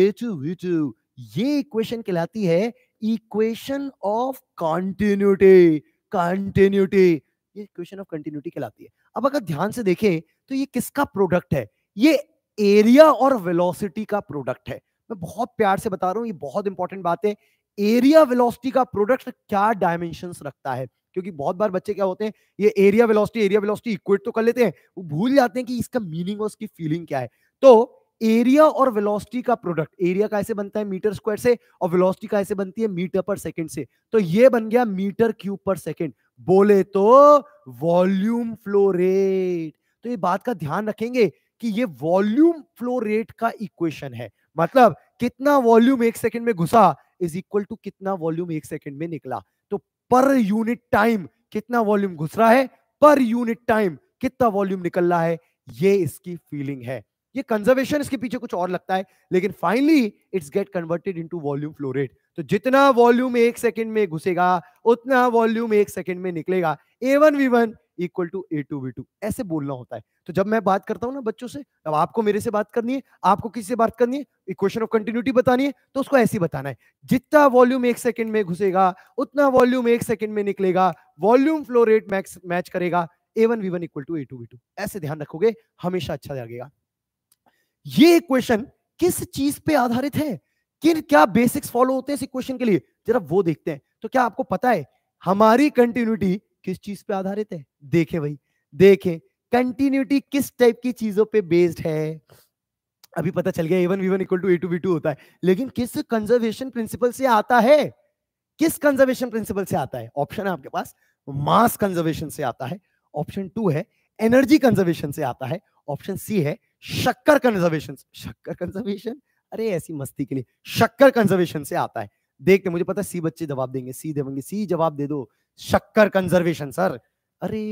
A two we two ये इक्वेशन कहलाती है इक्वेशन ऑफ कॉन्टिन्यूटी कॉन्टिन्यूटी ये इक्वेशन ऑफ कंटिन्यूटी कहलाती है अब अगर ध्यान से देखें तो ये किसका प्रोडक्ट है ये एरिया और वेलोसिटी का प्रोडक्ट है मैं बहुत प्यार से बता रहा हूं ये बहुत इंपॉर्टेंट बात है एरिया वेलोसिटी का प्रोडक्ट क्या डायमेंशन रखता है क्योंकि बहुत बार बच्चे क्या होते हैं ये area velocity area velocity equate तो कर लेते हैं वो भूल जाते हैं कि इसका मीनिंग और उसकी फीलिंग क्या है तो एरिया और वेलोसिटी का प्रोडक्ट एरिया कैसे बनता है मीटर स्क्वायर से और वेलोसिटी कैसे बनती है मीटर पर सेकंड से तो ये बन गया मीटर क्यूब पर सेकंड बोले तो वॉल्यूम फ्लो रेट तो ये बात का ध्यान रखेंगे कि ये वॉल्यूम फ्लो रेट का इक्वेशन है मतलब कितना वॉल्यूम एक सेकंड में घुसा इज इक्वल टू कितना वॉल्यूम एक सेकंड में निकला तो पर यूनिट टाइम कितना वॉल्यूम घुस रहा है पर यूनिट टाइम कितना वॉल्यूम निकल रहा है ये इसकी फीलिंग है ये कंजर्वेशन इसके पीछे कुछ और लगता है लेकिन finally it's get converted into volume flow rate तो जितना वॉल्यूम एक सेकंड में घुसेगा उतना वॉल्यूम एक सेकंड में निकलेगा A one we one equal to A two we two ऐसे बोलना होता है तो जब मैं बात करता हूँ ना बच्चों से अब आपको मेरे से बात करनी है आपको किसी से बात करनी है इक्वेशन ऑफ कंटिन्यूटी बतानी है तो उसको ऐसे ही बताना है जितना वॉल्यूम एक सेकंड में घुसेगा उतना वॉल्यूम एक सेकंड में निकलेगा वॉल्यूम फ्लो रेट मैच करेगा A one we one equal to A two we two ऐसे ध्यान रखोगे हमेशा अच्छा लगेगा ये क्वेश्चन किस चीज पे आधारित है किन क्या बेसिक्स फॉलो होते हैं इस क्वेश्चन के लिए जरा वो देखते हैं तो क्या आपको पता है हमारी कंटिन्यूटी किस चीज पे आधारित है देखें भाई देखें कंटिन्यूटी किस टाइप की चीजों पे बेस्ड है अभी पता चल गया A one one we one equal to A two B two होता है लेकिन किस कंजर्वेशन प्रिंसिपल से आता है किस कंजर्वेशन प्रिंसिपल से आता है ऑप्शन है आपके पास मास कंजर्वेशन से आता है ऑप्शन टू है एनर्जी कंजर्वेशन से आता है ऑप्शन सी है शक्कर कंजर्वेशन शक्कर कंजर्वेशन अरे ऐसी मस्ती के लिए शक्कर कंजर्वेशन से आता है देखते मुझे पता है सी बच्चे जवाब देंगे सी देवेंगे सी जवाब दे दो शक्कर कंजर्वेशन सर अरे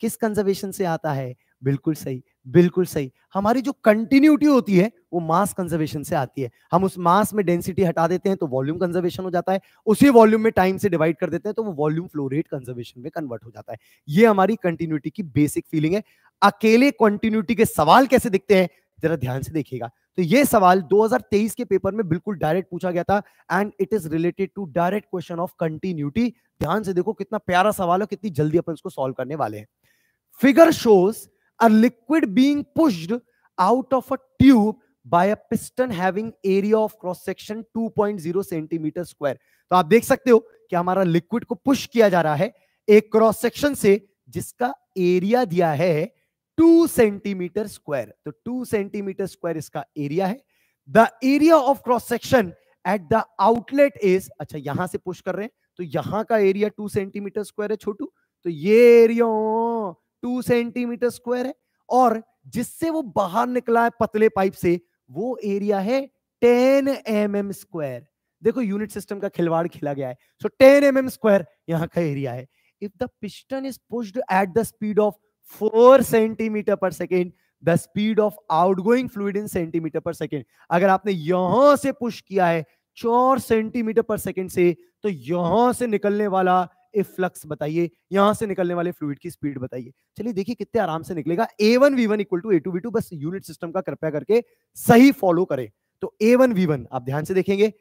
किस कंजर्वेशन से आता है बिल्कुल सही बिल्कुल सही हमारी जो कंटिन्यूटी होती है वो मास कंजर्वेशन से आती है हम उस मास में डेंसिटी हटा देते हैं तो वॉल्यूम कंजर्वेशन हो जाता है उसी वॉल्यूम में टाइम से डिवाइड कर देते हैं तो वो वॉल्यूम फ्लोरेट कंजर्वेशन में कन्वर्ट हो जाता है ये हमारी कंटिन्यूटी की बेसिक फीलिंग है अकेले कॉन्टिन्यूटी के सवाल कैसे दिखते हैं जरा ध्यान से देखिएगा तो ये सवाल 2023 के पेपर में बिल्कुल डायरेक्ट पूछा गया था and it is related to direct question of continuity ध्यान से देखो कितना प्यारा सवाल है कितनी जल्दी अपन इसको सॉल्व करने वाले हैं figure shows a liquid being pushed out of a tube by a piston having area of cross section 2.0 centimetre square तो आप देख सकते हो कि हमारा लिक्विड को पुश किया जा रहा है एक क्रॉस सेक्शन से जिसका एरिया दिया है टू सेंटीमीटर स्क्वायर तो टू सेंटीमीटर स्क्वायर इसका एरिया है the area of cross section at the outlet is अच्छा यहां से पुश कर रहे हैं तो यहां का एरिया टू सेंटीमीटर स्क्वायर है छोटू तो ये एरिया टू सेंटीमीटर स्क्वायर है और जिससे वो बाहर निकला है पतले पाइप से वो एरिया है टेन एम एम स्क्वायर देखो यूनिट सिस्टम का खिलवाड़ खेला गया है so ten m m square यहाँ का एरिया है if the piston is pushed at the speed of four centimetre per second the speed of outgoing fluid in centimetre per second अगर आपने यहां से पुश किया है चार सेंटीमीटर पर सेकेंड से तो यहां से निकलने वाला फ्लक्स बताइए यहां से निकलने वाले फ्लूड की स्पीड बताइए चलिए देखिए कितने आराम से निकलेगा A one we one equal to A two we two बस यूनिट सिस्टम का कृपया करके सही फॉलो करें तो ए वन वी वन आप ध्यान से देखेंगे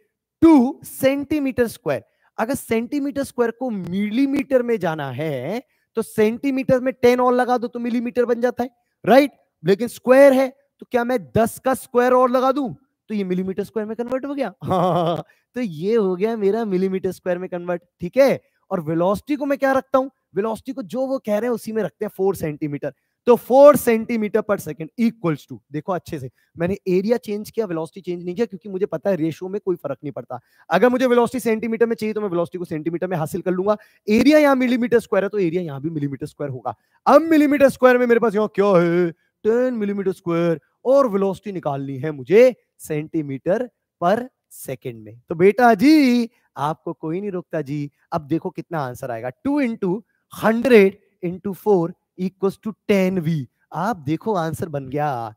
टू सेंटीमीटर स्क्वायर अगर सेंटीमीटर स्क्वायर को मिलीमीटर में जाना है तो सेंटीमीटर में टेन और लगा दो तो मिलीमीटर बन जाता है राइट लेकिन स्क्वायर है तो क्या मैं दस का स्क्वायर और लगा दू तो ये मिलीमीटर स्क्वायर में कन्वर्ट हो गया हाँ, तो ये हो गया मेरा मिलीमीटर स्क्वायर में कन्वर्ट ठीक है और वेलोसिटी को मैं क्या रखता हूं वेलोसिटी को जो वो कह रहे हैं उसी में रखते हैं फोर सेंटीमीटर तो four centimetre per second equals to देखो अच्छे से मैंने एरिया चेंज किया वेलोसिटी चेंज नहीं किया क्योंकि मुझे पता है रेशियो में कोई फर्क नहीं पड़ता अगर मुझे वेलोसिटी सेंटीमीटर में चाहिए तो मैं वेलोसिटी को सेंटीमीटर में हासिल कर लूंगा एरिया यहाँ मिलीमीटर स्क्वायर है तो एरिया यहाँ भी मिलीमीटर स्क्वायर होगा अब मिलीमीटर स्क्वायर में मेरे पास यहाँ क्यों है टेन मिलीमीटर स्क्वायर और वेलोसिटी निकालनी है मुझे सेंटीमीटर पर सेकेंड में तो बेटा जी आपको कोई नहीं रोकता जी अब देखो कितना आंसर आएगा two into hundred into four equal to ten V आप देखो आंसर बन गया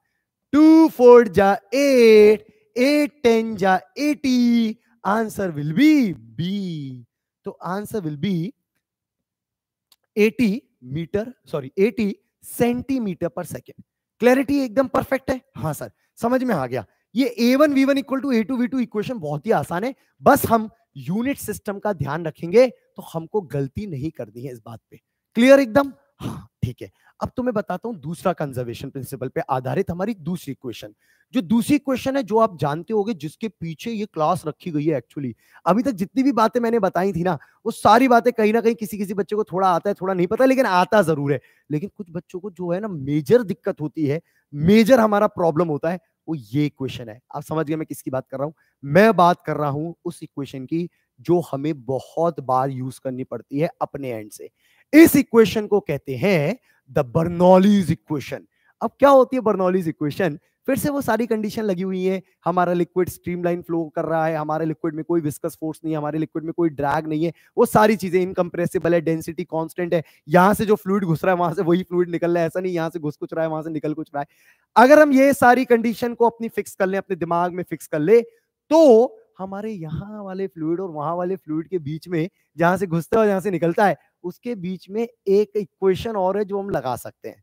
टू फोर जा एट एट टेन जा eighty answer will be be तो answer will be eighty meter sorry eighty centimeter per second clarity एकदम perfect है हाँ सर समझ में आ गया ये A one we one equal to A two we two equation बहुत ही आसान है बस हम यूनिट सिस्टम का ध्यान रखेंगे तो हमको गलती नहीं करनी है इस बात पे क्लियर एकदम हाँ ठीक है अब तुम्हें तो बताता हूँ दूसरा कंजर्वेशन प्रिंसिपल पे आधारित हमारी दूसरी क्वेश्चन जो दूसरी क्वेश्चन है जो आप जानते होगे जिसके पीछे ये क्लास रखी गई है एक्चुअली अभी तक जितनी भी बातें मैंने बताई थी ना वो सारी बातें कहीं ना कहीं किसी किसी बच्चे को थोड़ा आता है थोड़ा नहीं पता लेकिन आता जरूर है लेकिन कुछ बच्चों को जो है ना मेजर दिक्कत होती है मेजर हमारा प्रॉब्लम होता है वो ये क्वेश्चन है आप समझ गए मैं किसकी बात कर रहा हूँ मैं बात कर रहा हूँ उस इक्वेशन की जो हमें बहुत बार यूज करनी पड़ती है अपने एंड से इस इक्वेशन को कहते हैं द बर्नॉलीज इक्वेशन अब क्या होती है बर्नॉलीज इक्वेशन फिर से वो सारी कंडीशन लगी हुई है हमारा लिक्विड स्ट्रीमलाइन फ्लो कर रहा है हमारे लिक्विड में कोई विस्कस फोर्स नहीं है हमारे लिक्विड में कोई ड्रैग नहीं है वो सारी चीजें इनकम्प्रेसिबल है डेंसिटी कांस्टेंट है यहाँ से जो फ्लूड घुस रहा है वहां से वही फ्लूड निकल रहा है ऐसा नहीं यहाँ से घुस कुछ रहा है वहां से निकल कुछ रहा है अगर हम ये सारी कंडीशन को अपनी फिक्स कर ले अपने दिमाग में फिक्स कर ले तो हमारे यहाँ वाले फ्लूड और वहाँ वाले फ्लूड के बीच में जहाँ से घुसता है और जहाँ से निकलता है उसके बीच में एक इक्वेशन और है जो हम लगा सकते हैं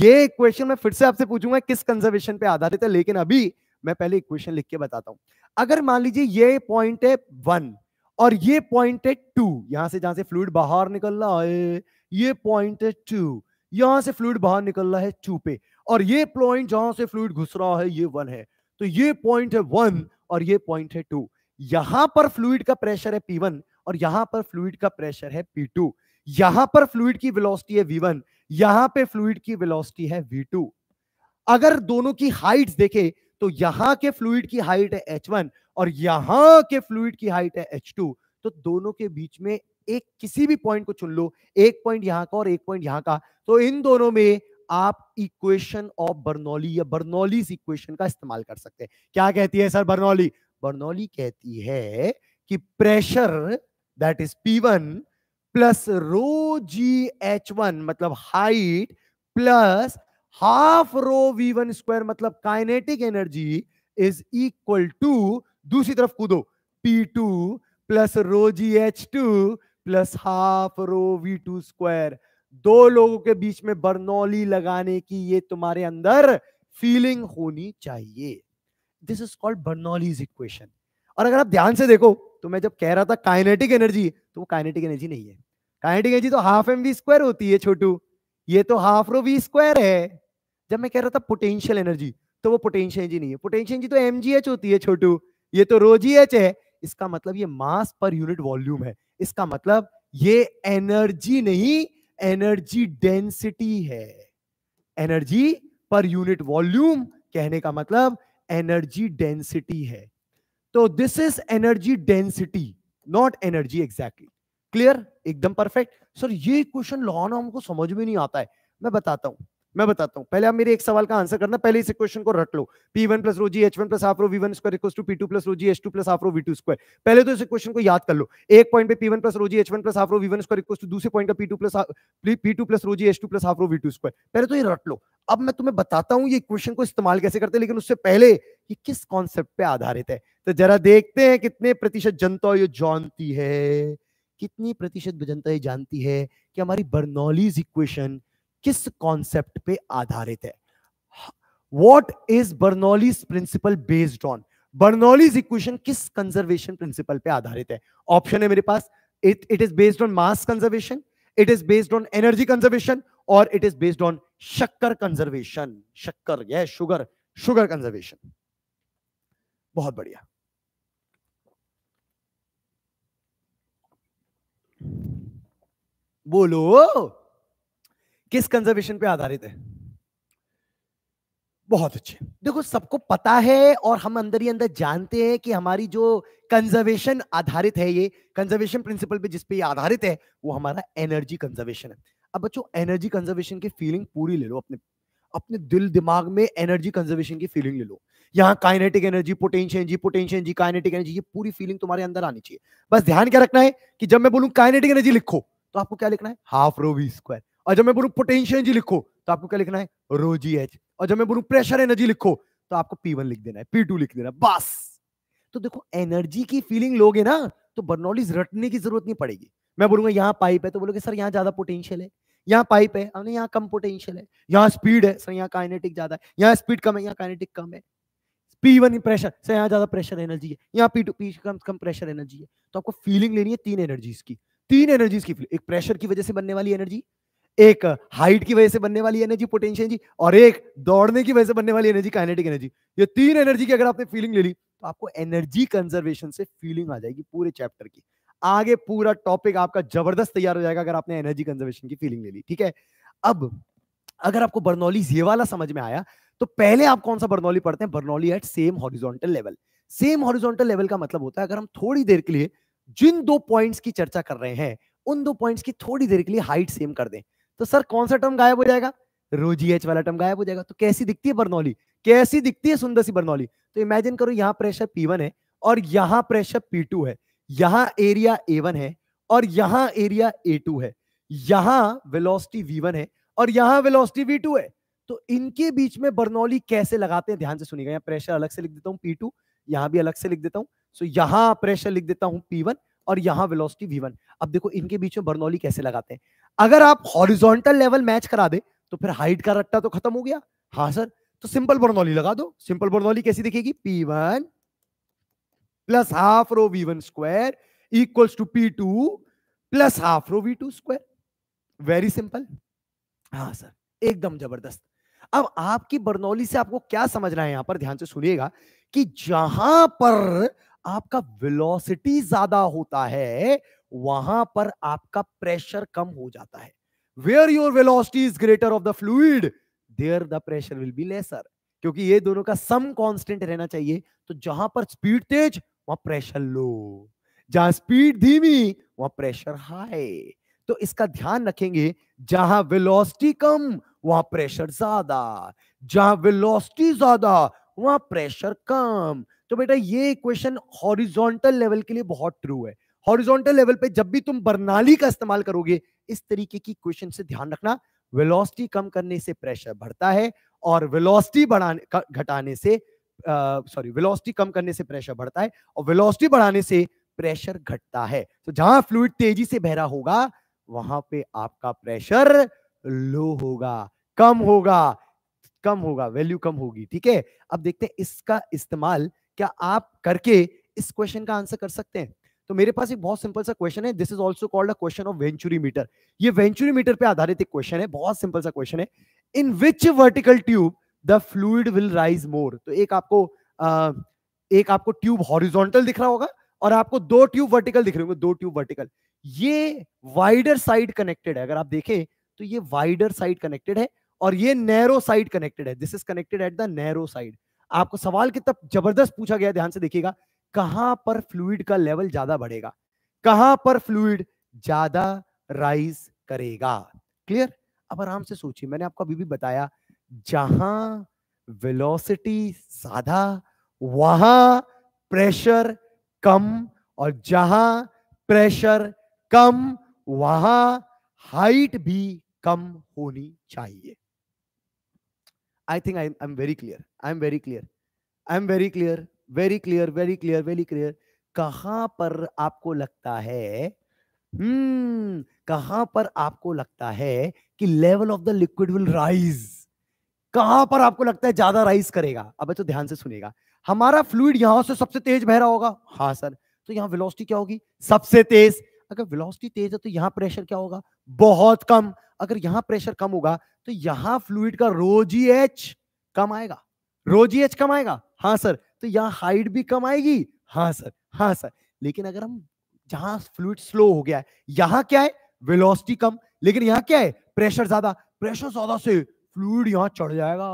ये इक्वेशन मैं फिर से आपसे पूछूंगा किस कंजर्वेशन पे आधारित है लेकिन अभी मैं पहले इक्वेशन लिख के बताता हूं अगर मान लीजिए ये पॉइंट है वन और ये पॉइंट है टू यहां से जहां से फ्लूड बाहर निकल रहा है ये पॉइंट है टू यहां से फ्लूड बाहर निकल रहा है टू पे और ये पॉइंट जहां से फ्लूड घुस रहा है ये वन है तो ये पॉइंट है वन और ये पॉइंट है टू यहां पर फ्लूड का प्रेशर है पी वन और यहां पर फ्लूड का प्रेशर है पी टू यहां पर फ्लूड की वेलोसिटी है वी वन यहां पर फ्लूड की वेलोसिटी है वी टू अगर दोनों की हाइट देखे तो यहां के फ्लूड की हाइट है एच वन और यहां के फ्लूड की हाइट है एच टू तो दोनों के बीच में एक किसी भी पॉइंट को चुन लो एक पॉइंट यहां का और एक पॉइंट यहां का तो इन दोनों में आप इक्वेशन ऑफ बर्नौली या बर्नौलीज इक्वेशन का इस्तेमाल कर सकते हैं क्या कहती है सर बर्नौली बर्नौली कहती है कि pressure that is P one plus rho G H one मतलब height plus half rho V one square मतलब kinetic energy is equal to दूसरी तरफ कूदो P two plus rho G H two plus half rho we two square दो लोगों के बीच में बर्नौली लगाने की ये तुम्हारे अंदर फीलिंग होनी चाहिए this is called Bernoulli's equation और अगर आप ध्यान से देखो तो मैं जब कह रहा था काइनेटिक एनर्जी तो वो काइनेटिक एनर्जी नहीं है काइनेटिक एनर्जी तो हाफ एम वी स्क्वायर होती है छोटू ये तो हाफ रो वी स्क्वायर है जब मैं कह रहा था पोटेंशियल एनर्जी तो वो पोटेंशियल एनर्जी नहीं है पोटेंशियल एनर्जी तो एम जी एच होती है छोटू ये तो रो जी एच है इसका मतलब ये मास पर यूनिट वॉल्यूम है इसका मतलब ये एनर्जी नहीं एनर्जी डेंसिटी है एनर्जी पर यूनिट वॉल्यूम कहने का मतलब एनर्जी डेंसिटी है तो this is energy density not energy exactly clear एकदम परफेक्ट सर ये क्वेश्चन लॉ हमको समझ में नहीं आता है मैं बताता हूं मैं बताता हूँ पहले आप मेरे एक सवाल का आंसर करना पहले इस क्वेश्चन को रट लो पी वन प्लस रोजी H one plus half rho V one square to P two plus रोजी H two plus half rho we two square पहले तो इस क्वेश्चन को याद कर लो एक पॉइंट पे पी वन प्लस रोजी H one plus half rho V one square to दूसरे पॉइंट का P two plus P two plus रोजी H two plus half rho we two square पहले तो ये रट लो अब मैं तुम्हें बताता हूँ ये क्वेश्चन को इस्तेमाल कैसे करते हैं लेकिन उससे पहले ये किस कॉन्सेप्ट पे आधारित है तो जरा देखते हैं कितने प्रतिशत जनता ये जानती है कितनी प्रतिशत जनता ये जानती है कि हमारी बर्नौलीज इक्वेशन किस कॉन्सेप्ट पे आधारित है what is Bernoulli's principle based on Bernoulli's equation किस कंजर्वेशन प्रिंसिपल पे आधारित है ऑप्शन है मेरे पास it it is based on mass conservation it is based on energy conservation और इट इज बेस्ड ऑन शक्कर कंजर्वेशन शक्कर यह शुगर शुगर कंजर्वेशन बहुत बढ़िया बोलो किस कंजर्वेशन पे आधारित है बहुत अच्छे देखो सबको पता है और हम अंदर ही अंदर जानते हैं कि हमारी जो कंजर्वेशन आधारित है ये कंजर्वेशन प्रिंसिपल पे जिस पे ये आधारित है वो हमारा एनर्जी कंजर्वेशन है अब बच्चों एनर्जी कंजर्वेशन की फीलिंग पूरी ले लो अपने अपने दिल दिमाग में एनर्जी कंजर्वेशन की फीलिंग ले लो यहाँ kinetic energy potential energy potential energy kinetic energy ये पूरी फीलिंग तुम्हारे अंदर आनी चाहिए बस ध्यान क्या रखना है कि जब मैं बोलूँ काइनेटिक एनर्जी लिखो तो आपको क्या लिखना है हाफ रो वी स्क्वायर और जब मैं बोलूं पोटेंशियल एनर्जी लिखो तो आपको क्या लिखना है रो जी एच और जब मैं बोलूं प्रेशर एनर्जी लिखो तो आपको पी वन लिख देना है पी टू लिख देना बस तो देखो एनर्जी की फीलिंग लोगे ना तो बर्नौलीज रटने की जरूरत नहीं पड़ेगी मैं बोलूंगा यहाँ पाइप है तो बोलोगे सर यहाँ ज्यादा पोटेंशियल है यहाँ पाइप है हमने यहाँ कम पोटेंशियल है यहाँ स्पीड है सर यहाँ काइनेटिक ज्यादा है यहाँ स्पीड कम है यहाँ काइनेटिक कम है पी वन प्रेशर सर यहाँ ज्यादा प्रेशर एनर्जी है यहाँ पी टू पी कम कम प्रेशर एनर्जी है तो आपको फीलिंग लेनी है तीन एनर्जीज की तीन एनर्जीज की एक प्रेशर की वजह से बनने वाली एनर्जी एक हाइट की वजह से बनने वाली एनर्जी पोटेंशियल एनर्जी और एक दौड़ने की वजह से बनने वाली एनर्जी काइनेटिक एनर्जी ये तीन एनर्जी की अगर आपने फीलिंग ले ली तो आपको एनर्जी कंजर्वेशन से फीलिंग आ जाएगी पूरे चैप्टर की आगे पूरा टॉपिक आपका जबरदस्त तैयार हो जाएगा अगर आपने एनर्जी कंजर्वेशन की फीलिंग ले ली ठीक है अब अगर आपको बर्नौली ये वाला समझ में आया तो पहले आप कौन सा बर्नौली पढ़ते हैं Bernoulli at same horizontal level same horizontal level का मतलब होता है अगर हम थोड़ी देर के लिए जिन दो पॉइंट्स की चर्चा कर रहे हैं उन दो पॉइंट्स की थोड़ी देर के लिए हाइट सेम कर दें तो सर कौन सा टर्म गायब हो जाएगा रोजी एच वाला टर्म गायब हो जाएगा तो कैसी दिखती है बर्नौली कैसी दिखती है सुंदर सी बर्नौली तो इमेजिन करो यहाँ प्रेशर पी है और यहाँ प्रेशर पी है यहाँ एरिया ए है और यहाँ एरिया ए है यहाँ वेलोसिटी वी है और यहाँ वेलोसिटी वी है तो इनके बीच में बर्नौली कैसे लगाते हैं ध्यान से सुनिएगा यहाँ प्रेशर अलग से लिख देता हूँ पी टू यहाँ भी अलग से लिख देता हूँ सो यहाँ प्रेशर लिख देता हूँ पी वन और यहाँ वेलोसिटी वी वन अब देखो इनके बीच में बर्नौली कैसे लगाते हैं अगर आप हॉरिजॉन्टल लेवल मैच करा दे तो फिर हाइट का रट्टा तो खत्म हो गया हाँ सर तो सिंपल बर्नौली लगा दो सिंपल बर्नौली कैसी दिखेगी P one plus half rho V one square equal to P two plus half rho we two square very simple हाँ सर एकदम जबरदस्त अब आपकी बर्नौली से आपको क्या समझना है यहां पर ध्यान से सुनिएगा कि जहां पर आपका वेलोसिटी ज्यादा होता है वहां पर आपका प्रेशर कम हो जाता है where your velocity is greater of the fluid there the pressure will be lesser क्योंकि ये दोनों का सम कांस्टेंट रहना चाहिए तो जहां पर स्पीड तेज वहां प्रेशर लो जहां स्पीड धीमी वहां प्रेशर हाई तो इसका ध्यान रखेंगे जहां वेलोसिटी कम वहां प्रेशर ज्यादा जहां वेलोसिटी ज्यादा वहां प्रेशर कम तो बेटा ये इक्वेशन हॉरिजॉन्टल लेवल के लिए बहुत ट्रू है हॉरिजॉन्टल लेवल पे जब भी तुम बर्नाली का इस्तेमाल करोगे इस तरीके की क्वेश्चन से ध्यान रखना वेलोसिटी कम करने से प्रेशर बढ़ता है और वेलोसिटी बढ़ाने घटाने से सॉरी uh, वेलोसिटी कम करने से प्रेशर बढ़ता है और वेलोसिटी बढ़ाने से प्रेशर घटता है तो जहां फ्लूड तेजी से बहरा होगा वहां पे आपका प्रेशर लो होगा कम होगा कम होगा वैल्यू कम होगी ठीक है अब देखते हैं इसका इस्तेमाल क्या आप करके इस क्वेश्चन का आंसर कर सकते हैं तो मेरे पास एक बहुत सिंपल सा क्वेश्चन है this is also called a question of Venturi meter ये वेंचुरी मीटर पे आधारित एक क्वेश्चन है बहुत सिंपल सा क्वेश्चन है in which vertical tube the fluid will rise more तो एक आपको आ, एक आपको ट्यूब हॉरिजोंटल दिख रहा होगा और आपको दो ट्यूब वर्टिकल दिख रहे होंगे दो ट्यूब वर्टिकल ये वाइडर साइड कनेक्टेड है अगर आप देखें तो ये वाइडर साइड कनेक्टेड है और ये नैरो साइड कनेक्टेड है this is connected at the narrow side आपको सवाल कितना जबरदस्त पूछा गया ध्यान से देखिएगा कहां पर फ्लूड का लेवल ज्यादा बढ़ेगा कहां पर फ्लूड ज्यादा राइज करेगा क्लियर अब आराम से सोचिए मैंने आपको अभी भी बताया जहां वेलोसिटी ज्यादा वहां प्रेशर कम और जहां प्रेशर कम वहां हाइट भी कम होनी चाहिए I think I am very clear I am very clear I am very clear very clear very clear very clear कहां पर आपको लगता है हम्म कहां पर आपको लगता है कि level of the liquid will rise कहां पर आपको लगता है ज्यादा राइज करेगा अब तो ध्यान से सुनेगा हमारा फ्लूड यहां से सबसे तेज बह रहा होगा हाँ सर तो यहाँ वेलोसिटी क्या होगी सबसे तेज अगर वेलोसिटी तेज है तो यहाँ प्रेशर क्या होगा बहुत कम अगर यहाँ प्रेशर कम होगा तो यहाँ फ्लूड का रोजी एच कम आएगा रोजी एच कम आएगा हाँ सर तो यहाँ हाइट भी कम आएगी हाँ सर हाँ सर लेकिन अगर हम जहां फ्लूड स्लो हो गया है यहां क्या है वेलोसिटी कम लेकिन यहाँ क्या है प्रेशर ज्यादा प्रेशर ज्यादा से फ्लूड यहाँ चढ़ जाएगा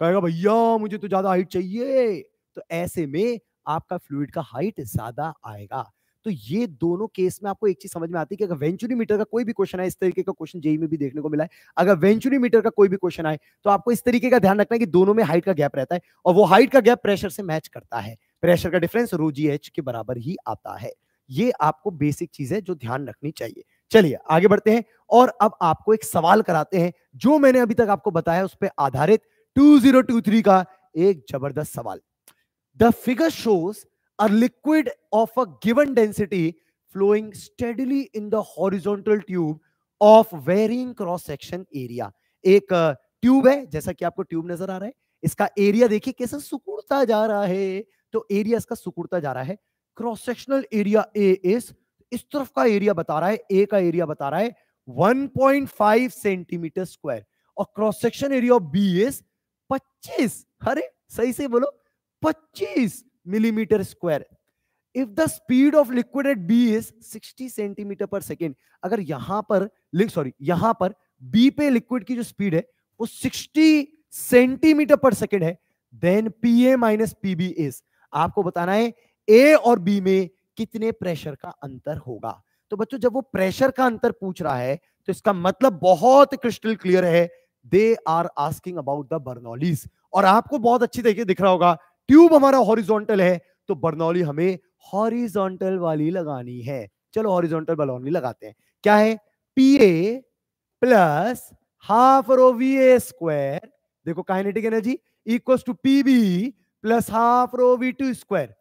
कहेगा भैया मुझे तो ज्यादा हाइट चाहिए तो ऐसे में आपका फ्लूड का हाइट ज्यादा आएगा तो ये दोनों केस में आपको एक चीज समझ में आती है कि अगर वेंचुरी मीटर का कोई भी क्वेश्चन है इस तरीके का क्वेश्चन जेई में भी देखने को मिला है अगर वेंचुरी मीटर का कोई भी क्वेश्चन आए तो आपको इस तरीके का ध्यान रखना है कि दोनों में हाइट का गैप रहता है और वो हाइट का गैप प्रेशर से मैच करता है प्रेशर का डिफरेंस रोजी एच के बराबर ही आता है ये आपको बेसिक चीज है जो ध्यान रखनी चाहिए चलिए आगे बढ़ते हैं और अब आपको एक सवाल कराते हैं जो मैंने अभी तक आपको बताया उस पर आधारित 2023 का एक जबरदस्त सवाल the figure shows a liquid of a given density flowing steadily in the horizontal tube of varying cross section area एक ट्यूब है जैसा कि आपको ट्यूब नजर आ रहा है इसका एरिया देखिए कैसे सुकुड़ता जा रहा है तो एरिया इसका सुकुड़ता जा रहा है क्रॉस सेक्शनल एरिया ए इस इस तरफ का एरिया बता रहा है ए का एरिया बता रहा है 1.5 सेंटीमीटर स्क्वायर और cross section area B is 25 अरे सही से बोलो 25 millimeter square if the speed of liquid at b is 60 centimeter per second अगर यहां पर सॉरी यहां पर बी पे लिक्विड की जो स्पीड है वो 60 सेंटीमीटर पर सेकेंड है then P A minus P B is आपको बताना है ए और बी में कितने प्रेशर का अंतर होगा तो बच्चों जब वो प्रेशर का अंतर पूछ रहा है तो इसका मतलब बहुत क्रिस्टल क्लियर है they are asking about the Bernoulli's और आपको बहुत अच्छी तरीके दिख रहा होगा ट्यूब हमारा हॉरिजॉन्टल है तो बर्नौली हमें हॉरिजॉन्टल वाली लगानी है चलो हॉरिजॉन्टल बर्नौली लगाते हैं क्या है P A plus half rho V A square देखो kinetic energy equals to P B plus half rho we two square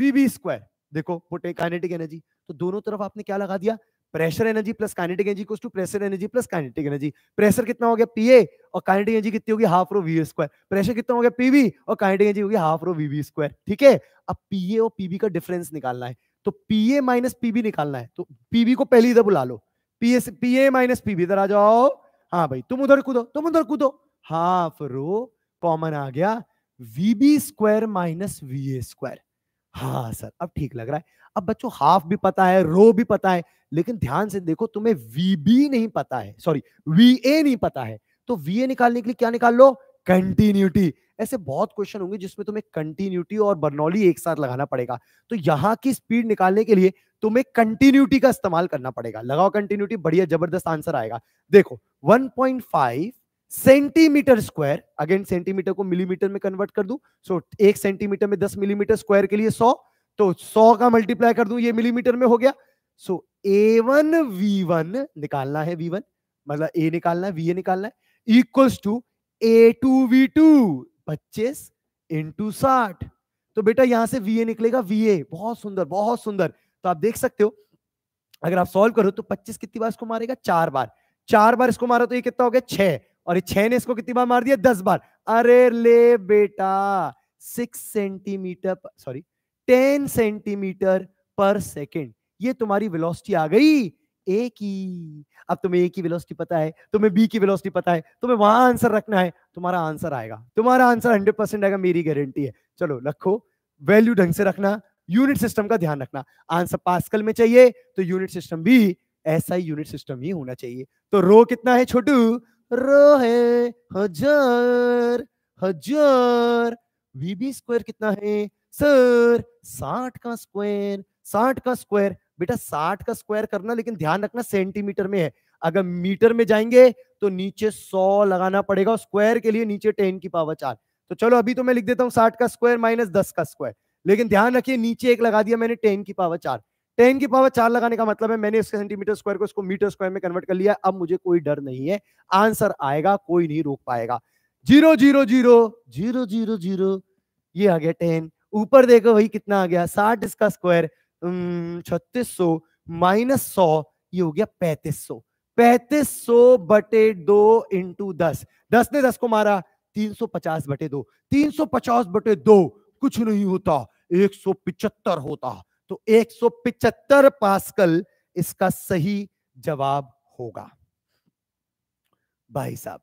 V B square देखो काइनेटिक एनर्जी तो दोनों तरफ आपने क्या लगा दिया pressure energy plus kinetic energy equals to pressure energy plus kinetic energy pressure कितना हो गया पीए और काइनेटिक एनर्जी कितनी होगी half rho we square pressure कितना हो गया पीवी और काइनेटिक एनर्जी होगी half rho V V square ठीक है अब पीए और पीबी का डिफरेंस निकालना है तो पीए माइनस पीबी निकालना है तो पीबी को पहले इधर बुला लो पीए पीए माइनस पीबी इधर आ जाओ हाँ भाई तुम उधर कूदो तुम उधर कूदो हाफ रो कॉमन आ गया V B square minus V square हाँ सर अब ठीक लग रहा है अब बच्चों हाफ भी पता है रो भी पता है लेकिन ध्यान से देखो तुम्हें वीबी नहीं पता है सॉरी ए नहीं पता है तो ए निकालने के लिए क्या निकाल लो कंटिन्यूटी ऐसे बहुत क्वेश्चन होंगे जिसमें तुम्हें कंटिन्यूटी और बर्नौली एक साथ लगाना पड़ेगा तो यहाँ की स्पीड निकालने के लिए तुम्हें कंटिन्यूटी का इस्तेमाल करना पड़ेगा लगाओ कंटिन्यूटी बढ़िया जबरदस्त आंसर आएगा देखो 1.5 सेंटीमीटर स्क्वायर अगेन सेंटीमीटर को मिलीमीटर में कन्वर्ट कर दू सो so, एक सेंटीमीटर में दस मिलीमीटर स्क्वायर के लिए सौ तो 100 का मल्टीप्लाई कर दूं ये मिलीमीटर में हो गया so A one we one निकालना है वी वन मतलब ए निकालना है वी ए निकालना है equals to A two we two पच्चीस इंटू साठ तो बेटा यहां से वी ए निकलेगा वी ए बहुत सुंदर बहुत सुंदर तो आप देख सकते हो अगर आप सॉल्व करो तो पच्चीस कितनी बार इसको मारेगा चार बार चार बार इसको मारा तो ये कितना हो गया छह और ये छह ने इसको कितनी बार मार दिया दस बार अरे ले बेटा six centimeter sorry ten centimeter per second ये तुम्हारी वेलोसिटी आ गई ए की अब तुम्हें ए की वेलोसिटी पता है तुम्हें बी की वेलोसिटी पता है तुम्हें वहां आंसर रखना है तुम्हारा आंसर आएगा तुम्हारा आंसर हंड्रेड परसेंट आएगा मेरी गारंटी है चलो रखो वैल्यू ढंग से रखना यूनिट सिस्टम का ध्यान रखना आंसर पास्कल में चाहिए तो यूनिट सिस्टम भी ऐसा ही यूनिट सिस्टम ही होना चाहिए तो रो कितना है छोटू रो है हजार हजार वीबी स्क्वायर कितना है सर साठ का स्क्वायर साठ का स्क्वायर बेटा साठ का स्क्वायर करना लेकिन ध्यान रखना सेंटीमीटर में है अगर मीटर में जाएंगे तो नीचे सौ लगाना पड़ेगा और स्क्वायर के लिए नीचे टेन की पावर चार तो चलो अभी तो मैं लिख देता हूँ साठ का स्क्वायर माइनस दस का स्क्वायर लेकिन ध्यान रखिए नीचे एक लगा दिया मैंने टेन की पावर चार टेन की पावर चार लगाने का मतलब है मैंने इसके सेंटीमीटर स्क्वायर को इसको मीटर स्क्वायर में कन्वर्ट कर लिया अब मुझे कोई डर नहीं है आंसर आएगा कोई नहीं रोक पाएगा zero zero zero zero zero zero ये आ गया टेन ऊपर देखो भाई कितना आ गया साठ इसका स्क्वायर छत्तीस सौ माइनस सौ ये हो गया पैंतीस सौ पैंतीस सौ बटे दो इंटू दस दस ने दस को मारा तीन सौ पचास बटे दो तीन सौ पचास बटे दो कुछ नहीं होता एक सौ पिचहत्तर होता तो एक सौ पिचहत्तर पासकल इसका सही जवाब होगा भाई साहब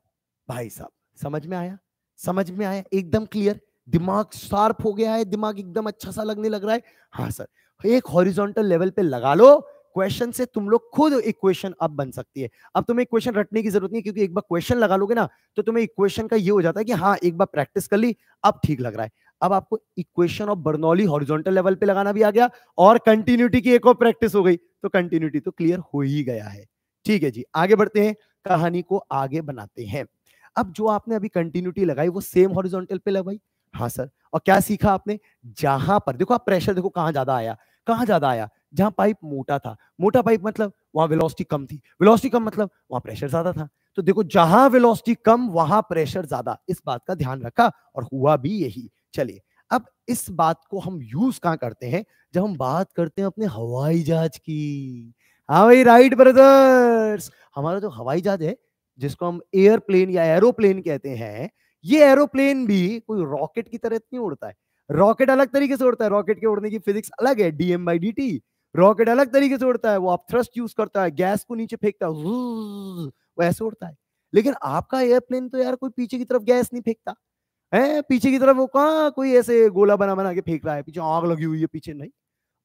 भाई साहब समझ में आया समझ में आया एकदम क्लियर दिमाग शार्प हो गया है दिमाग एकदम अच्छा सा लगने लग रहा है हाँ सर एक हॉरिजॉन्टल लेवल पे लगा लो क्वेश्चन से तुम लोग खुद इक्वेशन अब बन सकती है अब तुम्हें इक्वेशन रटने की जरूरत नहीं क्योंकि एक बार क्वेश्चन लगा लोगे ना तो तुम्हें इक्वेशन का ये हो जाता है कि हाँ एक बार प्रैक्टिस कर ली अब ठीक लग रहा है अब आपको equation of Bernoulli horizontal level पे लगाना भी आ गया और कंटिन्यूटी की एक और प्रैक्टिस हो गई तो कंटिन्यूटी तो क्लियर हो ही गया है ठीक है जी आगे बढ़ते हैं कहानी को आगे बनाते हैं अब जो आपने अभी कंटिन्यूटी लगाई वो सेम हॉरिजॉन्टल पे लगाई हाँ सर और क्या सीखा आपने जहां पर देखो आप प्रेशर देखो कहाँ ज्यादा आया कहाँ ज्यादा आया जहां पाइप मोटा था मोटा पाइप मतलब वहां वेलोसिटी कम थी वेलोसिटी कम मतलब वहां प्रेशर ज्यादा था तो देखो जहां वेलोसिटी कम वहां प्रेशर ज्यादा इस बात का ध्यान रखा और हुआ भी यही चलिए अब इस बात को हम यूज कहा करते हैं जब हम बात करते हैं अपने हवाई जहाज की हाँ भाई राइट ब्रदर्स हमारा जो हवाई जहाज है जिसको हम एयरप्लेन या एरोप्लेन कहते हैं ये एरोप्लेन भी कोई रॉकेट की तरह इतनी उड़ता है रॉकेट अलग तरीके से उड़ता है रॉकेट के उड़ने की फिजिक्स अलग है डीएम बाई डी रॉकेट अलग तरीके से उड़ता है वो आप थ्रस्ट यूज करता है गैस को नीचे फेंकता है वो ऐसे उड़ता है लेकिन आपका एयरप्लेन तो यार कोई पीछे की तरफ गैस नहीं फेंकता है पीछे की तरफ वो कहा कोई ऐसे गोला बना बना के फेंक रहा है पीछे आग लगी हुई है पीछे नहीं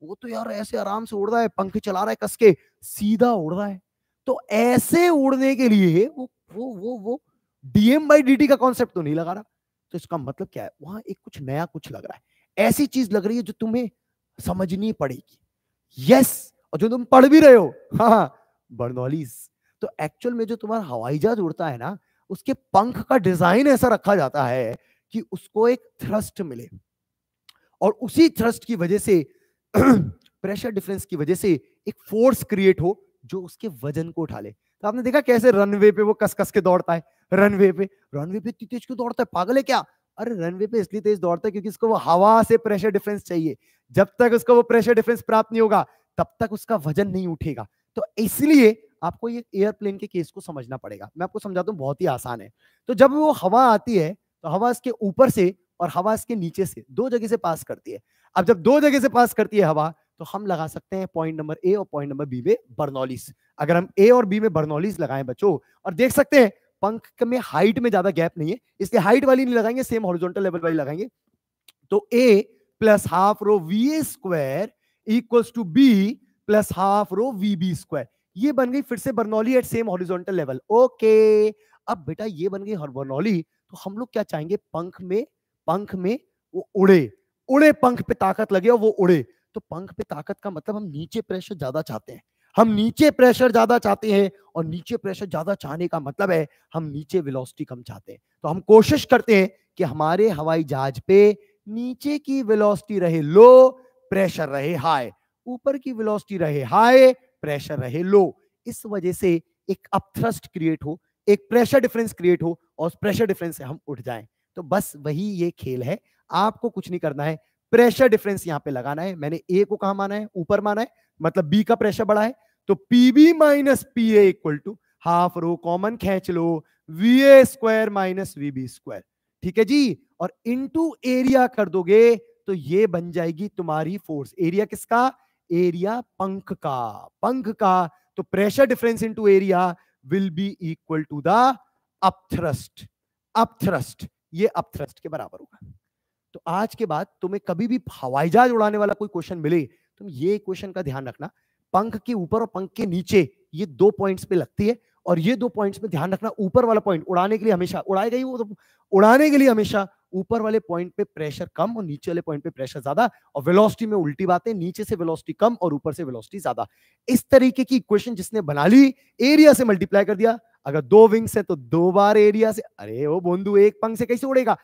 वो तो यार ऐसे आराम से उड़ रहा है पंख चला रहा है कसके सीधा उड़ रहा है तो ऐसे उड़ने के लिए वो वो वो वो डीएम बाई डी का कॉन्सेप्ट तो नहीं लगा रहा तो इसका मतलब क्या है वहां एक कुछ नया कुछ लग रहा है ऐसी चीज लग रही है जो तुम्हें समझनी पड़ेगी यस और जो तुम पढ़ भी रहे हो हाँ बर्नौलीज हाँ। तो एक्चुअल में जो तुम्हारा हवाई जहाज उड़ता है ना उसके पंख का डिजाइन ऐसा रखा जाता है कि उसको एक थ्रस्ट मिले और उसी थ्रस्ट की वजह से प्रेशर डिफरेंस की वजह से एक फोर्स क्रिएट हो जो उसके वजन को उठा ले तो आपने देखा कैसे रनवे पे वो कस कस के दौड़ता है रनवे पे रनवे पे इतनी तेज क्यों दौड़ता है पागल है क्या अरे रनवे पे इसलिए तेज दौड़ता है क्योंकि इसको वो हवा से प्रेशर डिफरेंस चाहिए जब तक उसको वो प्रेशर डिफरेंस प्राप्त नहीं होगा तब तक उसका वजन नहीं उठेगा तो इसलिए आपको ये एयरप्लेन के केस को समझना पड़ेगा मैं आपको समझाता हूँ बहुत ही आसान है तो जब वो हवा आती है तो हवा इसके ऊपर से और हवा इसके नीचे से दो जगह से पास करती है अब जब दो जगह से पास करती है हवा तो हम लगा सकते हैं पॉइंट नंबर ए और पॉइंट नंबर बी में बर्नौलिस अगर हम ए और बी में बर्नौलिस लगाएं बच्चों और देख सकते हैं पंख में हाइट में ज्यादा गैप नहीं है इसलिए हाइट वाली नहीं लगाएंगे सेम हॉरिजॉन्टल लेवल वाली लगाएंगे तो A plus half rho V A square equals to B plus half rho V B square ये बन गई फिर से Bernoulli at same horizontal level okay अब बेटा ये बन गई बर्नौली तो हम लोग क्या चाहेंगे पंख में पंख में वो उड़े उड़े पंख पे ताकत लगे और वो उड़े तो पंख पे ताकत का मतलब हम नीचे प्रेशर ज्यादा चाहते हैं हम नीचे प्रेशर ज्यादा चाहते हैं और नीचे प्रेशर ज्यादा चाहने का मतलब है हम नीचे वेलोसिटी कम चाहते हैं तो हम कोशिश करते हैं कि हमारे हवाई जहाज पे नीचे की वेलोसिटी रहे लो प्रेशर रहे हाई ऊपर की वेलोसिटी रहे हाई प्रेशर रहे लो इस वजह से एक अपथ्रस्ट क्रिएट हो एक प्रेशर डिफरेंस क्रिएट हो और प्रेशर डिफरेंस से हम उठ जाएं तो बस वही ये खेल है आपको कुछ नहीं करना है प्रेशर डिफरेंस यहाँ पे लगाना है मैंने ए को कहा माना है ऊपर माना है मतलब बी का प्रेशर बढ़ा है तो P B minus P A equal to half rho common खेच लो V A square minus V B square ठीक है जी और इनटू एरिया कर दोगे तो ये बन जाएगी तुम्हारी फोर्स एरिया किसका एरिया पंख का पंख का तो pressure difference into area will be equal to the upthrust upthrust ये अपथ्रस्ट के बराबर होगा तो आज के बाद तुम्हें कभी भी हवाई जहाज उड़ाने वाला कोई क्वेश्चन मिले तुम ये क्वेश्चन का ध्यान रखना पंख के ऊपर और पंख के नीचे ये दो पॉइंट्स पे लगती है और ये दो पॉइंट्स में ध्यान रखना ऊपर वाला पॉइंट उड़ाने के लिए हमेशा उड़ाएगा गई वो तो उड़ाने के लिए हमेशा ऊपर वाले पॉइंट पे प्रेशर कम और नीचे वाले पॉइंट पे प्रेशर ज्यादा और वेलोसिटी में उल्टी बातें नीचे से वेलोसिटी कम और ऊपर से वेलोसिटी ज्यादा इस तरीके की इक्वेशन जिसने बना ली एरिया से मल्टीप्लाई कर दिया अगर दो विंग्स है तो दो बार एरिया से अरे वो बोंदू एक पंख से कैसे उड़ेगा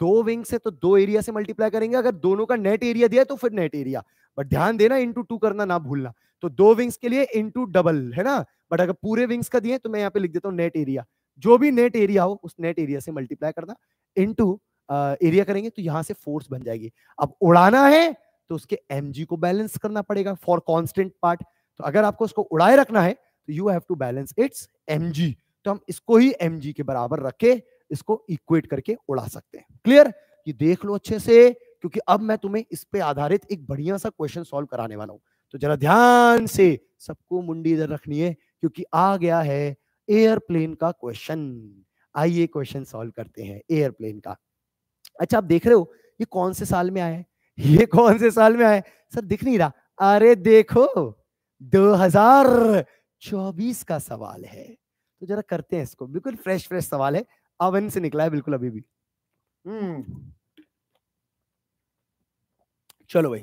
दो विंग्स है तो दो एरिया से मल्टीप्लाई करेंगे अगर दोनों का नेट एरिया दिया तो फिर नेट एरिया बट ध्यान देना इंटू टू करना ना भूलना तो दो विंग्स के लिए इंटू डबल है ना बट अगर पूरे विंग्स का दिए तो मैं यहाँ पे लिख देता हूँ नेट एरिया जो भी नेट एरिया हो उस नेट एरिया से मल्टीप्लाई करना इंटू एरिया करेंगे तो यहाँ से फोर्स बन जाएगी अब उड़ाना है तो उसके एम को बैलेंस करना पड़ेगा फॉर कॉन्स्टेंट पार्ट तो अगर आपको उसको उड़ाए रखना है तो you have to balance its M तो हम इसको ही एम के बराबर रखे इसको इक्वेट करके उड़ा सकते हैं क्लियर ये देख लो अच्छे से क्योंकि अब मैं तुम्हें इस पे आधारित एक बढ़िया सा क्वेश्चन सॉल्व कराने वाला हूं तो जरा ध्यान से सबको मुंडी इधर रखनी है क्योंकि आ गया है एयरप्लेन का क्वेश्चन आइए क्वेश्चन सॉल्व करते हैं एयरप्लेन का अच्छा आप देख रहे हो ये कौन से साल में आया है ये कौन से साल में आया सर दिख नहीं रहा अरे देखो 2024 का सवाल है तो जरा करते हैं इसको बिल्कुल फ्रेश फ्रेश सवाल है अवन से निकला है बिल्कुल अभी भी हम्म चलो भाई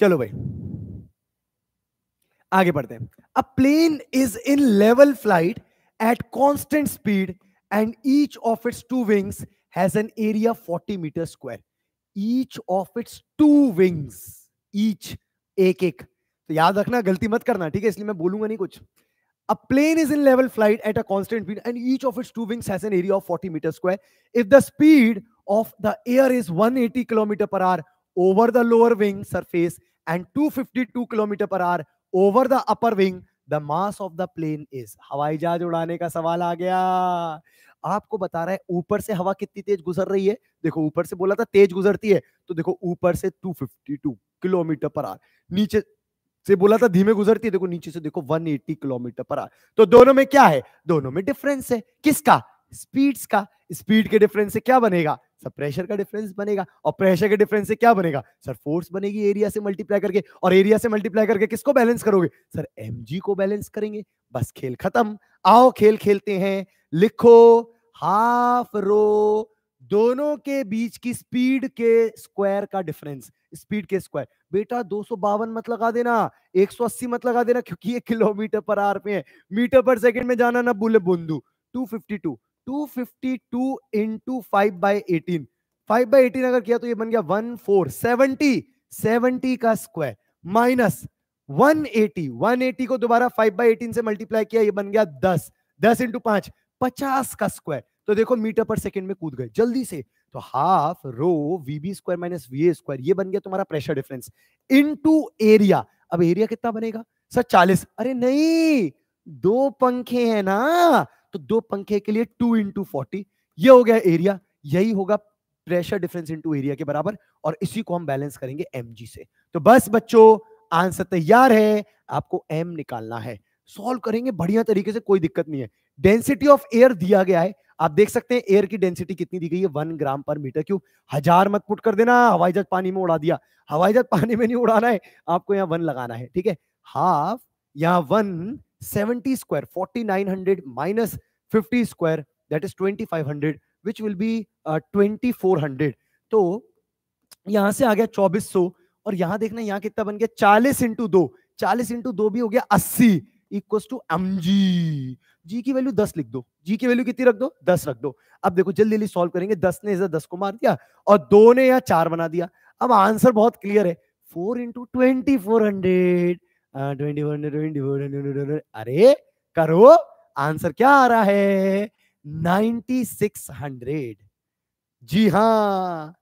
चलो भाई आगे बढ़ते हैं a plane is in level flight at constant speed and each of its two wings has an area 40 meter square each of its two wings each एक एक तो याद रखना गलती मत करना ठीक है इसलिए मैं बोलूंगा नहीं कुछ A plane is in level flight at a constant speed and each of its two wings has an area of 40 meters square. If the speed of the air is 180 km per hour over the lower wing surface and 252 km per hour over the upper wing the mass of the plane is हवाई जहाज उड़ाने का सवाल आ गया आपको बता रहा है ऊपर से हवा कितनी तेज गुजर रही है देखो ऊपर से बोला था तेज गुजरती है तो देखो ऊपर से 252 किलोमीटर पर आर नीचे से बोला था धीमे गुजरती है देखो नीचे से देखो 180 किलोमीटर पर आर तो दोनों में क्या है दोनों में डिफरेंस है किसका स्पीड्स का स्पीड के डिफरेंस से क्या बनेगा सर प्रेशर का डिफरेंस बनेगा और प्रेशर के डिफरेंस से क्या बनेगा सर फोर्स बनेगी एरिया से मल्टीप्लाई करके और एरिया से मल्टीप्लाई करके किसको बैलेंस करोगे सर एम को बैलेंस करेंगे बस खेल खत्म आओ खेल खेलते हैं लिखो हाफ रो दोनों के बीच की स्पीड के स्क्वायर का डिफरेंस स्पीड के स्क्वायर बेटा दो मत लगा देना 180 मत लगा देना क्योंकि ये किलोमीटर पर आर पे है मीटर पर सेकंड में जाना ना बोले बुंदू 252 252 इनटू 5 बाय 18 5 बाय 18 अगर किया तो ये बन गया 1470 70 का स्क्वायर माइनस 180 180 को दोबारा 5 बाई 18 से मल्टीप्लाई किया ये बन गया 10 10 इंटू पांच पचास का स्क्वायर तो देखो मीटर पर सेकंड में कूद गए जल्दी से तो half rho V B square minus V A square ये बन गया तुम्हारा प्रेशर डिफरेंस इनटू एरिया अब एरिया कितना बनेगा सर चालीस अरे नहीं दो पंखे हैं ना तो दो पंखे के लिए टू इंटू फोर्टी ये हो गया एरिया यही होगा प्रेशर डिफरेंस इंटू एरिया के बराबर और इसी को हम बैलेंस करेंगे एम से तो बस बच्चों आंसर तैयार है आपको एम निकालना है सॉल्व करेंगे बढ़िया तरीके से कोई दिक्कत नहीं है डेंसिटी ऑफ एयर दिया गया है आप देख सकते हैं एयर की डेंसिटी कितनी दी गई है वन ग्राम पर मीटर क्यूब हजार मत पुट कर देना हवाई जहाज पानी में उड़ा दिया हवाई जहाज पानी में नहीं उड़ाना है आपको यहाँ वन लगाना है ठीक है हाफ यहाँ one 70 square 4900 minus 50 square that is 2500 which will be uh, 2400 so यहां से आ गया 2400 और यहां देखना यहां कितना बन गया 40 into दो चालीस into दो भी हो गया 80 equals to mg g की वैल्यू 10 लिख दो g की वैल्यू कितनी रख दो 10 रख दो अब देखो जल्दी जल्दी सॉल्व करेंगे 10 ने इधर 10 को मार दिया और दो ने यहाँ चार बना दिया अब आंसर बहुत क्लियर है 4 into ट्वेंटी फोर हंड्रेड अरे करो आंसर क्या आ रहा है नाइन्टी सिक्स हंड्रेड जी हाँ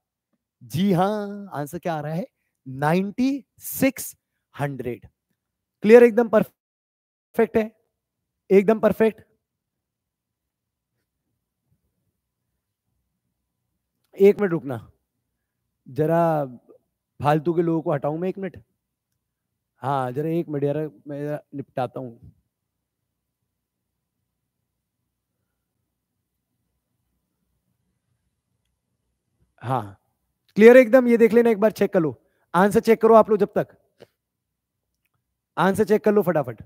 जी हाँ आंसर क्या आ रहा है नाइन्टी सिक्स हंड्रेड क्लियर एकदम परफेक्ट है एकदम परफेक्ट एक मिनट रुकना जरा फालतू के लोगों को हटाऊं मैं एक मिनट हाँ जरा एक मिनट यार मैं निपटाता हूँ हाँ क्लियर एकदम ये देख लेना एक बार चेक कर लो आंसर चेक करो आप लोग जब तक आंसर चेक कर लो फटाफट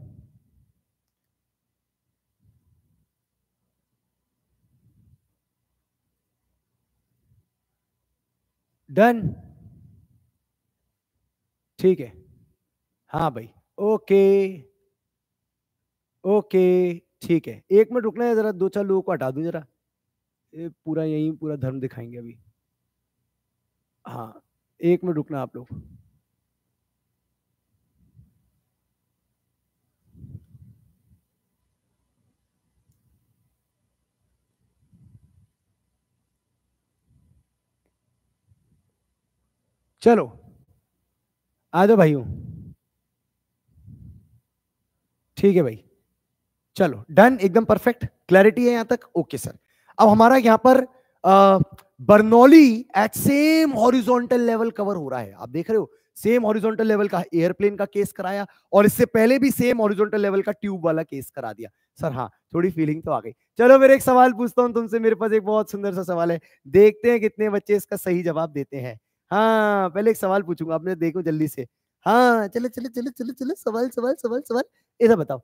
डन ठीक है हाँ भाई ओके ओके ठीक है एक मिनट रुकना है जरा दो चार लोगों को हटा दू जरा पूरा यही पूरा धर्म दिखाएंगे अभी हाँ एक मिनट रुकना आप लोग चलो आ जाओ भाइयों ठीक है भाई चलो डन एकदम परफेक्ट क्लैरिटी है यहां तक ओके सर अब हमारा यहां पर Bernoulli at same horizontal level cover हो रहा है आप देख रहे हो सेम हॉरिजॉन्टल लेवल का एयरप्लेन का केस कराया और इससे पहले भी सेम हॉरिजॉन्टल लेवल का ट्यूब वाला केस करा दिया सर हाँ थोड़ी फीलिंग तो आ गई चलो मेरे एक सवाल पूछता हूँ तुमसे मेरे पास एक बहुत सुंदर सा सवाल है देखते हैं कितने बच्चे इसका सही जवाब देते हैं हाँ पहले एक सवाल पूछूंगा आपने देखो जल्दी से हाँ चले चले चले चले चले सवाल सवाल सवाल सवाल इधर बताओ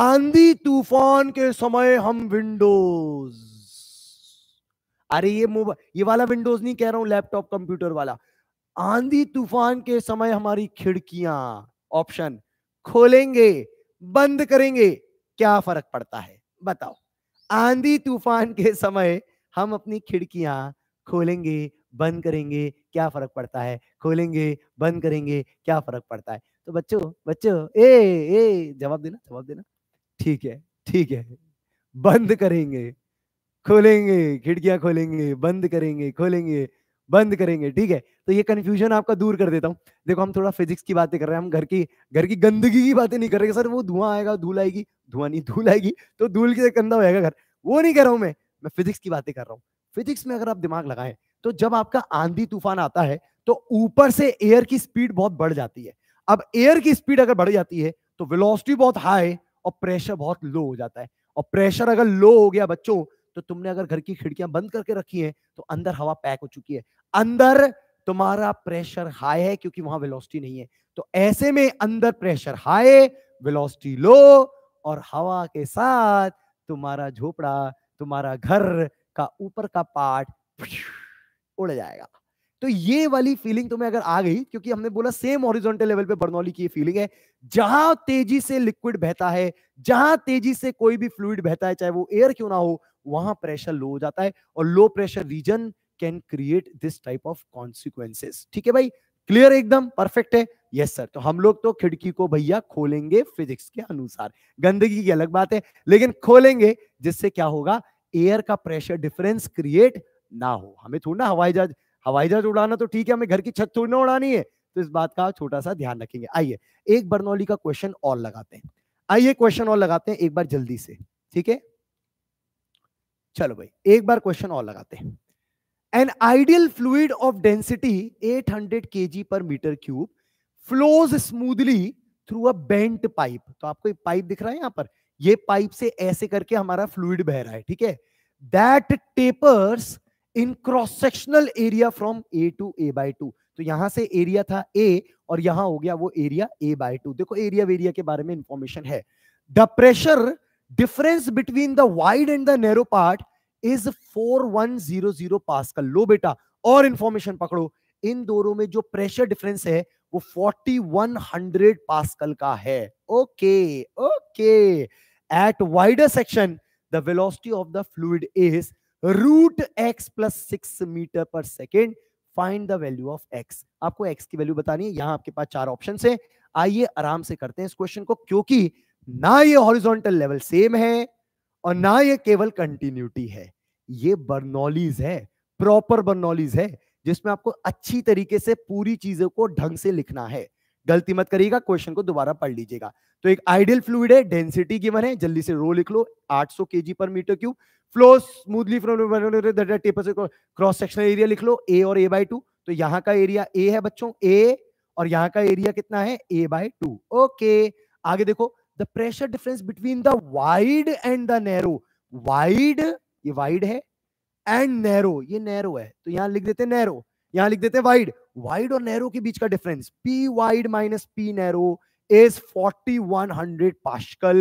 आंधी तूफान के समय हम विंडोज अरे ये मोबाइल ये वाला विंडोज नहीं कह रहा हूं लैपटॉप कंप्यूटर वाला आंधी तूफान के समय हमारी खिड़कियां ऑप्शन खोलेंगे बंद करेंगे क्या फर्क पड़ता है बताओ आंधी तूफान के समय हम अपनी खिड़कियां खोलेंगे बंद करेंगे क्या फर्क पड़ता है खोलेंगे बंद करेंगे क्या फर्क पड़ता है तो बच्चों बच्चों ए ए जवाब देना जवाब देना ठीक है ठीक है बंद करेंगे खोलेंगे खिड़कियां खोलेंगे बंद करेंगे खोलेंगे बंद करेंगे ठीक है तो ये कन्फ्यूजन आपका दूर कर देता हूँ देखो हम थोड़ा फिजिक्स की बातें कर रहे हैं हम घर की घर की गंदगी की बातें नहीं कर रहे सर वो धुआं आएगा धूल आएगी धुआं नहीं धूल आएगी तो धूल के गंदा हो जाएगा घर वो नहीं कर रहा हूँ मैं मैं फिजिक्स की बातें कर रहा हूँ फिजिक्स में अगर आप दिमाग लगाए तो जब आपका आंधी तूफान आता है तो ऊपर से एयर की स्पीड बहुत बढ़ जाती है अब एयर की स्पीड अगर बढ़ जाती है तो वेलोसिटी बहुत हाई और प्रेशर बहुत लो हो जाता है और प्रेशर अगर लो हो गया बच्चों तो तुमने अगर घर की खिड़कियां बंद करके रखी हैं तो अंदर हवा पैक हो चुकी है अंदर तुम्हारा प्रेशर हाई है क्योंकि वहां वेलोसिटी नहीं है तो ऐसे में अंदर प्रेशर हाई वेलोसिटी लो और हवा के साथ तुम्हारा झोपड़ा तुम्हारा घर का ऊपर का पार्ट उड़ जाएगा तो ये वाली फीलिंग तुम्हें अगर आ गई क्योंकि हमने बोला सेम हॉरिजॉन्टल लेवल पे बर्नौली की फीलिंग है जहां तेजी से लिक्विड बहता है जहां तेजी से कोई भी फ्लूड बहता है चाहे वो एयर क्यों ना हो वहां प्रेशर लो हो जाता है और low pressure region can create this type of consequences ठीक है भाई क्लियर एकदम परफेक्ट है यस सर तो हम लोग तो खिड़की को भैया खोलेंगे फिजिक्स के अनुसार गंदगी की अलग बात है लेकिन खोलेंगे जिससे क्या होगा एयर का प्रेशर डिफरेंस क्रिएट ना हो हमें थोड़ा हवाई जहाज हवाई जहाज उड़ाना तो ठीक है हमें घर की छत थोड़ी ना उड़ानी है तो इस बात का छोटा सा ध्यान रखेंगे आइए एक बर्नौली का क्वेश्चन और लगाते हैं आइए क्वेश्चन और लगाते हैं एक बार जल्दी से ठीक है चलो भाई एक बार क्वेश्चन और लगाते हैं an ideal fluid of density 800 hundred K G per metre cube flows smoothly through a bent pipe तो आपको एक पाइप दिख रहा है यहां पर ये पाइप से ऐसे करके हमारा फ्लूड बह रहा है ठीक है that tapers in cross sectional area from A to A by two तो यहां से एरिया था ए और यहां हो गया वो एरिया ए बाय टू देखो एरिया वेरिया के बारे में इंफॉर्मेशन है the pressure difference between the wide and the narrow part is 4100 pascal लो बेटा और इंफॉर्मेशन पकड़ो इन दोनों में जो प्रेशर डिफरेंस है वो 4100 पास्कल का है okay okay at wider section the velocity of the fluid is root X plus six metre per second find the value of X आपको एक्स की वैल्यू बतानी है यहां आपके पास चार ऑप्शन है आइए आराम से करते हैं इस क्वेश्चन को क्योंकि ना ये हॉरिजॉन्टल लेवल सेम है और ना ये केवल कंटिन्यूटी है ये बर्नॉलीज है प्रॉपर बर्नॉलीज है जिसमें आपको अच्छी तरीके से पूरी चीजों को ढंग से लिखना है गलती मत करिएगा क्वेश्चन को दोबारा पढ़ लीजिएगा तो एक आइडियल फ्लूड है डेंसिटी गिवन है जल्दी से रो लिख लो 800 सौ per metre cube flows smoothly from taper से क्रॉस सेक्शनल एरिया लिख लो ए और ए बाई टू तो यहाँ का एरिया ए है बच्चों ए और यहाँ का एरिया कितना है ए बाई टू ओके आगे देखो the pressure difference between the wide and the narrow wide ये वाइड है एंड नैरो ये नैरो है तो यहाँ लिख देते नैरो यहाँ लिख देते हैं वाइड वाइड और नैरो के बीच का difference P wide minus P narrow is 4100 pascal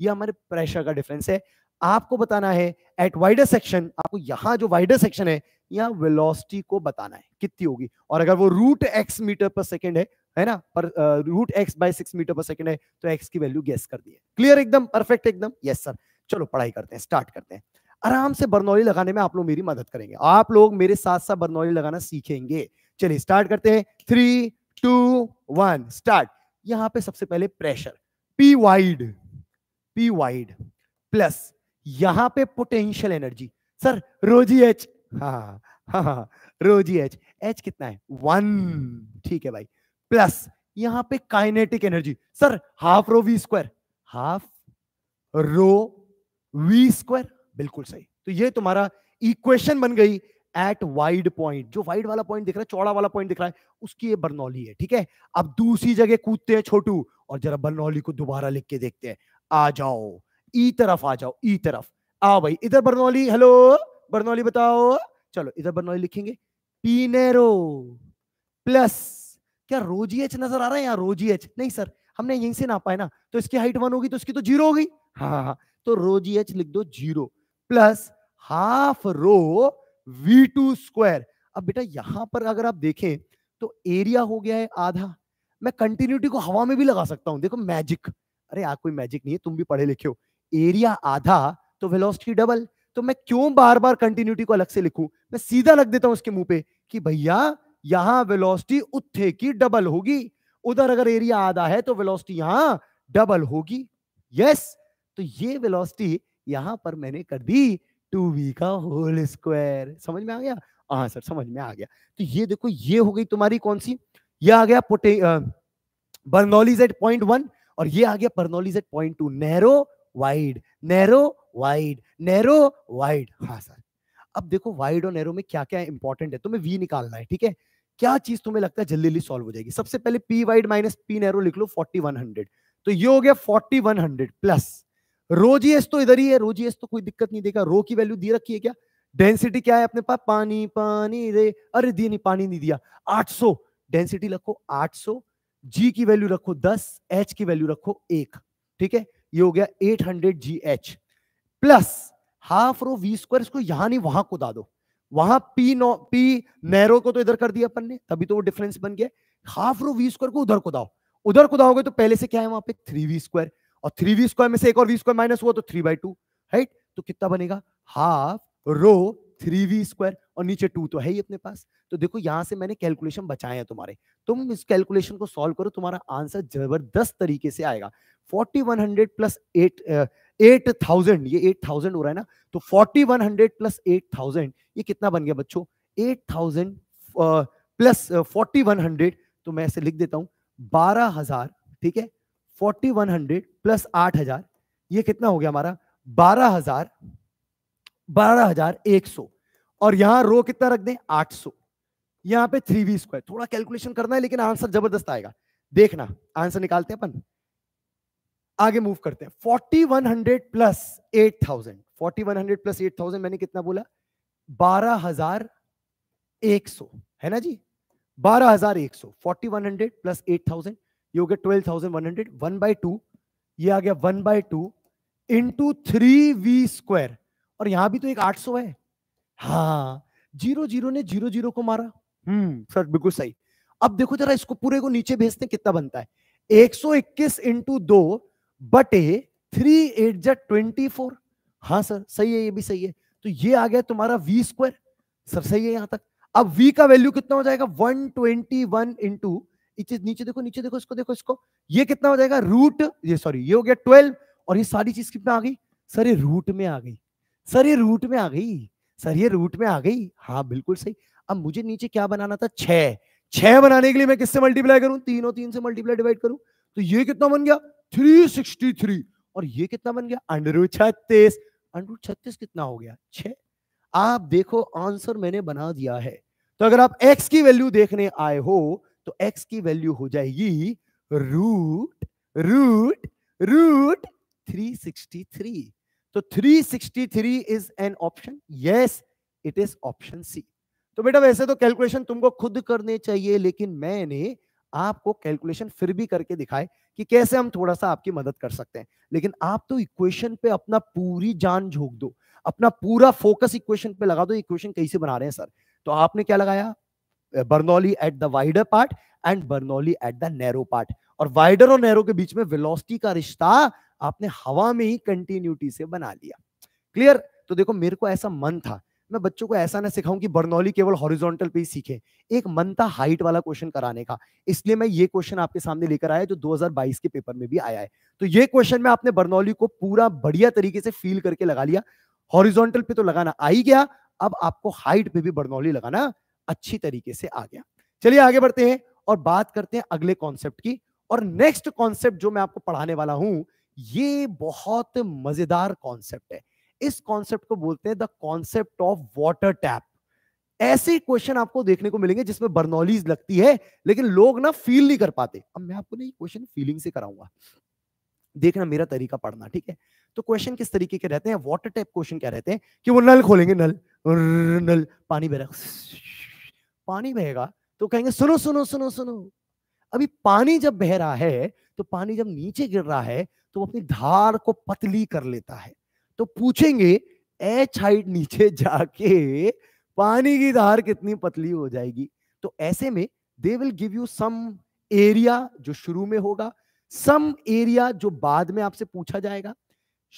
ये हमारे प्रेशर का डिफरेंस है आपको बताना है एट वाइडर सेक्शन आपको यहां जो वाइडर सेक्शन है यहां वेलोसिटी को बताना है कितनी होगी और अगर वो root x metre per second है है ना पर root x by six metre per second है तो एक्स की वैल्यू गेस कर दिए क्लियर एकदम परफेक्ट एकदम यस सर चलो पढ़ाई करते हैं स्टार्ट करते हैं आराम से बर्नौली लगाने में आप लोग मेरी मदद करेंगे आप लोग मेरे साथ साथ बर्नौली लगाना सीखेंगे चलिए स्टार्ट करते हैं थ्री टू वन स्टार्ट यहां पे सबसे पहले pressure P wide P wide plus यहां पे potential energy sir rho g h हा हा रोजी एच एच कितना है वन ठीक है भाई प्लस यहां पे kinetic energy sir half rho we square half rho we square बिल्कुल सही तो ये तुम्हारा इक्वेशन बन गई एट वाइड पॉइंट जो वाइड वाला पॉइंट दिख रहा है चौड़ा वाला पॉइंट दिख रहा है उसकी ये बर्नौली है ठीक है अब दूसरी जगह कूदते हैं छोटू और जरा बर्नौली को दोबारा लिख के देखते हैं आ जाओ ई तरफ आ जाओ ई तरफ आओ भाई इधर बर्नौली हेलो बर्नौली बताओ चलो इधर बर्नौली लिखेंगे पीनेरो प्लस क्या रोजी एच नजर आ रहा है यहाँ रोजी एच नहीं सर हमने यहीं से ना पाए ना तो इसकी हाइट वन होगी तो इसकी तो जीरो हो गई हाँ हाँ, हाँ। तो रोजी एच लिख दो zero plus half rho we two square अब बेटा यहां पर अगर आप देखें तो एरिया हो गया है आधा मैं कंटिन्यूटी को हवा में भी लगा सकता हूं देखो मैजिक अरे यार कोई मैजिक नहीं है तुम भी पढ़े लिखे हो एरिया आधा तो वेलोसिटी डबल तो मैं क्यों बार बार कंटिन्यूटी को अलग से लिखूं मैं सीधा लग देता हूं उसके मुंह पे कि भैया यहां वेलोसिटी उत्थे की डबल होगी उधर अगर एरिया आधा है तो वेलोसिटी यहां डबल होगी यस तो ये वेलोसिटी यहां पर मैंने कर दी टू वी का होल स्क्वायर समझ में आ गया हाँ सर समझ में आ गया तो ये देखो ये हो गई तुम्हारी कौन सी ये आ गया पोटे बर्नौलीज एट पॉइंट वन और ये आ गया Bernoulli's at point two narrow wide narrow wide narrow wide हाँ सर अब देखो वाइड और नैरो में क्या क्या इंपॉर्टेंट है तुम्हें वी निकालना है ठीक है क्या चीज तुम्हें लगता है जल्दी जल्दी सॉल्व हो जाएगी सबसे पहले P wide minus P narrow लिख लो फोर्टी वन हंड्रेड तो ये हो गया forty one hundred plus rho g s तो इधर ही है रोजीएस तो कोई दिक्कत नहीं देगा रो की वैल्यू दी रखी है क्या डेंसिटी क्या है अपने पास पानी पानी रे अरे दिए नहीं पानी नहीं दिया 800 डेंसिटी रखो 800 जी की वैल्यू रखो 10 एच की वैल्यू रखो एक ठीक है ये हो गया 800 hundred g h plus half rho we square इसको यहां नहीं वहां कुदा दो वहां पी नो पी नैरो को तो इधर कर दिया अपन ने तभी तो वो डिफरेंस बन गया हाफ रो वी स्क्वायर को उधर कुदाओ उधर कुदाओगे तो पहले से क्या है वहां पे थ्री वी स्क्वायर और थ्री वी स्क्वायर में से एक और वी स्क्वायर माइनस हुआ तो थ्री बाई टू राइट तो कितना बनेगा half rho three v square और नीचे टू तो है ही अपने पास तो देखो यहाँ से मैंने कैलकुलेशन बचाए हैं तुम्हारे तुम इस कैलकुलेशन को सॉल्व करो तुम्हारा आंसर जबरदस्त तरीके से आएगा forty one hundred plus eight eight thousand ये एट थाउजेंड हो रहा है ना तो forty one hundred plus eight thousand ये कितना बन गया बच्चों eight thousand plus forty one hundred तो मैं ऐसे लिख देता हूँ बारह हजार ठीक है फोर्टी वन हंड्रेड प्लस आठ हजार ये कितना हो गया हमारा बारह हजार बारह हजार एक सौ और यहां रो कितना रख दें आठ सौ यहां पर थ्री वी स्क्वायर थोड़ा कैलकुलेशन करना है लेकिन आंसर जबरदस्त आएगा देखना आंसर निकालते हैं अपन आगे मूव करते हैं forty one hundred plus eight thousand forty one hundred plus eight thousand मैंने कितना बोला बारह हजार एक सौ है ना जी बारह हजार एक सौ forty one hundred plus eight thousand ये हो गया twelve thousand one hundred one by two ये आ गया one by two into three v square और यहां भी तो एक 800 है हाँ जीरो जीरो ने जीरो जीरो को मारा हम्म सर बिल्कुल सही अब देखो जरा इसको पूरे को नीचे भेजते कितना बनता है 121 इंटू दो बटे थ्री एट जा ट्वेंटी फोर हाँ सर सही है ये भी सही है तो ये आ गया तुम्हारा वी स्क्वायर सर सही है यहां तक अब वी का वैल्यू कितना हो जाएगा वन ट्वेंटी वन इंटू नीचे देखो नीचे देखो इसको देखो इसको ये कितना हो जाएगा रूट ये सॉरी ये हो गया ट्वेल्व और ये सारी चीज कितना आ गई सर ये रूट में आ गई सर ये रूट में आ गई सर ये रूट में आ गई हाँ बिल्कुल सही अब मुझे नीचे क्या बनाना था छह छह बनाने के लिए मैं किससे मल्टीप्लाई करूं तीनों तीन से मल्टीप्लाई डिवाइड करूं तो ये कितना बन गया थ्री सिक्सटी थ्री और ये कितना बन गया अंडर छत्तीस अंडर छत्तीस कितना हो गया छ आप देखो आंसर मैंने बना दिया है तो अगर आप एक्स की वैल्यू देखने आए हो तो एक्स की वैल्यू हो जाएगी root root root three sixty three तो 363 is an option yes it is option C तो बेटा वैसे तो कैलकुलेशन तुमको खुद करने चाहिए लेकिन मैंने आपको कैलकुलेशन फिर भी करके दिखाए कि कैसे हम थोड़ा सा आपकी मदद कर सकते हैं लेकिन आप तो इक्वेशन पे अपना पूरी जान झोंक दो अपना पूरा फोकस इक्वेशन पे लगा दो इक्वेशन कैसे बना रहे हैं सर तो आपने क्या लगाया Bernoulli at the wider part and Bernoulli at the narrow part और वाइडर और नैरो के बीच में वेलोसिटी का रिश्ता आपने हवा में ही कंटिन्यूटी से बना लिया क्लियर तो देखो मेरे को ऐसा मन था मैं बच्चों को ऐसा ना सिखाऊं कि बर्नौली केवल हॉरिजॉन्टल पे ही सीखे एक मन था हाइट वाला क्वेश्चन कराने का इसलिए मैं ये क्वेश्चन आपके सामने लेकर आया जो 2022 के पेपर में भी आया है तो ये क्वेश्चन में आपने बर्नौली को पूरा बढ़िया तरीके से फील करके लगा लिया हॉरिजॉन्टल पे तो लगाना आ ही गया अब आपको हाइट पे भी बर्नौली लगाना अच्छी तरीके से आ गया चलिए आगे बढ़ते हैं और बात करते हैं अगले कॉन्सेप्ट की और नेक्स्ट कॉन्सेप्ट जो मैं आपको पढ़ाने वाला हूं ये बहुत मजेदार कॉन्सेप्ट है इस कॉन्सेप्ट को बोलते हैं the concept of water tap ऐसे क्वेश्चन आपको देखने को मिलेंगे जिसमें बर्नौलीज लगती है लेकिन लोग ना फील नहीं कर पाते अब मैं आपको ना ये क्वेश्चन फीलिंग से कराऊंगा देखना मेरा तरीका पढ़ना ठीक है तो क्वेश्चन किस तरीके के रहते हैं वाटर टैप क्वेश्चन क्या रहते हैं कि वो नल खोलेंगे नल नल पानी बह पानी बहेगा तो कहेंगे सुनो सुनो सुनो सुनो अभी पानी जब बह रहा है तो पानी जब नीचे गिर रहा है तो अपनी धार को पतली कर लेता है तो पूछेंगे एच हाइट नीचे जाके पानी की धार कितनी पतली हो जाएगी तो ऐसे में they will give you some area जो शुरू में होगा सम एरिया जो बाद में आपसे पूछा जाएगा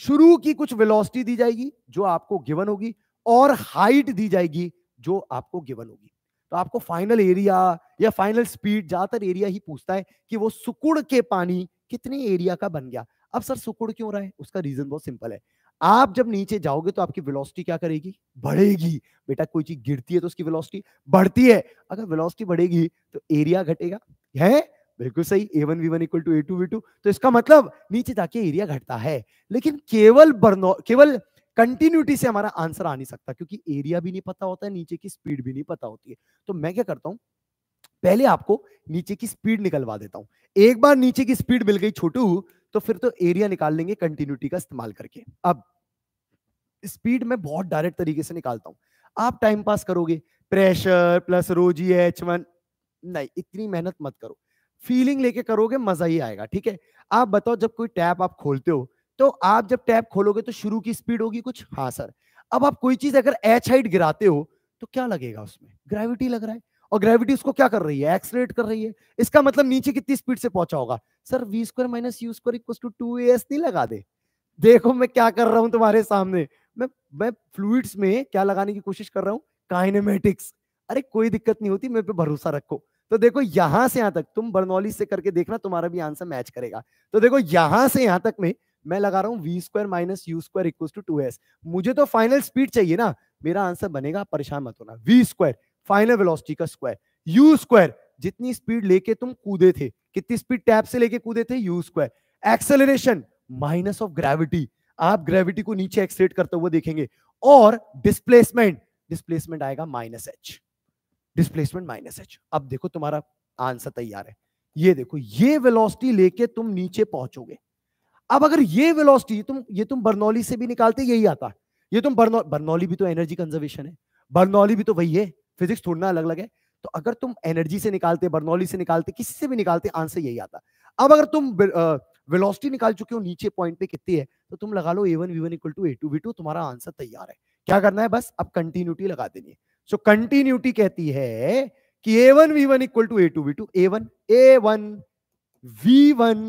शुरू की कुछ वेलोसिटी दी जाएगी जो आपको गिवन होगी और हाइट दी जाएगी जो आपको गिवन होगी तो आपको फाइनल एरिया या फाइनल स्पीड ज्यादातर एरिया ही पूछता है कि वो सुकुड़ के पानी कितने एरिया का बन गया अब सर सुकुड़ क्यों रहा है उसका रीजन बहुत सिंपल है आप जब नीचे जाओगे तो आपकी वेलोसिटी क्या करेगी बढ़ेगी बेटा कोई चीज गिरती है तो उसकी वेलोसिटी बढ़ती है अगर वेलोसिटी बढ़ेगी तो एरिया घटेगा है बिल्कुल सही A one we one equal to A two we two तो इसका मतलब नीचे जाके एरिया घटता है लेकिन केवल बर्नो केवल कंटिन्यूटी से हमारा आंसर आ नहीं सकता क्योंकि एरिया भी नहीं पता होता है नीचे की स्पीड भी नहीं पता होती है तो मैं क्या करता हूँ पहले आपको नीचे की स्पीड निकलवा देता हूं एक बार नीचे की स्पीड मिल गई छोटू तो फिर तो एरिया निकाल लेंगे कंटिन्यूटी का इस्तेमाल करके अब स्पीड में बहुत डायरेक्ट तरीके से निकालता हूं आप टाइम पास करोगे प्रेशर प्लस रोजी एच वन नहीं इतनी मेहनत मत करो फीलिंग लेके करोगे मजा ही आएगा ठीक है आप बताओ जब कोई टैप आप खोलते हो तो आप जब टैप खोलोगे तो शुरू की स्पीड होगी कुछ हाँ सर अब आप कोई चीज अगर एच हाइट गिराते हो तो क्या लगेगा उसमें ग्रेविटी लग रहा है और ग्रेविटी उसको क्या कर रही है एक्सलेट कर रही है इसका मतलब नीचे कितनी स्पीड से पहुंचा होगा sir v square minus u square equal to two s नहीं लगा दे देखो मैं क्या कर रहा हूं तुम्हारे सामने मैं मैं फ्लूड्स में क्या लगाने की कोशिश कर रहा हूँ काइनेमेटिक्स अरे कोई दिक्कत नहीं होती मेरे पे भरोसा रखो तो देखो यहां से यहां तक तुम बर्नौली से करके देखना तुम्हारा भी आंसर मैच करेगा तो देखो यहां से यहां तक में मैं लगा रहा हूँ v square minus u square equal to two s मुझे तो फाइनल स्पीड चाहिए ना मेरा आंसर बनेगा परेशान मत होना वी स्क्वायर फाइनल वेलोसिटी का स्क्वायर यू स्क्वायर जितनी स्पीड लेके तुम कूदे थे कितनी स्पीड टैप से लेके कूदे थे u square acceleration minus of gravity आप ग्रेविटी को नीचे एक्सेलेट करते हुए देखेंगे और डिस्प्लेसमेंट डिस्प्लेसमेंट आएगा minus h displacement minus h अब देखो तुम्हारा आंसर तैयार है ये देखो ये वेलोसिटी लेके तुम नीचे पहुंचोगे अब अगर ये वेलोसिटी तुम ये तुम बर्नौली से भी निकालते यही आता ये तुम बर्नौ, बर्नौली भी तो एनर्जी कंजर्वेशन है बर्नौली भी तो वही है फिजिक्स थोड़ा अलग अलग है तो अगर तुम एनर्जी से निकालते बर्नौली से निकालते किसी से भी निकालते आंसर यही आता अब अगर तुम वेलोसिटी निकाल चुके हो नीचे पॉइंट पे कितनी है तो तुम लगा लो A one we one equal to A two we two तुम्हारा आंसर तैयार है क्या करना है बस अब कंटिन्यूटी लगा देनी है सो so, कंटिन्यूटी कहती है कि A one we one equal to A two we two A one A one we one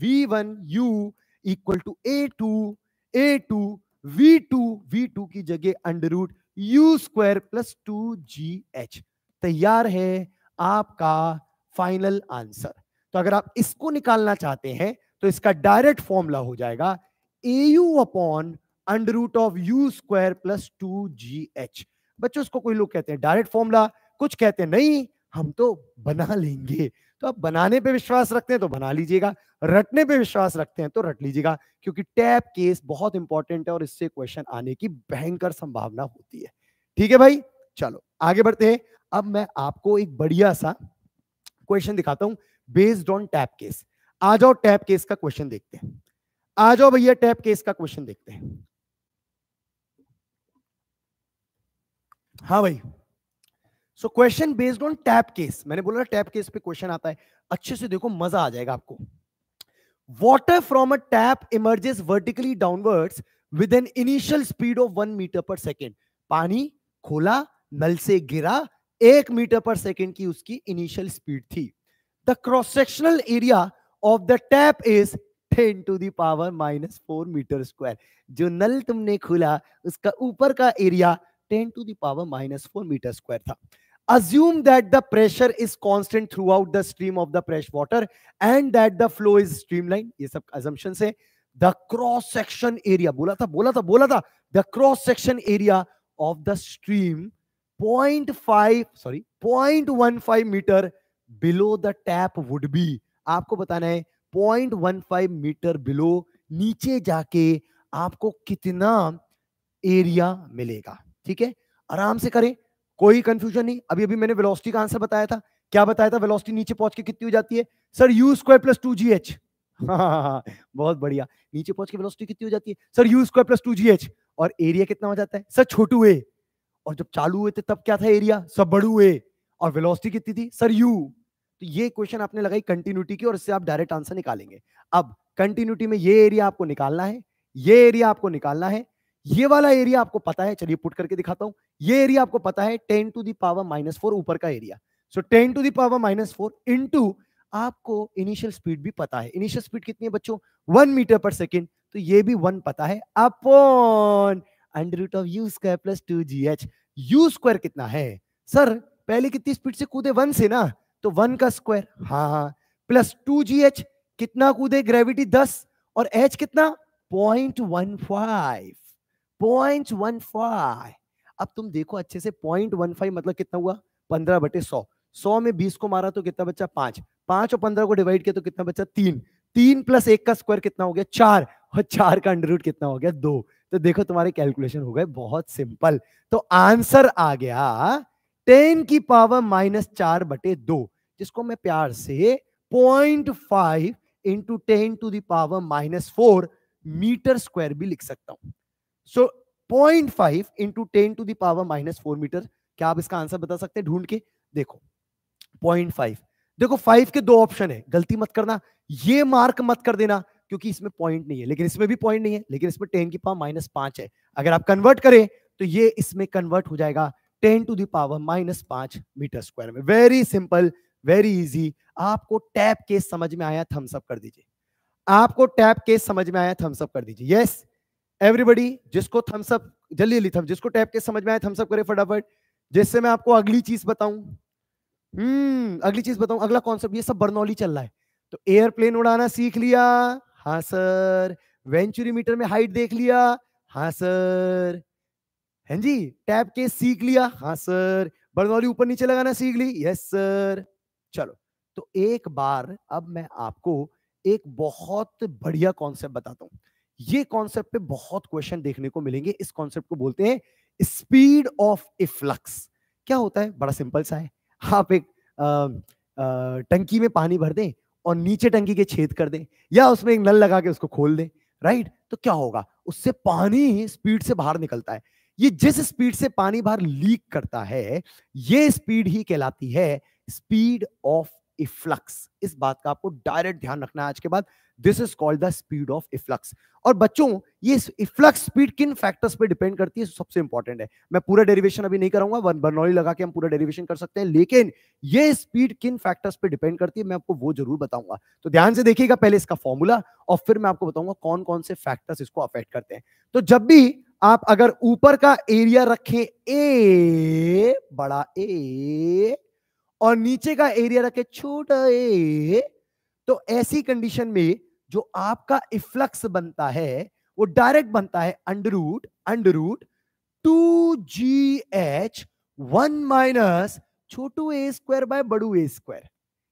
we one u equal to A to A two we two we two की जगह under root u square plus two g h तैयार है आपका final answer तो अगर आप इसको निकालना चाहते हैं तो इसका डायरेक्ट फॉर्मूला हो जाएगा A u upon under root of u square plus two g H बच्चों इसको कोई लोग कहते हैं डायरेक्ट फॉर्मूला कुछ कहते हैं नहीं हम तो बना लेंगे तो आप बनाने पे विश्वास रखते हैं तो बना लीजिएगा रटने पे विश्वास रखते हैं तो रट लीजिएगा क्योंकि टैप केस बहुत इंपॉर्टेंट है और इससे क्वेश्चन आने की भयंकर संभावना होती है ठीक है भाई चलो आगे बढ़ते हैं अब मैं आपको एक बढ़िया सा क्वेश्चन दिखाता हूं बेस्ड ऑन टैप केस आ जाओ टैप केस का क्वेश्चन देखते हैं आ जाओ भैया टैप केस का क्वेश्चन देखते हैं हाँ भाई so question based on tap case मैंने बोला टैप केस पे क्वेश्चन आता है अच्छे से देखो मजा आ जाएगा आपको water from a tap emerges vertically downwards with an initial speed of one metre per second पानी खोला नल से गिरा एक मीटर पर सेकेंड की उसकी इनिशियल स्पीड थी the cross sectional area of the tap is ten to the power minus four metre square जो नल तुमने खोला उसका ऊपर का एरिया ten to the power minus four metre square था assume that the pressure is constant throughout the stream of the fresh water and that the flow is streamlined ye sab assumption se the cross section area bola tha bola tha bola tha the cross section area of the stream 0.5 sorry 0.15 meter below the tap would be aapko batana hai 0.15 meter below नीचे जाके आपको कितना area मिलेगा ठीक है आराम से करें कोई कंफ्यूजन नहीं अभी अभी मैंने वेलोसिटी का आंसर बताया था क्या बताया था वेलोसिटी नीचे पहुंच के कितनी हो जाती है sir u square plus two g h बहुत बढ़िया नीचे पहुंच के वेलोसिटी कितनी हो जाती है sir u square plus two g h और एरिया कितना हो जाता है सर छोटू ए और जब चालू हुए थे तब क्या था एरिया सब बड़ू ए और वेलोसिटी कितनी थी सर यू तो ये क्वेश्चन आपने लगाई कंटिन्यूटी की और इससे आप डायरेक्ट आंसर निकालेंगे अब कंटिन्यूटी में ये एरिया आपको निकालना है ये एरिया आपको निकालना है ये वाला एरिया आपको पता है चलिए पुट करके दिखाता हूं ये एरिया आपको पता है ten to the power minus four ऊपर का एरिया so ten to the power minus four two आपको इनिशियल स्पीड भी पता है इनिशियल स्पीड कितनी है बच्चों वन मीटर पर सेकेंड तो ये भी वन पता है upon under root of u square plus two g h u square कितना है सर पहले कितनी स्पीड से कूदे वन से ना तो वन का स्क्वायर हाँ हाँ प्लस टू जी एच कितना कूदे ग्रेविटी दस और एच कितना point one five point one five अब तुम देखो अच्छे से पॉइंट वन फाइव मतलब कितना हुआ पंद्रह बटे सौ सौ में बीस को मारा तो कितना बच्चा पांच पांच और पंद्रह को डिवाइड किया तो कितना बच्चा तीन तीन प्लस एक का स्क्वायर कितना हो गया चार और चार का अंडर रूट कितना हो गया दो तो देखो तुम्हारे कैलकुलेशन हो गए बहुत सिंपल तो आंसर आ गया टेन की पावर माइनस चार बटे दो जिसको मैं प्यार से point five into ten to the power minus four metre square भी लिख सकता हूं so point five into ten to the power minus four metre क्या आप इसका आंसर बता सकते हैं ढूंढ के देखो पॉइंट फाइव देखो फाइव के दो ऑप्शन है गलती मत करना ये मार्क मत कर देना क्योंकि इसमें पॉइंट नहीं है लेकिन इसमें भी पॉइंट नहीं है लेकिन इसमें टेन की पावर माइनस पांच है अगर आप कन्वर्ट करें तो ये इसमें कन्वर्ट हो जाएगा टेन टू दावर माइनस पांच मीटर स्क्वायर में वेरी सिंपल वेरी इजी आपको टैप केस समझ में आया थम्सअप कर दीजिए आपको टैप केस समझ में आया थम्सअप कर दीजिए यस yes, एवरीबडी जिसको थम्सअप जल्दी जल्दी थम जिसको टैप के समझ में आए थम्सअप करे फटाफट जिससे मैं आपको अगली चीज बताऊं हम्म अगली चीज बताऊं अगला कॉन्सेप्ट ये सब बर्नौली चल रहा है तो एयरप्लेन उड़ाना सीख लिया हाँ सर वेंचुरी मीटर में हाइट देख लिया हाँ सर है हाँ जी टैप के सीख लिया हाँ सर बर्नौली ऊपर नीचे लगाना सीख ली यस सर चलो तो एक बार अब मैं आपको एक बहुत बढ़िया कॉन्सेप्ट बताता हूँ ये कॉन्सेप्ट पे बहुत क्वेश्चन देखने को मिलेंगे इस कॉन्सेप्ट को बोलते हैं स्पीड ऑफ ए फ्लक्स क्या होता है बड़ा सिंपल सा है आप एक आ, आ, टंकी में पानी भर दें और नीचे टंकी के छेद कर दें या उसमें एक नल लगा के उसको खोल दें राइट तो क्या होगा उससे पानी स्पीड से बाहर निकलता है ये जिस स्पीड से पानी बाहर लीक करता है ये स्पीड ही कहलाती है स्पीड ऑफ ए फ्लक्स इस बात का आपको डायरेक्ट ध्यान रखना है आज के बाद this is called the speed of efflux और बच्चों ये इफ्लक्स स्पीड किन फैक्टर्स पे डिपेंड करती है सबसे इंपॉर्टेंट है मैं पूरा डेरिवेशन अभी नहीं कराऊंगा बर्नौली लगा के हम पूरा डेरिवेशन कर सकते हैं लेकिन ये स्पीड किन फैक्टर्स पे डिपेंड करती है मैं आपको वो जरूर बताऊंगा तो ध्यान से देखिएगा पहले इसका फॉर्मूला और फिर मैं आपको बताऊंगा कौन कौन से फैक्टर्स इसको अफेक्ट करते हैं तो जब भी आप अगर ऊपर का एरिया रखें ए बड़ा ए और नीचे का एरिया रखें छोटा ए तो ऐसी कंडीशन में जो आपका इफ्लक्स बनता है वो डायरेक्ट बनता है under root under root two g H one minus छोटू ए स्क्वायर बाय बड़ू ए स्क्वायर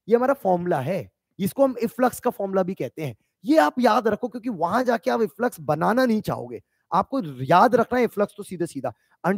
ये हमारा फॉर्मूला है इसको हम इफ्लक्स का फॉर्मूला भी कहते हैं ये आप याद रखो क्योंकि वहां जाके आप इफ्लक्स बनाना नहीं चाहोगे आपको याद रखना है इफ्लक्स तो सीधा सीधा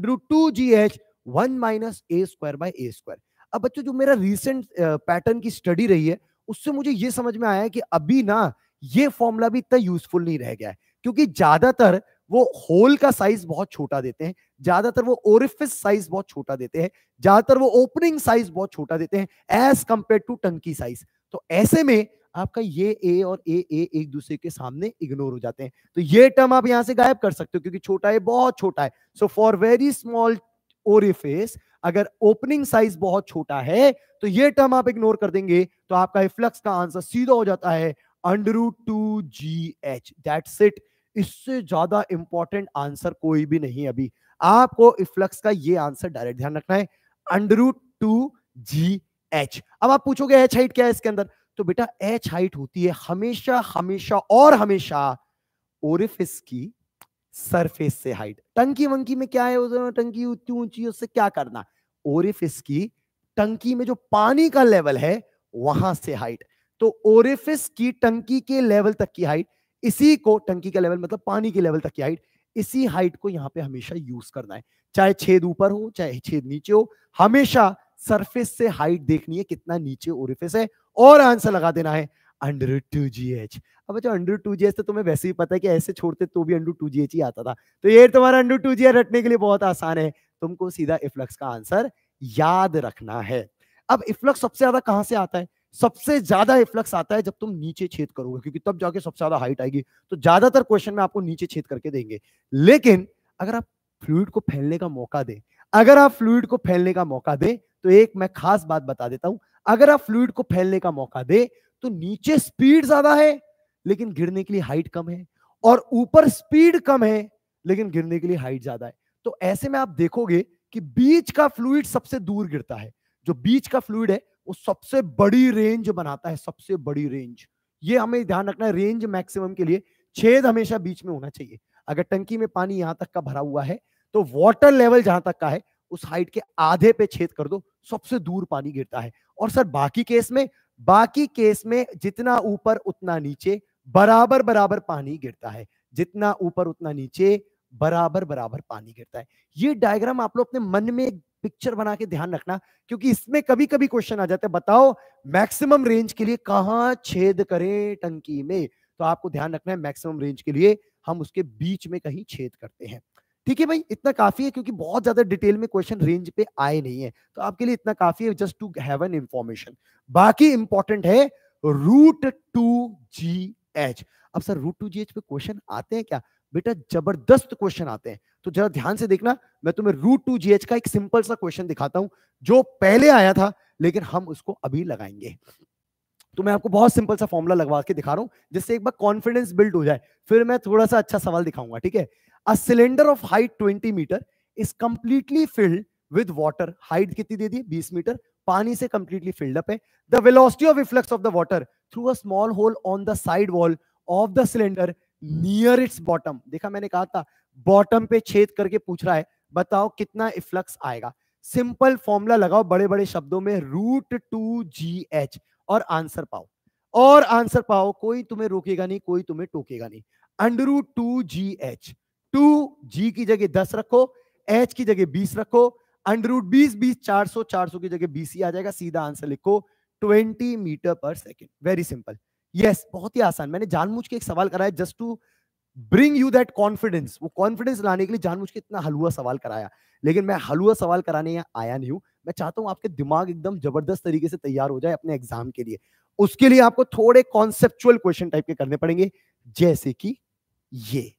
root two g H one minus A square by A square अब बच्चों जो मेरा रिसेंट पैटर्न की स्टडी रही है उससे मुझे ये समझ में आया है कि अभी ना ये फॉर्मूला भी इतना यूजफुल नहीं रह गया है क्योंकि ज्यादातर वो होल का साइज बहुत छोटा देते हैं ज्यादातर वो ओरिफिस साइज बहुत छोटा देते हैं ज्यादातर वो ओपनिंग साइज बहुत छोटा देते हैं एज कंपेयर टू टंकी साइज तो ऐसे में आपका ये ए और ए ए एक दूसरे के सामने इग्नोर हो जाते हैं तो ये टर्म आप यहां से गायब कर सकते हो क्योंकि छोटा है बहुत छोटा है so for very small orifice अगर ओपनिंग साइज बहुत छोटा है तो ये टर्म आप इग्नोर कर देंगे तो आपका इफ्लक्स का आंसर सीधा हो जाता है under two g h that's it इट इससे ज्यादा इंपॉर्टेंट आंसर कोई भी नहीं अभी आपको इफ्लक्स का ये आंसर डायरेक्ट ध्यान रखना है अंडर टू जी एच अब आप पूछोगे एच हाइट क्या है इसके अंदर तो बेटा एच हाइट होती है हमेशा हमेशा और हमेशा ओरिफिस की सरफेस से हाइट टंकी वंकी में क्या है टंकी उतनी ऊंची उससे क्या करना ओरिफिस की टंकी में जो पानी का लेवल है वहां से हाइट तो ओरिफिस की टंकी के लेवल तक की हाइट इसी को टंकी का लेवल मतलब पानी के लेवल तक की हाइट इसी हाइट को यहाँ पे हमेशा यूज करना है चाहे छेद ऊपर हो चाहे छेद नीचे हो हमेशा सरफेस से हाइट देखनी है कितना नीचे ओरिफिस है और आंसर लगा देना है अंडर टू जी एच अब अच्छा अंडर टू जी एच तो तुम्हें वैसे ही पता है कि ऐसे छोड़ते तो भी अंडर टू जी एच ही आता था तो ये तुम्हारा अंडर टू जी एच रटने के लिए बहुत आसान है तुमको सीधा इफ्लक्स का आंसर याद रखना है अब इफ्लक्स सबसे ज्यादा कहां से आता है सबसे ज्यादा इफ्लक्स आता है जब तुम नीचे छेद करोगे क्योंकि तब जाके सबसे ज्यादा हाइट आएगी तो ज्यादातर क्वेश्चन में आपको नीचे छेद करके देंगे लेकिन अगर आप फ्लूड को फैलने का मौका दें अगर आप फ्लूड को फैलने का मौका दें तो एक मैं खास बात बता देता हूं अगर आप फ्लूड को फैलने का मौका दें तो नीचे स्पीड ज्यादा है लेकिन गिरने के लिए हाइट कम है और ऊपर स्पीड कम है लेकिन गिरने के लिए हाइट ज्यादा है तो ऐसे में आप देखोगे कि बीच का फ्लूड सबसे दूर गिरता है जो बीच का फ्लूड है वो सबसे बड़ी रेंज बनाता है सबसे बड़ी रेंज ये हमें ध्यान रखना है रेंज मैक्सिमम के लिए छेद हमेशा बीच में होना चाहिए अगर टंकी में पानी यहां तक का भरा हुआ है तो वाटर लेवल जहां तक का है उस हाइट के आधे पे छेद कर दो सबसे दूर पानी गिरता है और सर बाकी केस में बाकी केस में जितना ऊपर उतना नीचे बराबर बराबर पानी गिरता है जितना ऊपर उतना नीचे बराबर बराबर पानी गिरता है ये डायग्राम आप लोग अपने मन में एक पिक्चर बना के ध्यान रखना क्योंकि इसमें कभी कभी क्वेश्चन आ जाते हैं बताओ मैक्सिमम रेंज के लिए कहा छेद करें टंकी में तो आपको ध्यान रखना है मैक्सिमम रेंज के लिए हम उसके बीच में कहीं छेद करते हैं ठीक है भाई इतना काफी है क्योंकि बहुत ज्यादा डिटेल में क्वेश्चन रेंज पे आए नहीं है तो आपके लिए इतना काफी है just to have an information बाकी इंपॉर्टेंट है रूट टू जी एच अब sir root two g h पे क्वेश्चन आते हैं क्या बेटा जबरदस्त क्वेश्चन आते हैं तो जरा ध्यान से देखना मैं तुम्हें रूट टू जी का एक सिंपल सा क्वेश्चन दिखाता हूं जो पहले आया था लेकिन हम उसको अभी लगाएंगे तो मैं आपको बहुत सिंपल सा फॉर्मुला लगवा के दिखा रहा हूं जिससे एक बार कॉन्फिडेंस बिल्ड हो जाए फिर मैं थोड़ा सा अच्छा सवाल दिखाऊंगा ठीक है a cylinder of height twenty metre is completely filled with water height कितनी दे दी बीस मीटर पानी से कंप्लीटली फिल्ड अप है the velocity of efflux of the water through a small hole on the side wall of the cylinder near its bottom देखा मैंने कहा था बॉटम पे छेद करके पूछ रहा है बताओ कितना इफ्लक्स आएगा सिंपल फॉर्मूला लगाओ बड़े बड़े शब्दों में रूट टू जी एच और आंसर पाओ और आंसर पाओ कोई तुम्हें रोकेगा नहीं कोई तुम्हें टोकेगा नहीं under root two g H two g की जगह दस रखो एच की जगह बीस रखो अंडर रूट बीस बीस चार सौ चार सौ की जगह बीस ही आ जाएगा सीधा आंसर लिखो twenty metre per second very simple yes, बहुत ही आसान मैंने जानबूझ के एक सवाल कराया just to bring you that confidence वो कॉन्फिडेंस लाने के लिए जानबूझ के इतना हलुआ सवाल कराया लेकिन मैं हलुआ सवाल कराने आया नहीं हूं मैं चाहता हूं आपके दिमाग एकदम जबरदस्त तरीके से तैयार हो जाए अपने एग्जाम के लिए उसके लिए आपको थोड़े कॉन्सेप्चुअल क्वेश्चन टाइप के करने पड़ेंगे जैसे कि ये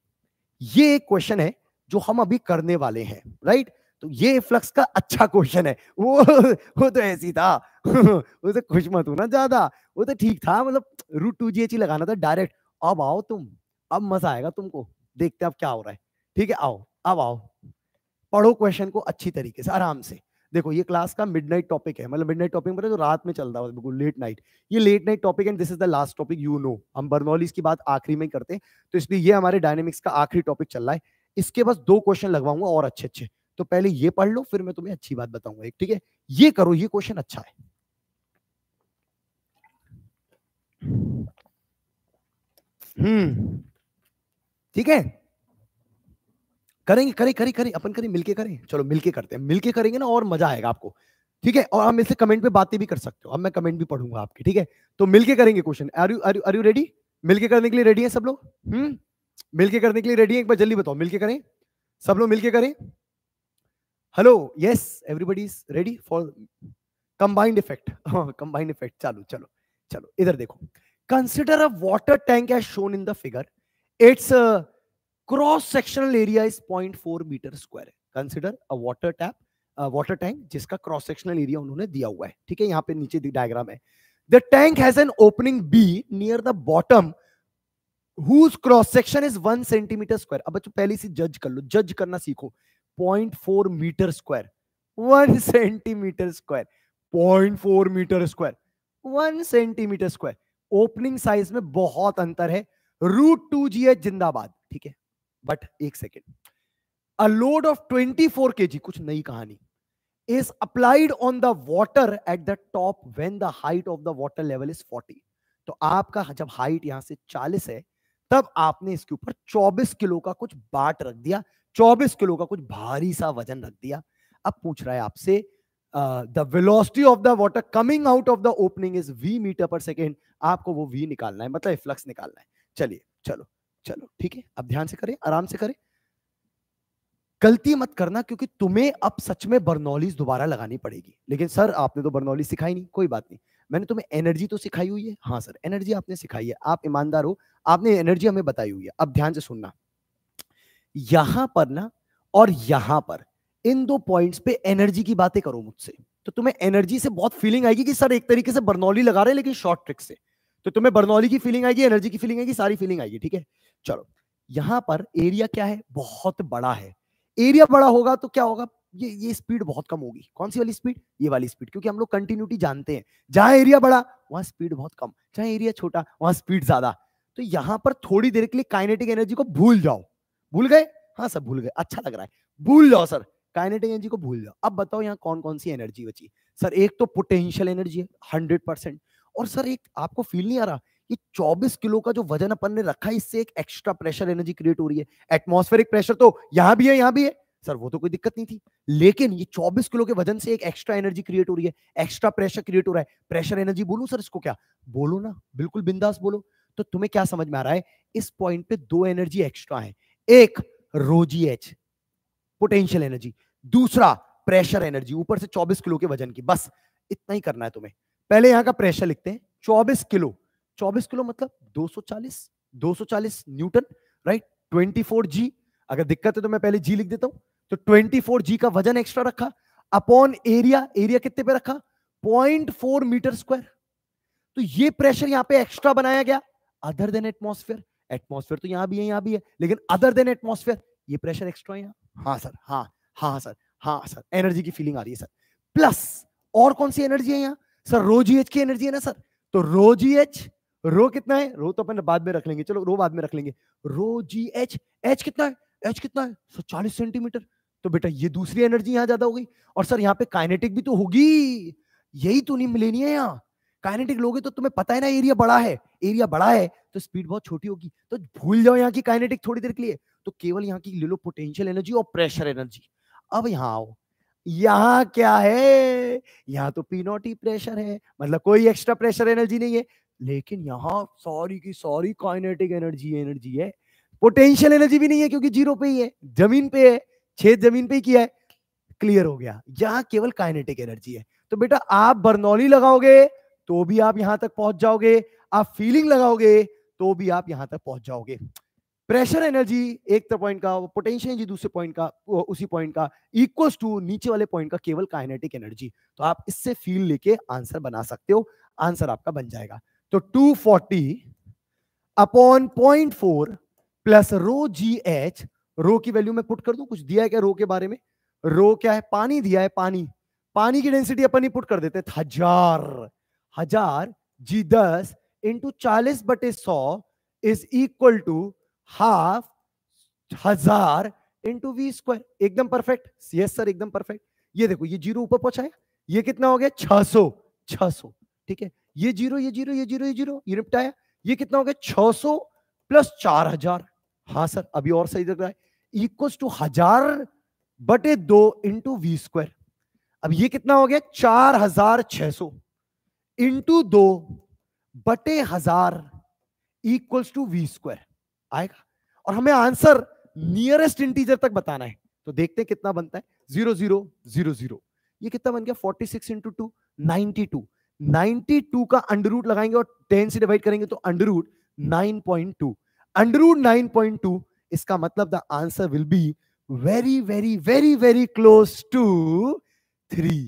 ये एक क्वेश्चन है जो हम अभी करने वाले हैं राइट तो ये फ्लक्स का अच्छा क्वेश्चन है वो वो तो ऐसी था उसे खुश मत होना ज्यादा वो तो ठीक था मतलब रूट टू जी एच ही लगाना था डायरेक्ट अब आओ तुम अब मजा आएगा तुमको देखते अब क्या हो रहा है ठीक है आओ अब आओ पढ़ो क्वेश्चन को अच्छी तरीके से आराम से देखो ये क्लास का नाइट टॉपिक है मतलब नाइट टॉपिक मतलब जो रात में चल रहा है मतलब बिल्कुल लेट नाइट ये late night topic and this is the last topic you know हम बर्नौलीज की बात आखिरी में करते हैं तो इसलिए ये हमारे डायनेमिक्स का आखिरी टॉपिक चल रहा है इसके बस दो क्वेश्चन लगवाऊंगा और अच्छे अच्छे तो पहले ये पढ़ लो फिर मैं तुम्हें अच्छी बात बताऊंगा एक ठीक है ये करो ये क्वेश्चन अच्छा है हम्म ठीक है करेंगे करें करें करें अपन करें मिलके करें चलो मिलके करते हैं मिलके करेंगे ना और मजा आएगा आपको ठीक है और हम इससे कमेंट पे बातें भी कर सकते हो अब मैं कमेंट भी पढ़ूंगा आपके ठीक है तो मिलके करेंगे question are you are you are you ready मिलके करने के लिए रेडी है सब लोग हम्म मिलके करने के लिए रेडी है एक बार जल्दी बताओ मिलके करें सब लोग मिलके करें hello yes everybody is ready for combined effect combined effect चालू चलो चलो इधर देखो consider a water tank as shown in the figure it's cross sectional area is point four metre square consider a water tap water tank जिसका cross sectional area उन्होंने दिया हुआ है ठीक है यहाँ पे नीचे डायग्राम है the tank has an opening B near the bottom whose cross section is 1 centimeter square अब बच्चों पहले से जज कर लो जज करना सीखो 0.4 metre square 1 centimetre square 0.4 metre square one centimetre square opening size में बहुत अंतर है रूट टू जी एच जिंदाबाद ठीक है बट एक second a load of twenty four K G कुछ नई कहानी is applied on the water at the top when the height of the water level is forty तो आपका जब हाइट यहां से चालीस है तब आपने इसके ऊपर 24 किलो का कुछ बाट रख दिया 24 किलो का कुछ भारी सा वजन रख दिया अब पूछ रहा है आपसे the velocity of the water coming out of the opening is V metre per second आपको वो वी निकालना है मतलब फ्लक्स निकालना है चलिए चलो चलो ठीक है अब ध्यान से करें आराम से करें गलती मत करना क्योंकि तुम्हें अब सच में बर्नौलीज दोबारा लगानी पड़ेगी लेकिन सर आपने तो बर्नौली सिखाई नहीं कोई बात नहीं मैंने तुम्हें एनर्जी तो सिखाई हुई है हाँ सर एनर्जी आपने सिखाई है आप ईमानदार हो आपने एनर्जी हमें बताई हुई है अब ध्यान से सुनना यहां पर ना और यहां पर इन दो पॉइंट्स पे एनर्जी की बातें करो मुझसे तो तुम्हें एनर्जी से बहुत फीलिंग आएगी कि सर एक तरीके से बर्नौली लगा रहे हैं लेकिन शॉर्ट ट्रिक से तो तुम्हें बर्नौली की फीलिंग आएगी एनर्जी की फीलिंग आएगी सारी फीलिंग आएगी ठीक है चलो यहां पर एरिया क्या है बहुत बड़ा है एरिया बड़ा होगा तो क्या होगा ये ये स्पीड बहुत कम होगी कौन सी वाली स्पीड ये वाली स्पीड क्योंकि हम लोग कंटिन्यूटी जानते हैं जहां एरिया बड़ा वहां स्पीड बहुत कम जहां एरिया छोटा वहां स्पीड ज्यादा तो यहां पर थोड़ी देर के लिए काइनेटिक एनर्जी को भूल जाओ भूल गए हाँ सर भूल गए अच्छा लग रहा है भूल जाओ सर काइनेटिक एनर्जी को भूल जाओ अब बताओ यहाँ कौन कौन सी एनर्जी बची सर एक तो पोटेंशियल एनर्जी है हंड्रेड परसेंट और सर एक आपको फील नहीं आ रहा ये 24 किलो का जो वजन अपन ने रखा है इससे एक एक्स्ट्रा प्रेशर एनर्जी क्रिएट हो रही है एटमॉस्फेरिक प्रेशर तो यहां भी है यहां भी है सर वो तो कोई दिक्कत नहीं थी लेकिन ये 24 किलो के वजन से एक एक्स्ट्रा एनर्जी क्रिएट हो रही है एक्स्ट्रा प्रेशर क्रिएट हो रहा है प्रेशर एनर्जी बोलू सर इसको क्या बोलो ना बिल्कुल बिंदास बोलो तो तुम्हें क्या समझ में आ रहा है इस पॉइंट पे दो एनर्जी एक्स्ट्रा है एक रोजी एच पोटेंशियल एनर्जी दूसरा प्रेशर एनर्जी ऊपर से 24 किलो के वजन की बस इतना ही करना है तुम्हें पहले यहां का प्रेशर लिखते हैं 24 किलो 24 किलो मतलब 240 240 न्यूटन राइट 24 जी अगर दिक्कत है तो मैं पहले जी लिख देता हूं तो 24 जी का वजन एक्स्ट्रा रखा अपॉन एरिया एरिया कितने पे रखा पॉइंट मीटर स्क्वायर तो ये प्रेशर यहां पर एक्स्ट्रा बनाया गया अदर देन एटमोस्फेयर एटमोस्फेयर तो यहां भी है यहां भी है लेकिन अदर देन एटमोस्फेयर ये प्रेशर एक्स्ट्रा है हाँ सर हाँ हाँ सर हाँ सर एनर्जी की फीलिंग आ रही है सर प्लस और कौन सी एनर्जी है यहाँ सर रो जी एच की एनर्जी है ना सर तो रो जी एच रो कितना है रो तो अपन बाद में रख लेंगे चलो रो बाद में रख लेंगे रो जी एच एच कितना है एच कितना है सर चालीस सेंटीमीटर तो बेटा ये दूसरी एनर्जी यहाँ ज्यादा हो गई और सर यहाँ पे काइनेटिक भी तो होगी यही तो नहीं मिलेनी है यहाँ काइनेटिक लोगे तो तुम्हें पता है ना एरिया बड़ा है एरिया बड़ा है तो स्पीड बहुत छोटी होगी तो भूल जाओ यहाँ की काइनेटिक थोड़ी देर के लिए तो केवल यहाँ की ले लो पोटेंशियल एनर्जी और प्रेशर एनर्जी अब यहाँ आओ यहाँ क्या है यहाँ तो पी नॉट ही प्रेशर है मतलब कोई एक्स्ट्रा प्रेशर एनर्जी नहीं है लेकिन यहाँ सॉरी की सॉरी काइनेटिक एनर्जी एनर्जी है पोटेंशियल एनर्जी भी नहीं है क्योंकि जीरो पे ही है जमीन पे है छेद जमीन पे ही किया है क्लियर हो गया यहाँ केवल काइनेटिक एनर्जी है तो बेटा आप बर्नौली लगाओगे तो भी आप यहां तक पहुंच जाओगे आप फीलिंग लगाओगे तो भी आप यहां तक पहुंच जाओगे प्रेशर एनर्जी एक पॉइंट का पोटेंशियल एनर्जी दूसरे पॉइंट का उसी पॉइंट का इक्वल टू नीचे वाले पॉइंट का केवल काइनेटिक एनर्जी तो आप इससे फील लेके आंसर बना सकते हो आंसर आपका बन जाएगा तो 240 forty upon point four plus rho G H rho की वैल्यू में पुट कर दू कुछ दिया है क्या रो के बारे में रो क्या है पानी दिया है पानी पानी की डेंसिटी अपन ही पुट कर देते हजार हजार जी दस इंटू चालीस बटे सौ इज इक्वल टू हाफ हजार इंटू वी स्क्वायर एकदम परफेक्ट यस सर एकदम परफेक्ट ये देखो ये जीरो ऊपर पहुंचाया ये कितना हो गया 600 600 ठीक है ये जीरो ये जीरो ये जीरो ये जीरो ये निपटाया ये कितना हो गया सौ प्लस चार हजार हाँ सर अभी और सही लग रहा है इक्वल्स टू हजार बटे दो इंटू वी स्क्वायर अब ये कितना हो गया चार हजार छह सौ इंटू दो बटे हजार इक्वल्स टू वी स्क्वायर आएगा और हमें आंसर नियरेस्ट इंटीजर तक बताना है तो देखते हैं कितना बनता है जीरो जीरो जीरो जीरो ये कितना बन गया forty six into two ninety two ninety two का अंडरूट लगाएंगे और टेन से डिवाइड करेंगे तो under root nine point two under root nine point two इसका मतलब the answer will be very very very very close to three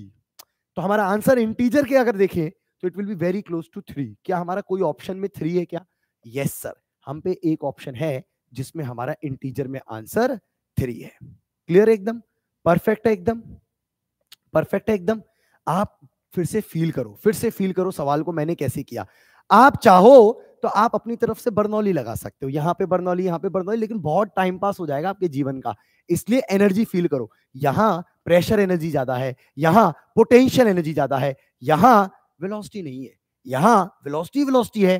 तो हमारा आंसर इंटीजर के अगर देखें तो it will be very close to three क्या हमारा कोई ऑप्शन में थ्री है क्या यस yes, सर हम पे एक ऑप्शन है जिसमें हमारा इंटीजर में आंसर थ्री है क्लियर एकदम परफेक्ट है एकदम परफेक्ट है एकदम आप फिर से फील करो फिर से फील करो सवाल को मैंने कैसे किया आप चाहो तो आप अपनी तरफ से बर्नौली लगा सकते हो यहाँ पे बर्नौली यहाँ पे बर्नौली लेकिन बहुत टाइम पास हो जाएगा आपके जीवन का इसलिए एनर्जी फील करो यहाँ प्रेशर एनर्जी ज्यादा है यहाँ पोटेंशियल एनर्जी ज्यादा है यहाँ वेलोसिटी नहीं है यहाँ वेलोसिटी वेलोसिटी है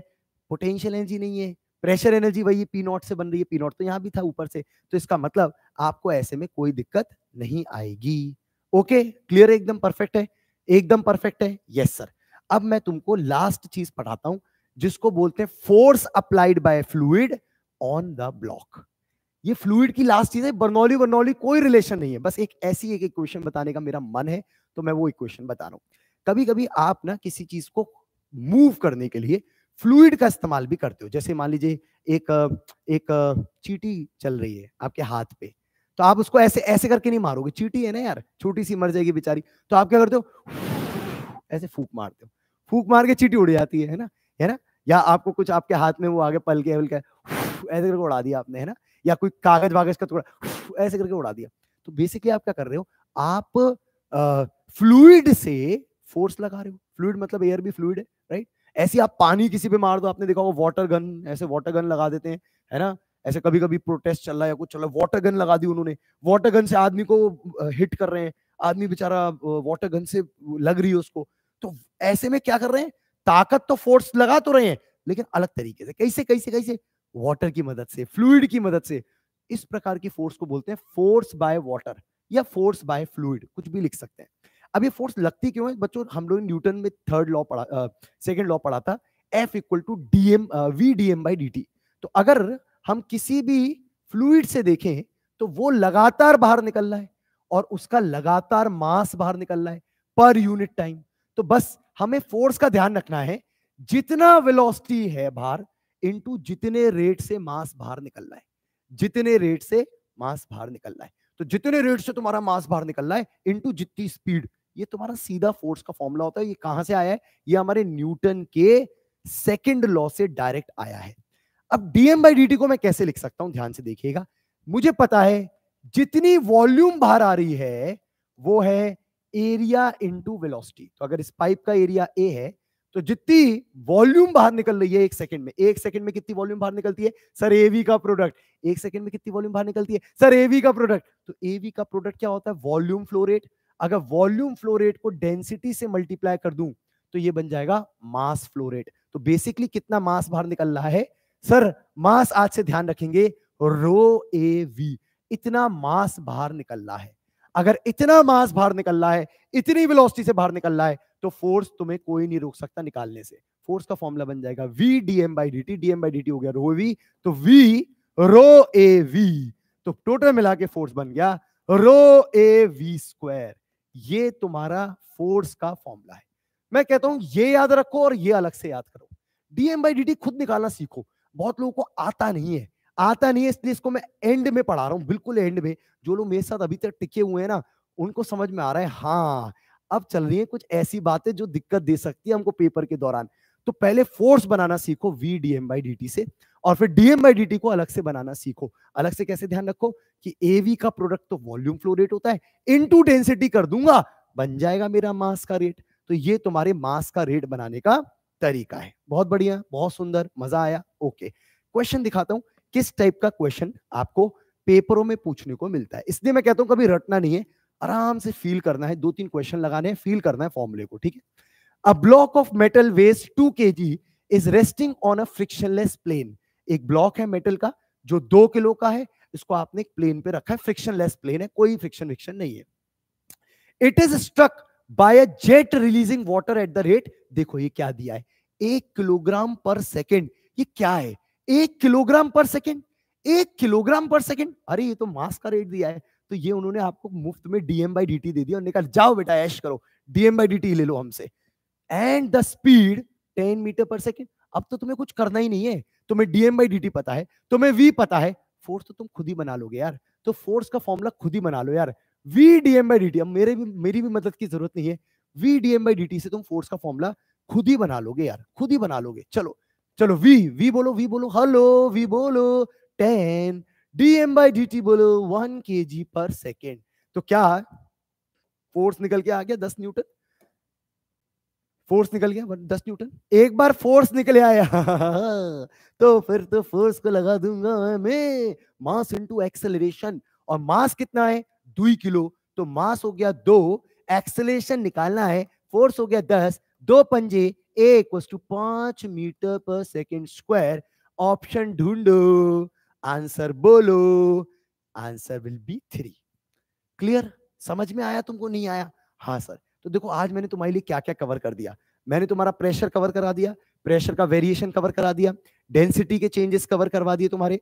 पोटेंशियल एनर्जी नहीं है प्रेशर एनर्जी वही पी नॉट से बन रही है पी नॉट तो यहाँ भी था ऊपर से तो इसका मतलब आपको ऐसे में कोई दिक्कत नहीं आएगी ओके क्लियर एकदम परफेक्ट है एकदम परफेक्ट है यस सर अब मैं तुमको लास्ट चीज पढ़ाता हूं जिसको बोलते हैं force applied by fluid on the block ये फ्लूड की लास्ट चीज है बर्नौली बर्नौली कोई रिलेशन नहीं है बस एक ऐसी एक इक्वेशन बताने का मेरा मन है तो मैं वो इक्वेशन बता रहा हूं कभी कभी आप ना किसी चीज को मूव करने के लिए फ्लूइड का इस्तेमाल भी करते हो जैसे मान लीजिए एक एक चीटी चल रही है आपके हाथ पे तो आप उसको ऐसे ऐसे करके नहीं मारोगे चीटी है ना यार छोटी सी मर जाएगी बेचारी तो आप क्या करते हो ऐसे फूक मारते हो फूक मार के चीटी उड़ जाती है, ना है ना या आपको कुछ आपके हाथ में वो आगे पल के ऐसे करके उड़ा दिया आपने है ना या कोई कागज वागज का थोड़ा ऐसे करके उड़ा दिया तो बेसिकली आप क्या कर रहे हो आप फ्लूड से फोर्स लगा रहे हो फ्लूड मतलब एयर भी फ्लूड है ऐसे आप पानी किसी पे मार दो आपने देखा होगा वाटर गन ऐसे वाटर गन लगा देते हैं है ना ऐसे कभी कभी प्रोटेस्ट चल रहा है कुछ चल रहा है वाटर गन लगा दी उन्होंने वाटर गन से आदमी को हिट कर रहे हैं आदमी बेचारा वाटर गन से लग रही है उसको तो ऐसे में क्या कर रहे हैं ताकत तो फोर्स लगा तो रहे हैं लेकिन अलग तरीके से कैसे कैसे कैसे वाटर की मदद से फ्लूड की मदद से इस प्रकार की फोर्स को बोलते हैं फोर्स बाय वाटर या फोर्स बाय फ्लूड कुछ भी लिख सकते हैं अब ये फोर्स लगती क्यों है बच्चों हम लोग न्यूटन में थर्ड लॉ पढ़ा सेकेंड लॉ पढ़ा था F equal to D M V D M by D T तो अगर हम किसी भी फ्लूड से देखें तो वो लगातार बाहर निकल रहा है और उसका लगातार मास बाहर निकल रहा है पर यूनिट टाइम तो बस हमें फोर्स का ध्यान रखना है जितना वेलोसिटी है बाहर इनटू जितने रेट से मास बाहर निकल रहा है जितने रेट से मास बाहर निकल रहा है तो जितने रेट से तुम्हारा मास बाहर निकल रहा है इनटू जितनी स्पीड ये तुम्हारा सीधा फोर्स का फॉर्मूला होता है ये कहां से आया है ये हमारे न्यूटन के सेकेंड लॉ से डायरेक्ट आया है अब डीएम बाई डी को मैं कैसे लिख सकता हूं ध्यान से देखिएगा मुझे पता है जितनी वॉल्यूम बाहर आ रही है वो है एरिया इंटू वेलोसिटी तो अगर इस पाइप का एरिया ए है तो जितनी वॉल्यूम बाहर निकल रही है एक सेकंड में एक सेकंड में कितनी वॉल्यूम बाहर निकलती है सर एवी का प्रोडक्ट एक सेकंड में कितनी वॉल्यूम बाहर निकलती है सर एवी का प्रोडक्ट तो एवी का प्रोडक्ट क्या होता है वॉल्यूम फ्लोरेट अगर वॉल्यूम फ्लो रेट को डेंसिटी से मल्टीप्लाई कर दूं तो ये बन जाएगा मास फ्लो रेट तो बेसिकली कितना मास बाहर निकल रहा है सर मास आज से ध्यान रखेंगे रो ए वी इतना मास बाहर निकल रहा है अगर इतना मास बाहर निकल रहा है इतनी वेलोसिटी से बाहर निकल रहा है तो फोर्स तुम्हें कोई नहीं रोक सकता निकालने से फोर्स का फॉर्मूला बन जाएगा V D M by D T D M by D T हो गया रो वी तो वी रो ए वी तो टोटल मिला के फोर्स बन गया रो ए वी स्क्वायर ये तुम्हारा फोर्स का फॉर्मूला है मैं कहता हूं ये याद रखो और ये अलग से याद करो डीएम बाई डी खुद निकालना सीखो बहुत लोगों को आता नहीं है आता नहीं है इसलिए इसको मैं एंड में पढ़ा रहा हूँ बिल्कुल एंड में जो लोग मेरे साथ अभी तक टिके हुए हैं ना उनको समझ में आ रहा है हाँ अब चल रही है कुछ ऐसी बातें जो दिक्कत दे सकती है हमको पेपर के दौरान तो पहले फोर्स बनाना सीखो V D M by D T से और फिर डीएम बाई डी टी को अलग से बनाना सीखो अलग से कैसे ध्यान रखो कि एवी का प्रोडक्ट तो वॉल्यूम फ्लो रेट होता है इनटू डेंसिटी कर दूंगा बन जाएगा मेरा मास का रेट तो ये तुम्हारे मास का रेट बनाने का तरीका है बहुत बढ़िया बहुत सुंदर मजा आया ओके क्वेश्चन दिखाता हूं किस टाइप का क्वेश्चन आपको पेपरों में पूछने को मिलता है इसलिए मैं कहता हूं कभी रटना नहीं है आराम से फील करना है दो तीन क्वेश्चन लगाने हैं फील करना है फॉर्मुले को ठीक है a block of metal weighs two K G is resting on a frictionless plane एक ब्लॉक है मेटल का जो दो किलो का है इसको आपने एक प्लेन पे रखा है फ्रिक्शन लेस प्लेन है कोई फ्रिक्शन विक्शन नहीं है it is struck by a jet releasing water at the rate देखो ये क्या दिया है एक किलोग्राम पर सेकेंड ये क्या है एक किलोग्राम पर सेकेंड एक किलोग्राम पर सेकेंड अरे ये तो मास का रेट दिया है तो ये उन्होंने आपको मुफ्त में डीएम बाई डी टी दे दिया कहा जाओ बेटा ऐश करो डीएम बाई डी टी ले लो हमसे and the speed ten metre per second अब तो तुम्हें कुछ करना ही नहीं है तुम्हें डीएम बाई डी टी पता है तुम्हें वी पता है फोर्स तो तुम खुद ही बना लोगे यार तो फोर्स का फॉर्मूला खुद ही बना लो यार V D M by D T अब मेरे भी मेरी भी मदद की जरूरत नहीं है V D M by D T से तुम फोर्स का फॉर्मूला खुद ही बना लोगे यार खुद ही बना लोगे चलो चलो वी वी बोलो वी बोलो हेलो वी बोलो ten DM by D T बोलो वन के जी पर सेकेंड तो क्या फोर्स निकल के आ गया दस न्यूटन फोर्स निकल गया दस न्यूटन एक बार फोर्स निकल आया तो फिर तो फोर्स को लगा दूंगा मैं मास इनटू एक्सेलरेशन और मास कितना है दुई किलो तो मास हो गया दो एक्सेलरेशन निकालना है फोर्स हो गया दस दो पंजे एक वस्तु पांच metre per second square option ढूंढो आंसर बोलो answer will be three clear समझ में आया तुमको नहीं आया हाँ सर तो देखो आज मैंने तुम्हारे लिए क्या क्या कवर कर दिया मैंने तुम्हारा प्रेशर कवर करा दिया प्रेशर का वेरिएशन कवर करा दिया डेंसिटी के चेंजेस कवर करवा दिए तुम्हारे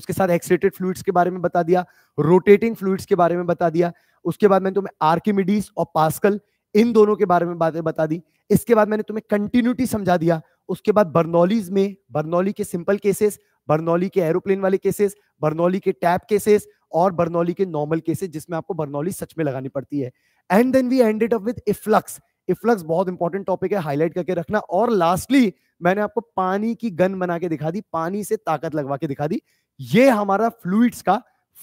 उसके साथ एक्सीटेड फ्लूड्स के बारे में बता दिया रोटेटिंग फ्लूड्स के बारे में बता दिया उसके बाद मैंने तुम्हें आर्किमिडीज और पास्कल इन दोनों के बारे में बातें बता दी इसके बाद मैंने तुम्हें कंटिन्यूटी समझा दिया उसके बाद बर्नौलीज में बर्नौली के सिंपल केसेस बर्नौली के एरोप्लेन वाले केसेस बर्नौली के टैप केसेस और बर्नौली के नॉर्मल केसेस जिसमें आपको बर्नौली सच में लगानी पड़ती है and then we ended up with efflux efflux बहुत इंपॉर्टेंट टॉपिक है हाईलाइट करके रखना और लास्टली मैंने आपको पानी की गन बना के दिखा दी पानी से ताकत लगवा के दिखा दी ये हमारा फ्लूड्स का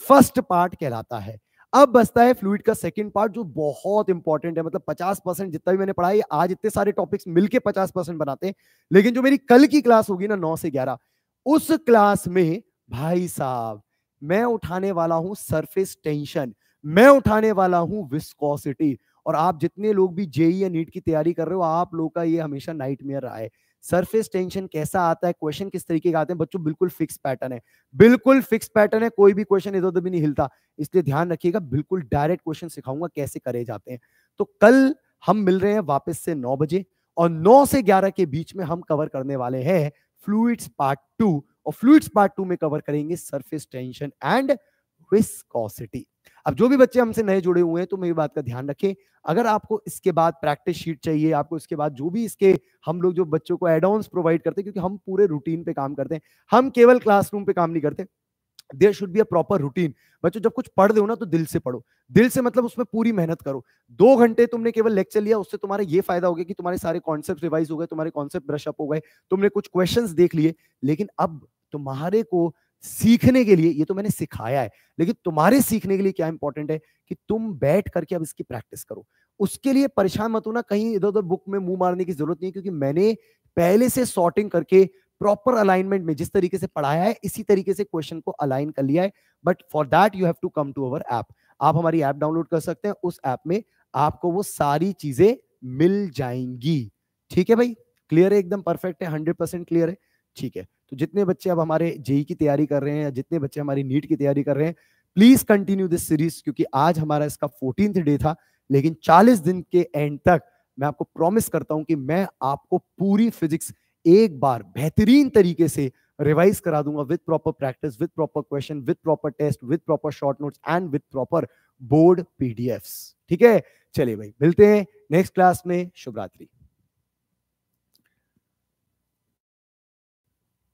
फर्स्ट पार्ट कहलाता है अब बसता है फ्लूड का सेकंड पार्ट जो बहुत इंपॉर्टेंट है मतलब 50 परसेंट जितना भी मैंने पढ़ा है आज इतने सारे टॉपिक्स मिलके 50 परसेंट बनाते हैं लेकिन जो मेरी कल की क्लास होगी ना 9 से 11 उस क्लास में भाई साहब मैं उठाने वाला हूं सरफेस टेंशन मैं उठाने वाला हूं विस्कोसिटी और आप जितने लोग भी जेई e या नीट की तैयारी कर रहे हो आप लोग का ये हमेशा नाइटमेयर रहा है सरफेस टेंशन कैसा आता है क्वेश्चन किस तरीके का आते हैं बच्चों बिल्कुल फिक्स पैटर्न है बिल्कुल फिक्स पैटर्न है कोई भी क्वेश्चन इधर उधर भी नहीं हिलता इसलिए ध्यान रखिएगा बिल्कुल डायरेक्ट क्वेश्चन सिखाऊंगा कैसे करे जाते हैं तो कल हम मिल रहे हैं वापस से नौ बजे और नौ से ग्यारह के बीच में हम कवर करने वाले हैं फ्लूड्स पार्ट टू और फ्लूड्स पार्ट टू में कवर करेंगे सरफेस टेंशन एंड विस्कोसिटी अब जो भी बच्चे हमसे नए जुड़े हुए हैं तो मेरी बात का ध्यान रखें अगर आपको इसके बाद प्रैक्टिस शीट चाहिए आपको इसके बाद जो भी इसके हम लोग जो बच्चों को एडॉन्स प्रोवाइड करते हैं क्योंकि हम पूरे रूटीन पे काम करते हैं हम केवल क्लासरूम पे काम नहीं करते there should be a proper routine बच्चों जब कुछ पढ़ दो ना तो दिल से पढ़ो दिल से मतलब उसमें पूरी मेहनत करो दो घंटे तुमने केवल लेक्चर लिया उससे तुम्हारा ये फायदा हो गया कि तुम्हारे सारे कॉन्सेप्ट रिवाइज हो गए तुम्हारे कॉन्सेप्ट ब्रशअप हो गए तुमने कुछ क्वेश्चन देख लिए लेकिन अब तुम्हारे को सीखने के लिए ये तो मैंने सिखाया है लेकिन तुम्हारे सीखने के लिए क्या इंपॉर्टेंट है कि तुम बैठ करके अब इसकी प्रैक्टिस करो उसके लिए परेशान मत होना कहीं इधर उधर बुक में मुंह मारने की जरूरत नहीं क्योंकि मैंने पहले से सॉर्टिंग करके प्रॉपर अलाइनमेंट में जिस तरीके से पढ़ाया है इसी तरीके से क्वेश्चन को अलाइन कर लिया है but for that you have to come to our app आप हमारी ऐप डाउनलोड कर सकते हैं उस ऐप में आपको वो सारी चीजें मिल जाएंगी ठीक है भाई क्लियर है एकदम परफेक्ट है हंड्रेड परसेंट क्लियर है ठीक है तो जितने बच्चे अब हमारे जेई की तैयारी कर रहे हैं जितने बच्चे हमारी नीट की तैयारी कर रहे हैं प्लीज कंटिन्यू दिस सीरीज क्योंकि आज हमारा इसका फोर्टीन डे था लेकिन चालीस दिन के एंड तक मैं आपको प्रॉमिस करता हूं कि मैं आपको पूरी फिजिक्स एक बार बेहतरीन तरीके से रिवाइज करा दूंगा with proper practice with proper question with proper test with proper short notes and with proper board PDFs ठीक है चलिए भाई मिलते हैं नेक्स्ट क्लास में शुभ रात्रि